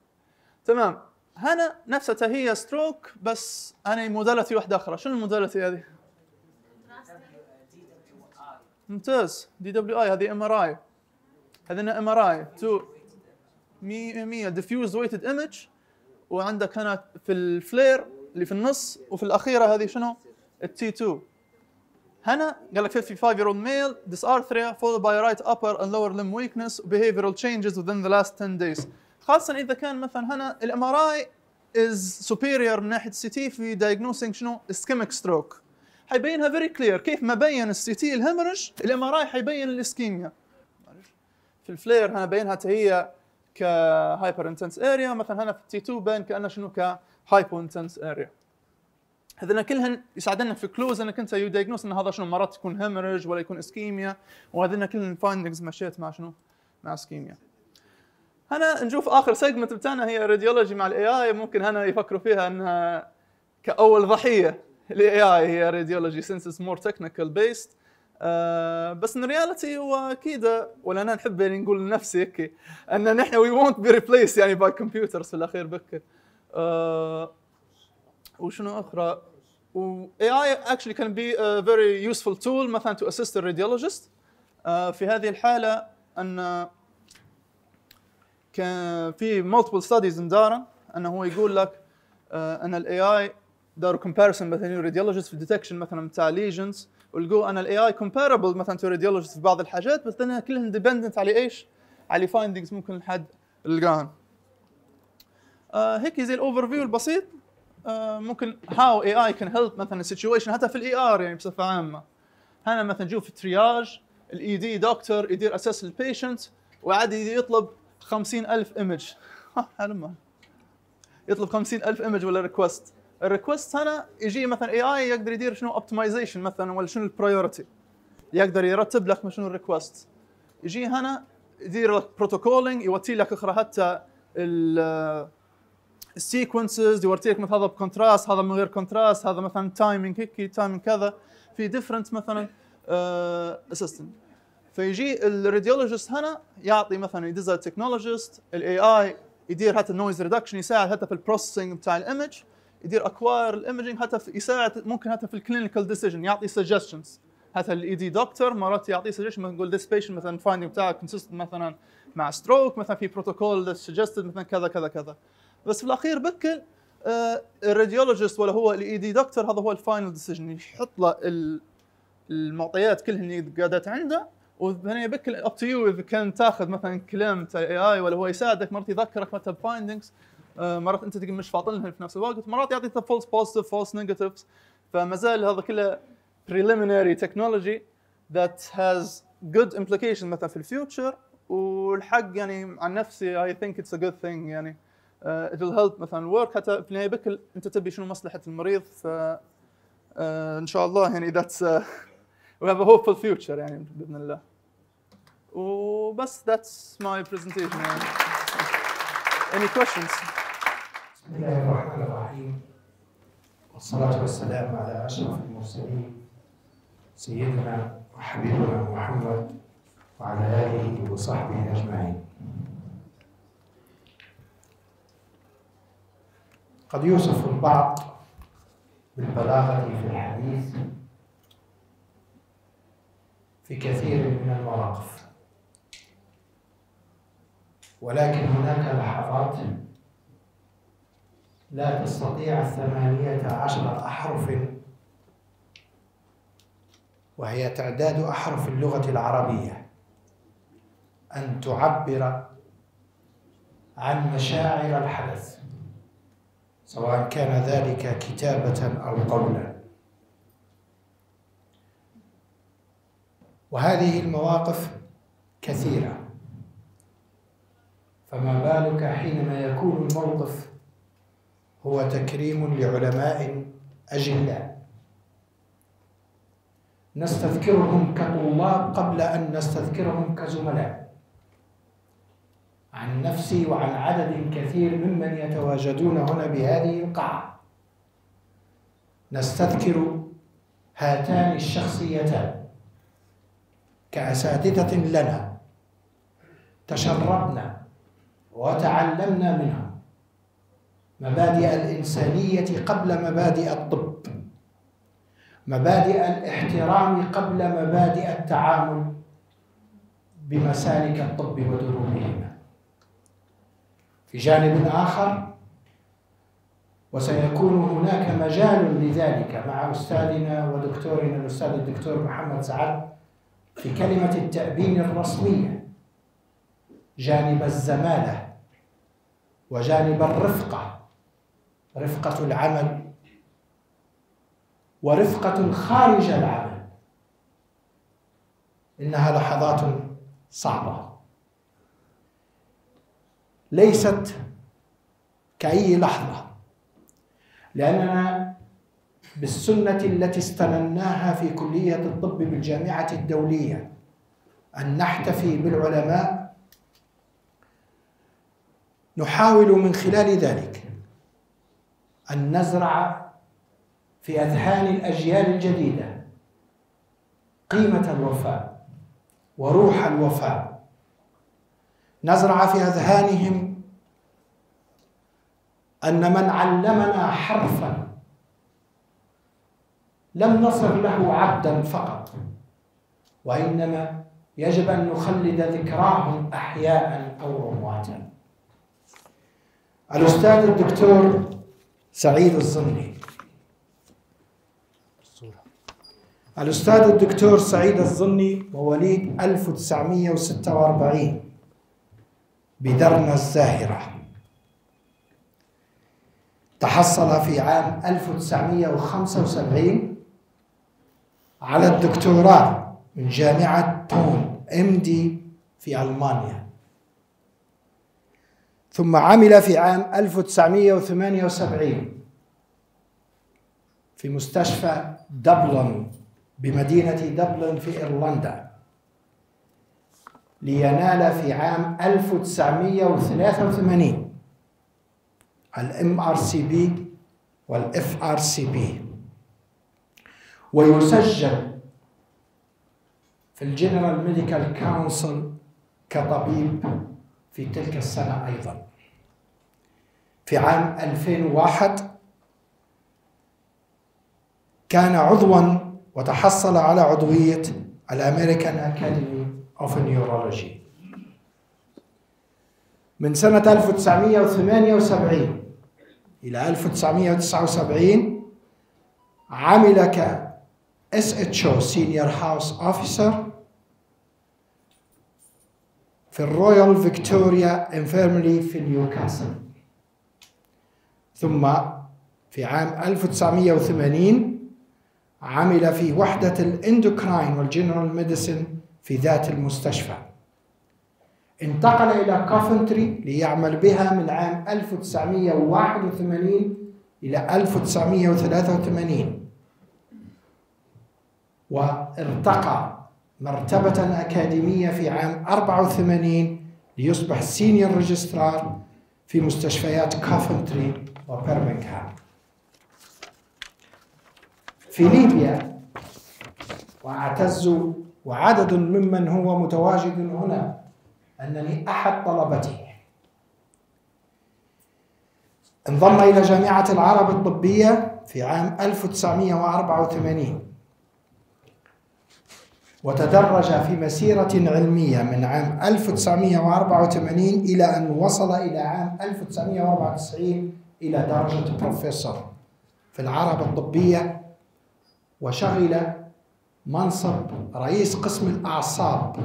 D: تمام هنا نفسها هي ستروك بس انا موديلتي واحده اخرى شنو الموديلتي هذه ممتاز دي دبليو اي هذه ام ار اي هذه ام ار اي 2 100 ديفيوز ويتد ايمج وعندك هنا في الفلير اللي في النص وفي الاخيره هذه شنو؟ التي 2 هنا قال لك 55 year old male dysarthria followed by right upper and lower limb weakness behavioral changes within the last 10 days خاصة إذا كان مثلا هنا الام ار اي is superior من ناحية السي تي في diagnosing شنو ischemic stroke حيبينها فيري كلير كيف ما بين السي تي الهمرج الام ار اي حيبين الاسكيميا في الفلير هنا بينها هي كهايبر انتنس اريا مثلا هنا في تي 2 بين كانه شنو كهايبو انتنس اريا هذنا كلهن يساعدنا في كلوز انك انت يو ان هذا شنو مرات يكون هيمرج ولا يكون اسكيميا وهذنا كل الفايندنجز مشيت مع شنو مع اسكيميا هنا نشوف اخر سيجمنت بتاعنا هي راديولوجي مع الاي اي ممكن هنا يفكروا فيها انها كاول ضحيه الاي اي هي راديولوجي سينس مور تكنيكال بيست آه بس ان رياليتي هو اكيد ولا انا نحب يعني نقول لنفسي هيك ان نحن وي وونت بي ريبليس يعني باي كمبيوترز في الاخير بك آه وشنو اخرى و AI actually can be a very useful tool مثلا to assist الراديولوجيست radiologist آه، في هذه الحالة أن كان في multiple studies انداره أنه هو يقول لك آه، أن الاي اي داروا comparison مثلا radiologist في detection مثلا بتاع lesions ولقوا ان الاي اي كومبارابل مثلا تو راديولوجيست في بعض الحاجات بس لانها كلها ديبندنت على ايش؟ على فايندنجز ممكن الحد يلقاهم. آه هيك زي الاوفر فيو البسيط آه ممكن هاو اي اي كان هيلب مثلا السيتويشن حتى في الاي ار يعني بصفه عامه. هنا مثلا نشوف في الترياج الاي دي دكتور يدير اساس البيشنت وعادي يطلب 50000 ايمج حلمه يطلب 50000 ايمج ولا ريكوست الريكوست هنا يجي مثلا اي اي يقدر يدير شنو اوبتمايزيشن مثلا ولا شنو البرايورتي يقدر يرتب لك شنو الريكوست يجي هنا يدير لك بروتوكولينج يوتي لك اخرى حتى السيكونسز آه، يورتي لك مثلا هذا بكونتراست هذا من غير كونتراست هذا مثلا تايمينج هيك تايمينج كذا في ديفرنت مثلا اسيستنت آه، فيجي الراديولوجيست هنا يعطي مثلا يدز التكنولوجيست الاي اي يدير حتى النويز ريدكشن يساعد حتى في البروسيسنج بتاع الايمج يدير اكواير الايمجينج حتى في يساعد ممكن حتى في الكلينيكال ديسيجن يعطي سجشنز حتى الاي دي دكتور مرات يعطي سجشن مثلا يقول ذيس بيشنت مثلا فايندينج بتاعه كونسيست مثلا مع ستروك مثلا في بروتوكول سجستد مثلا كذا كذا كذا بس في الاخير بكل الراديولوجيست آه، ولا هو الاي دي دكتور هذا هو الفاينل ديسيجن يحط له المعطيات كلها اللي قعدت عنده وهنا بكل اب تو يو اذا كان تاخذ مثلا كلام اي اي ولا هو يساعدك مرات يذكرك مثلا بفايندنجز آه، مرات انت تقول مش فاطن في نفس الوقت مرات يعطيك فولس بوزيتيف فولس نيجاتيفز فما زال هذا كله preliminary technology that has good امبليكيشن مثلا في الفيوتشر والحق يعني عن نفسي اي ثينك اتس ا جود ثينج يعني uh, آه، it will help مثلا الورك حتى في النهايه بكل انت تبي شنو مصلحه المريض ف uh, ان شاء الله يعني that's uh, we have a hopeful future يعني باذن الله وبس that's my presentation يعني. any questions بسم الله الرحمن
E: الرحيم والصلاة والسلام على أشرف المرسلين سيدنا وحبيبنا محمد وعلى آله وصحبه أجمعين قد يوصف البعض بالبلاغة في الحديث في كثير من المواقف ولكن هناك لحظات لا تستطيع الثمانية عشر أحرف وهي تعداد أحرف اللغة العربية أن تعبر عن مشاعر الحدث سواء كان ذلك كتابة أو قولا وهذه المواقف كثيرة فما بالك حينما يكون الموقف هو تكريم لعلماء أجلاء نستذكرهم كطلاب قبل أن نستذكرهم كزملاء عن نفسي وعن عدد كثير ممن يتواجدون هنا بهذه القاعة نستذكر هاتان الشخصيتان كأساتذة لنا تشربنا وتعلمنا منهم مبادئ الإنسانية قبل مبادئ الطب مبادئ الاحترام قبل مبادئ التعامل بمسالك الطب ودروبهما في جانب آخر وسيكون هناك مجال لذلك مع أستاذنا ودكتورنا الأستاذ الدكتور محمد سعد في كلمة التأبين الرسمية جانب الزمالة وجانب الرفقة رفقة العمل ورفقة خارج العمل إنها لحظات صعبة ليست كأي لحظة لأننا بالسنة التي استنناها في كلية الطب بالجامعة الدولية أن نحتفي بالعلماء نحاول من خلال ذلك أن نزرع في أذهان الأجيال الجديدة قيمة الوفاء وروح الوفاء نزرع في أذهانهم أن من علمنا حرفا لم نصر له عبدا فقط وإنما يجب أن نخلد ذكراهم أحياء أو أمواتا الأستاذ الدكتور سعيد الظني الأستاذ الدكتور سعيد الظني مواليد 1946 بدرنا الزاهرة تحصل في عام 1975 على الدكتوراه من جامعة بون ام دي في ألمانيا ثم عمل في عام 1978 في مستشفى دبلن بمدينة دبلن في إيرلندا لينال في عام 1983 الام ار سي بي والاف ار سي بي ويسجل في الجنرال ميديكال كونسل كطبيب في تلك السنة أيضا في عام 2001 كان عضوا وتحصل على عضوية الأمريكان أكاديمي أوف نيورولوجي من سنة 1978 إلى 1979 عمل ك SHO Senior House Officer في الرويال فيكتوريا انفيرمري في نيوكاسل ثم في عام 1980 عمل في وحدة الاندوكراين والجنرال ميديسن في ذات المستشفى انتقل إلى كافنتري ليعمل بها من عام 1981 إلى 1983 وارتقى مرتبة أكاديمية في عام 84 ليصبح سينيور ريجسترار في مستشفيات كافنتري وبرمنغهام في ليبيا وأعتز وعدد ممن هو متواجد هنا أنني أحد طلبته انضم إلى جامعة العرب الطبية في عام 1984 وتدرج في مسيرة علمية من عام 1984 إلى أن وصل إلى عام 1994 إلى درجة بروفيسور في العرب الطبية وشغل منصب رئيس قسم الأعصاب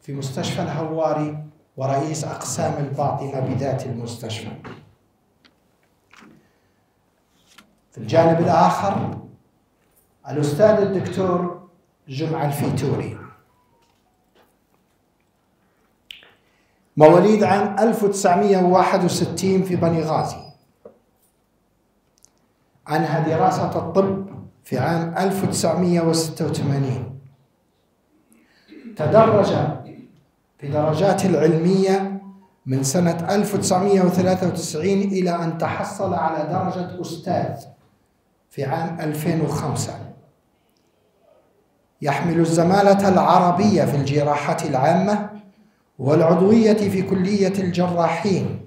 E: في مستشفى الهواري ورئيس أقسام الباطنة بذات المستشفى في الجانب الآخر الأستاذ الدكتور جمعة الفيتوري مواليد عام 1961 في بني غازي أنهى دراسة الطب في عام 1986 تدرج في درجاته العلمية من سنة 1993 إلى أن تحصل على درجة أستاذ في عام 2005 يحمل الزمالة العربية في الجراحة العامة والعضوية في كلية الجراحين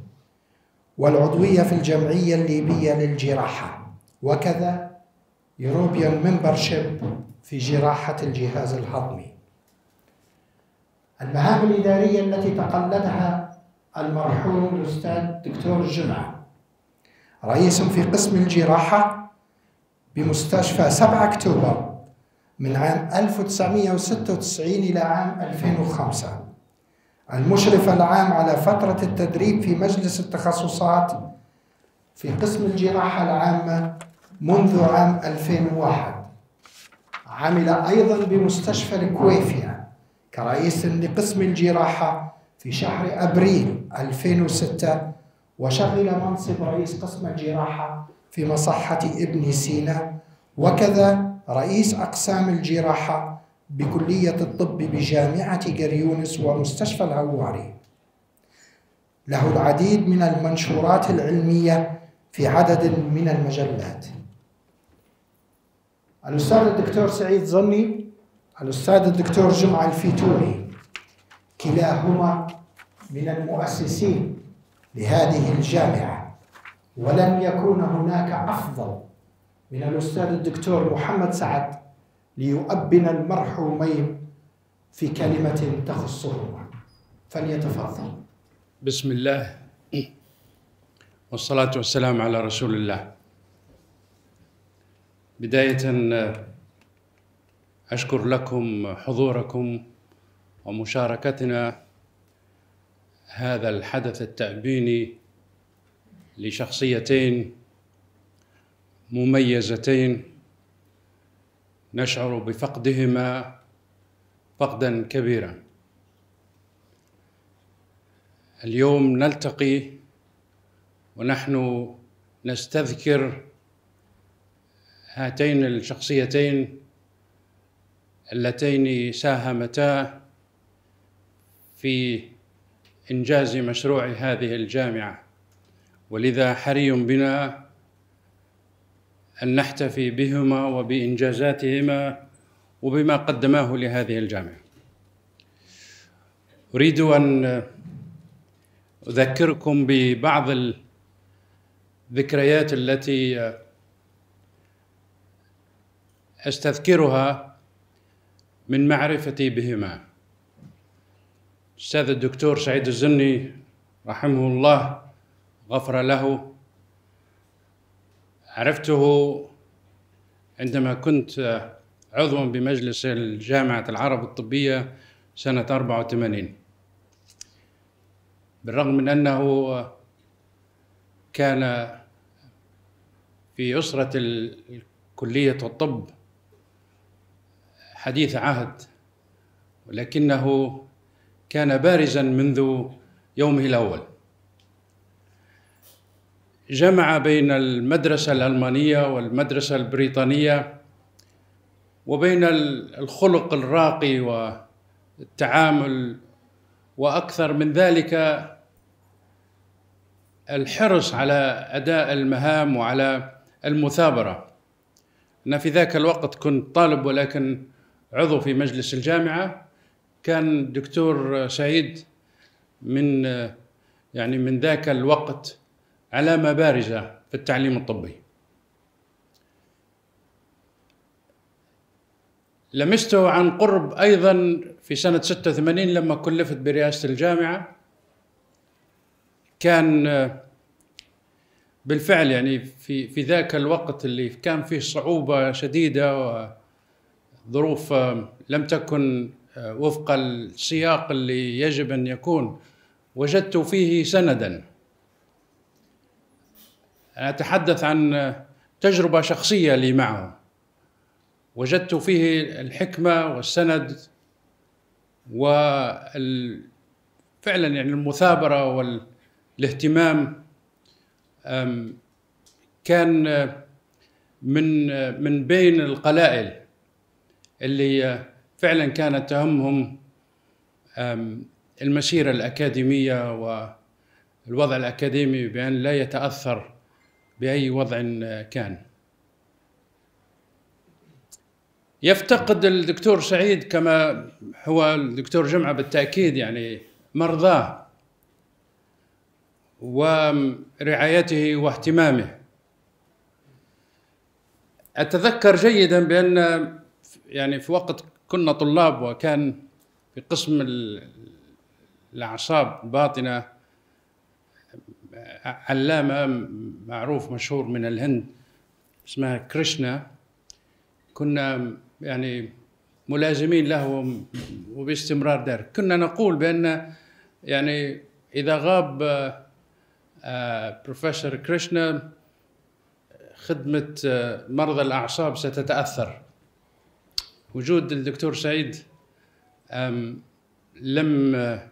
E: والعضوية في الجمعية الليبية للجراحة وكذا يوروبيان ممبرشيب في جراحة الجهاز الهضمي المهام الإدارية التي تقلدها المرحوم الأستاذ دكتور الجمعة رئيس في قسم الجراحة بمستشفى 7 أكتوبر من عام 1996 إلى عام 2005 المشرف العام على فترة التدريب في مجلس التخصصات في قسم الجراحة العامة منذ عام 2001 عمل أيضا بمستشفى الكويفيا كرئيس لقسم الجراحة في شهر أبريل 2006 وشغل منصب رئيس قسم الجراحة في مصحة ابن سينا وكذا رئيس أقسام الجراحة بكلية الطب بجامعة جريونس ومستشفى العواري له العديد من المنشورات العلمية في عدد من المجلات الأستاذ الدكتور سعيد ظني الأستاذ الدكتور جمعة الفيتوري كلاهما من المؤسسين لهذه الجامعة ولن يكون هناك أفضل من الأستاذ الدكتور محمد سعد ليؤبن المرحومين في كلمة تخصهما فليتفضل
A: بسم الله والصلاة والسلام على رسول الله بداية أشكر لكم حضوركم ومشاركتنا هذا الحدث التأبيني لشخصيتين مميزتين نشعر بفقدهما فقدا كبيرا اليوم نلتقي ونحن نستذكر هاتين الشخصيتين اللتين ساهمتا في انجاز مشروع هذه الجامعه ولذا حري بنا أن نحتفي بهما وبإنجازاتهما وبما قدماه لهذه الجامعة أريد أن أذكركم ببعض الذكريات التي أستذكرها من معرفتي بهما أستاذ الدكتور سعيد الزني رحمه الله غفر له عرفته عندما كنت عضوا بمجلس الجامعة العرب الطبية سنة 84 بالرغم من أنه كان في أسرة كلية الطب حديث عهد ولكنه كان بارزا منذ يومه الأول جمع بين المدرسة الألمانية والمدرسة البريطانية وبين الخلق الراقي والتعامل وأكثر من ذلك الحرص على أداء المهام وعلى المثابرة أنا في ذاك الوقت كنت طالب ولكن عضو في مجلس الجامعة كان دكتور سعيد من يعني من ذاك الوقت علامة بارزة في التعليم الطبي لمسته عن قرب أيضا في سنة 86 لما كلفت برئاسة الجامعة كان بالفعل يعني في في ذاك الوقت اللي كان فيه صعوبة شديدة وظروف لم تكن وفق السياق اللي يجب أن يكون وجدت فيه سندا أنا أتحدث عن تجربة شخصية لي معه وجدت فيه الحكمة والسند وفعلا فعلا يعني المثابرة والاهتمام كان من من بين القلائل اللي فعلا كانت تهمهم المسيرة الأكاديمية والوضع الأكاديمي بأن لا يتأثر باي وضع كان يفتقد الدكتور سعيد كما هو الدكتور جمعه بالتاكيد يعني مرضاه ورعايته واهتمامه اتذكر جيدا بان يعني في وقت كنا طلاب وكان في قسم الاعصاب الباطنه علامة معروف مشهور من الهند اسمها كريشنا كنا يعني ملازمين له وباستمرار دار كنا نقول بأن يعني إذا غاب آه، بروفيسور كريشنا خدمة آه، مرضى الأعصاب ستتأثر وجود الدكتور سعيد لم آه،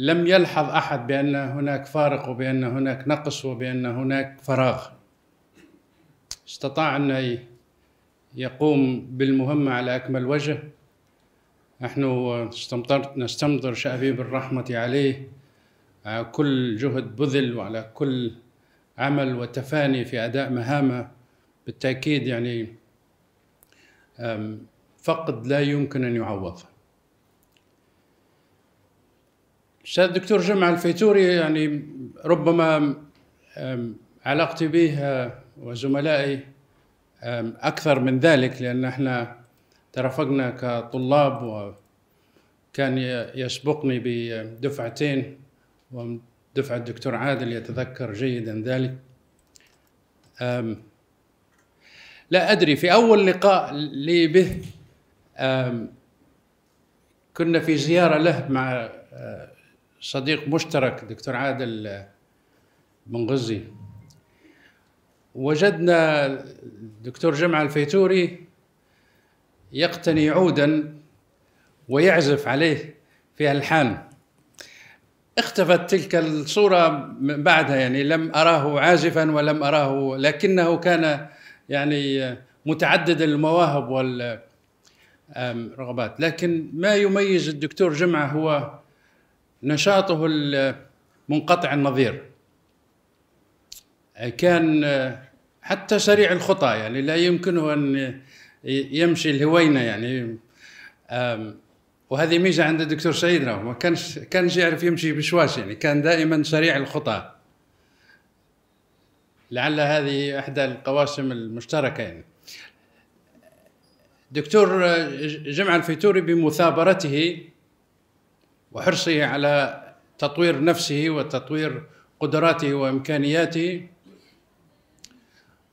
A: لم يلحظ احد بان هناك فارق وبان هناك نقص وبان هناك فراغ استطاع ان يقوم بالمهمه على اكمل وجه نحن نستمطر شأبيب الرحمة عليه على كل جهد بذل وعلى كل عمل وتفاني في أداء مهامه بالتأكيد يعني فقد لا يمكن أن يعوض استاذ الدكتور جمع الفيتوري يعني ربما علاقتي به أه، وزملائي اكثر من ذلك لان احنا ترافقنا كطلاب وكان يسبقني بدفعتين ودفعة الدكتور عادل يتذكر جيدا ذلك لا أدري في أول لقاء لي به كنا في زيارة له مع أه، صديق مشترك دكتور عادل بن غزي وجدنا الدكتور جمعة الفيتوري يقتني عودا ويعزف عليه في الحان اختفت تلك الصورة من بعدها يعني لم أراه عازفا ولم أراه لكنه كان يعني متعدد المواهب والرغبات لكن ما يميز الدكتور جمعة هو نشاطه منقطع النظير كان حتى سريع الخطى يعني لا يمكنه ان يمشي الهوينه يعني وهذه ميزه عند الدكتور سيدنا ما كانش كانش يعرف يمشي بشواش يعني كان دائما سريع الخطى لعل هذه احدى القواسم المشتركه يعني دكتور جمع الفيتوري بمثابرته وحرصه على تطوير نفسه وتطوير قدراته وامكانياته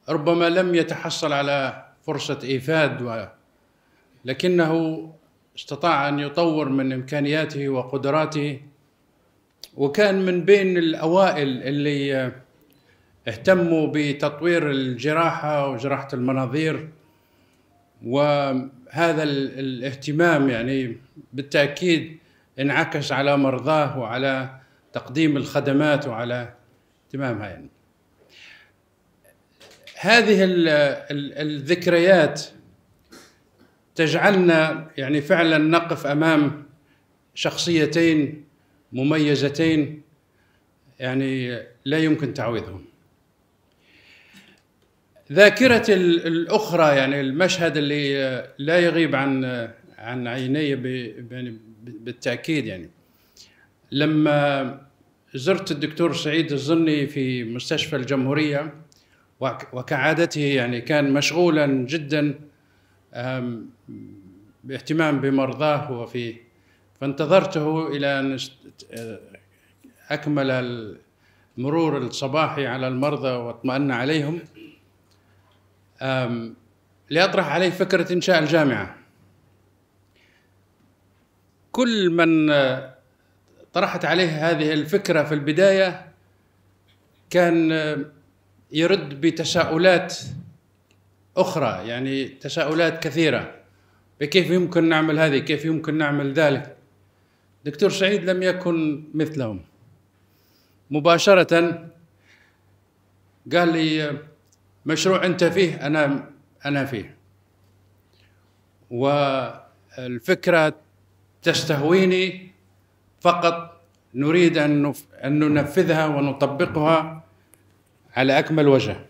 A: ربما لم يتحصل على فرصه ايفاد لكنه استطاع ان يطور من امكانياته وقدراته وكان من بين الاوائل اللي اهتموا بتطوير الجراحه وجراحه المناظير وهذا الاهتمام يعني بالتاكيد انعكس على مرضاه وعلى تقديم الخدمات وعلى اهتمامها يعني هذه الذكريات تجعلنا يعني فعلا نقف امام شخصيتين مميزتين يعني لا يمكن تعويضهم ذاكرة الأخرى يعني المشهد اللي لا يغيب عن عن عيني بالتاكيد يعني لما زرت الدكتور سعيد الظني في مستشفى الجمهوريه وكعادته يعني كان مشغولا جدا باهتمام بمرضاه وفي فانتظرته الى ان اكمل المرور الصباحي على المرضى واطمأن عليهم لأطرح عليه فكرة إنشاء الجامعة كل من آه، طرحت عليه هذه الفكره في البدايه كان آه، يرد بتساؤلات اخرى يعني تساؤلات كثيره كيف يمكن نعمل هذه كيف يمكن نعمل ذلك دكتور سعيد لم يكن مثلهم مباشرة قال لي مشروع أنت فيه أنا أنا فيه والفكرة تستهويني فقط نريد أن ننفذها ونطبقها على أكمل وجه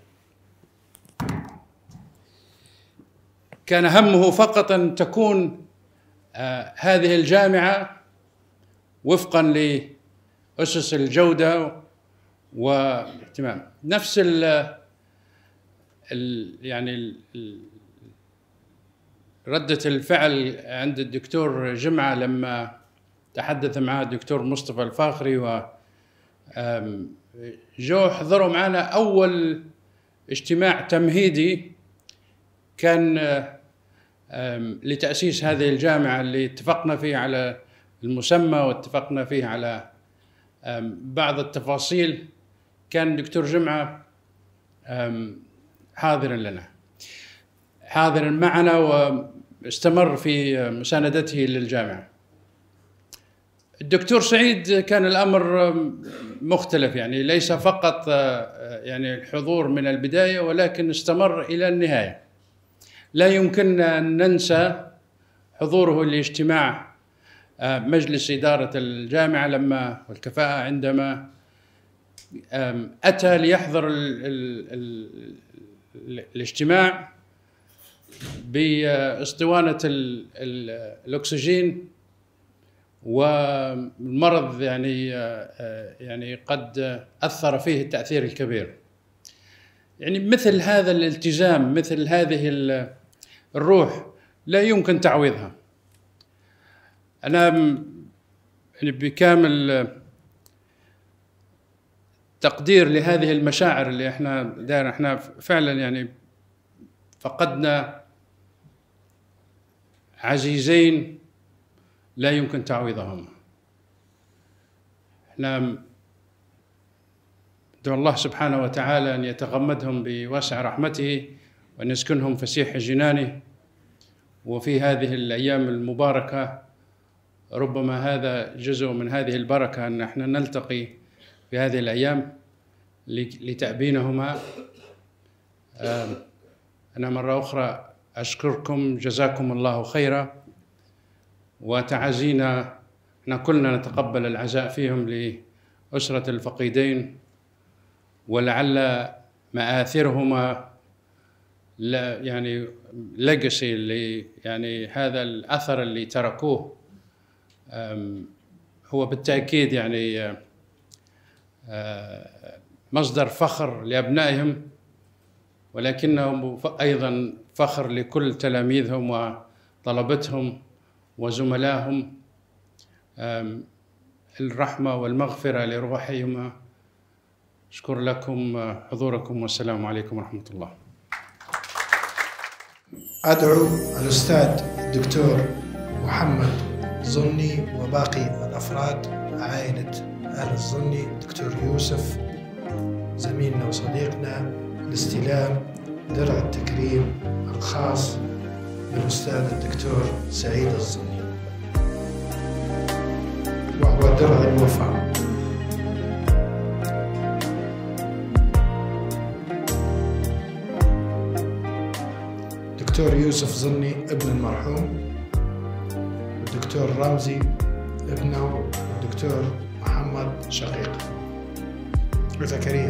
A: كان همه فقط أن تكون آه، هذه الجامعة وفقا لأسس الجودة والاهتمام نفس ال ال يعني ال ردة الفعل عند الدكتور جمعة لما تحدث معاه الدكتور مصطفى الفاخري و جو حضروا معنا أول اجتماع تمهيدي كان لتأسيس هذه الجامعة اللي اتفقنا فيه على المسمى واتفقنا فيه على بعض التفاصيل كان دكتور جمعة حاضرا لنا حاضرا معنا استمر في مساندته للجامعة الدكتور سعيد كان الأمر مختلف يعني ليس فقط يعني الحضور من البداية ولكن استمر إلى النهاية لا يمكن أن ننسى حضوره لاجتماع آه، مجلس إدارة الجامعة لما والكفاءة عندما أتى ليحضر الاجتماع باسطوانه الاكسجين والمرض يعني يعني قد اثر فيه التاثير الكبير. يعني مثل هذا الالتزام مثل هذه الروح لا يمكن تعويضها. انا يعني بكامل تقدير لهذه المشاعر اللي احنا دائما احنا فعلا يعني فقدنا عزيزين لا يمكن تعويضهما احنا ندعو الله سبحانه وتعالى أن يتغمدهم بواسع رحمته وأن يسكنهم فسيح جنانه وفي هذه الأيام المباركة ربما هذا جزء من هذه البركة أن احنا نلتقي في هذه الأيام لتأبينهما آه، أنا مرة أخرى أشكركم جزاكم الله خيرا وتعازينا احنا كلنا نتقبل العزاء فيهم لأسرة الفقيدين ولعل مآثرهما لا يعني ليجسي اللي يعني هذا الأثر اللي تركوه هو بالتأكيد يعني أه، مصدر فخر لأبنائهم ولكنه أيضا فخر لكل تلاميذهم وطلبتهم وزملائهم الرحمة والمغفرة لروحهما أشكر لكم حضوركم والسلام عليكم ورحمة الله
E: أدعو الأستاذ الدكتور محمد ظني وباقي الأفراد عائلة آل الظني دكتور يوسف زميلنا وصديقنا الاستلام درع التكريم الخاص بالأستاذ الدكتور سعيد الظني وهو درع الوفاء دكتور يوسف ظني ابن المرحوم والدكتور رمزي ابنه والدكتور محمد شقيق وزكريا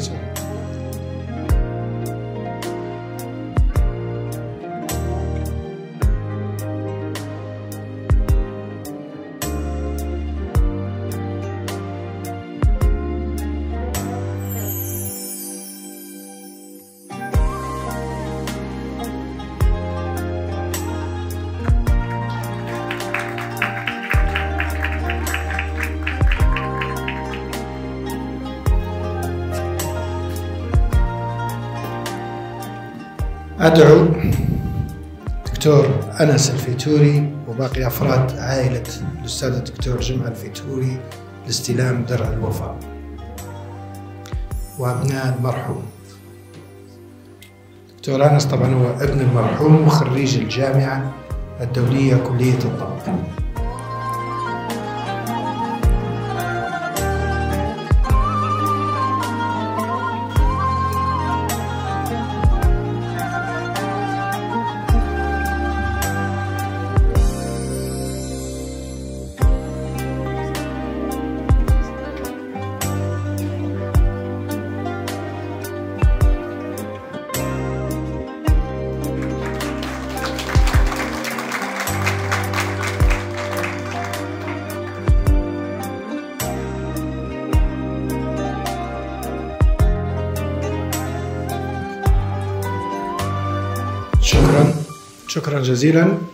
E: الدكتور أنس الفيتوري وباقي أفراد عائلة الأستاذ الدكتور جمعة الفيتوري لاستلام درع الوفاء وأبناء المرحوم دكتور أنس طبعا هو ابن المرحوم وخريج الجامعة الدولية كلية الطب شكرا جزيلا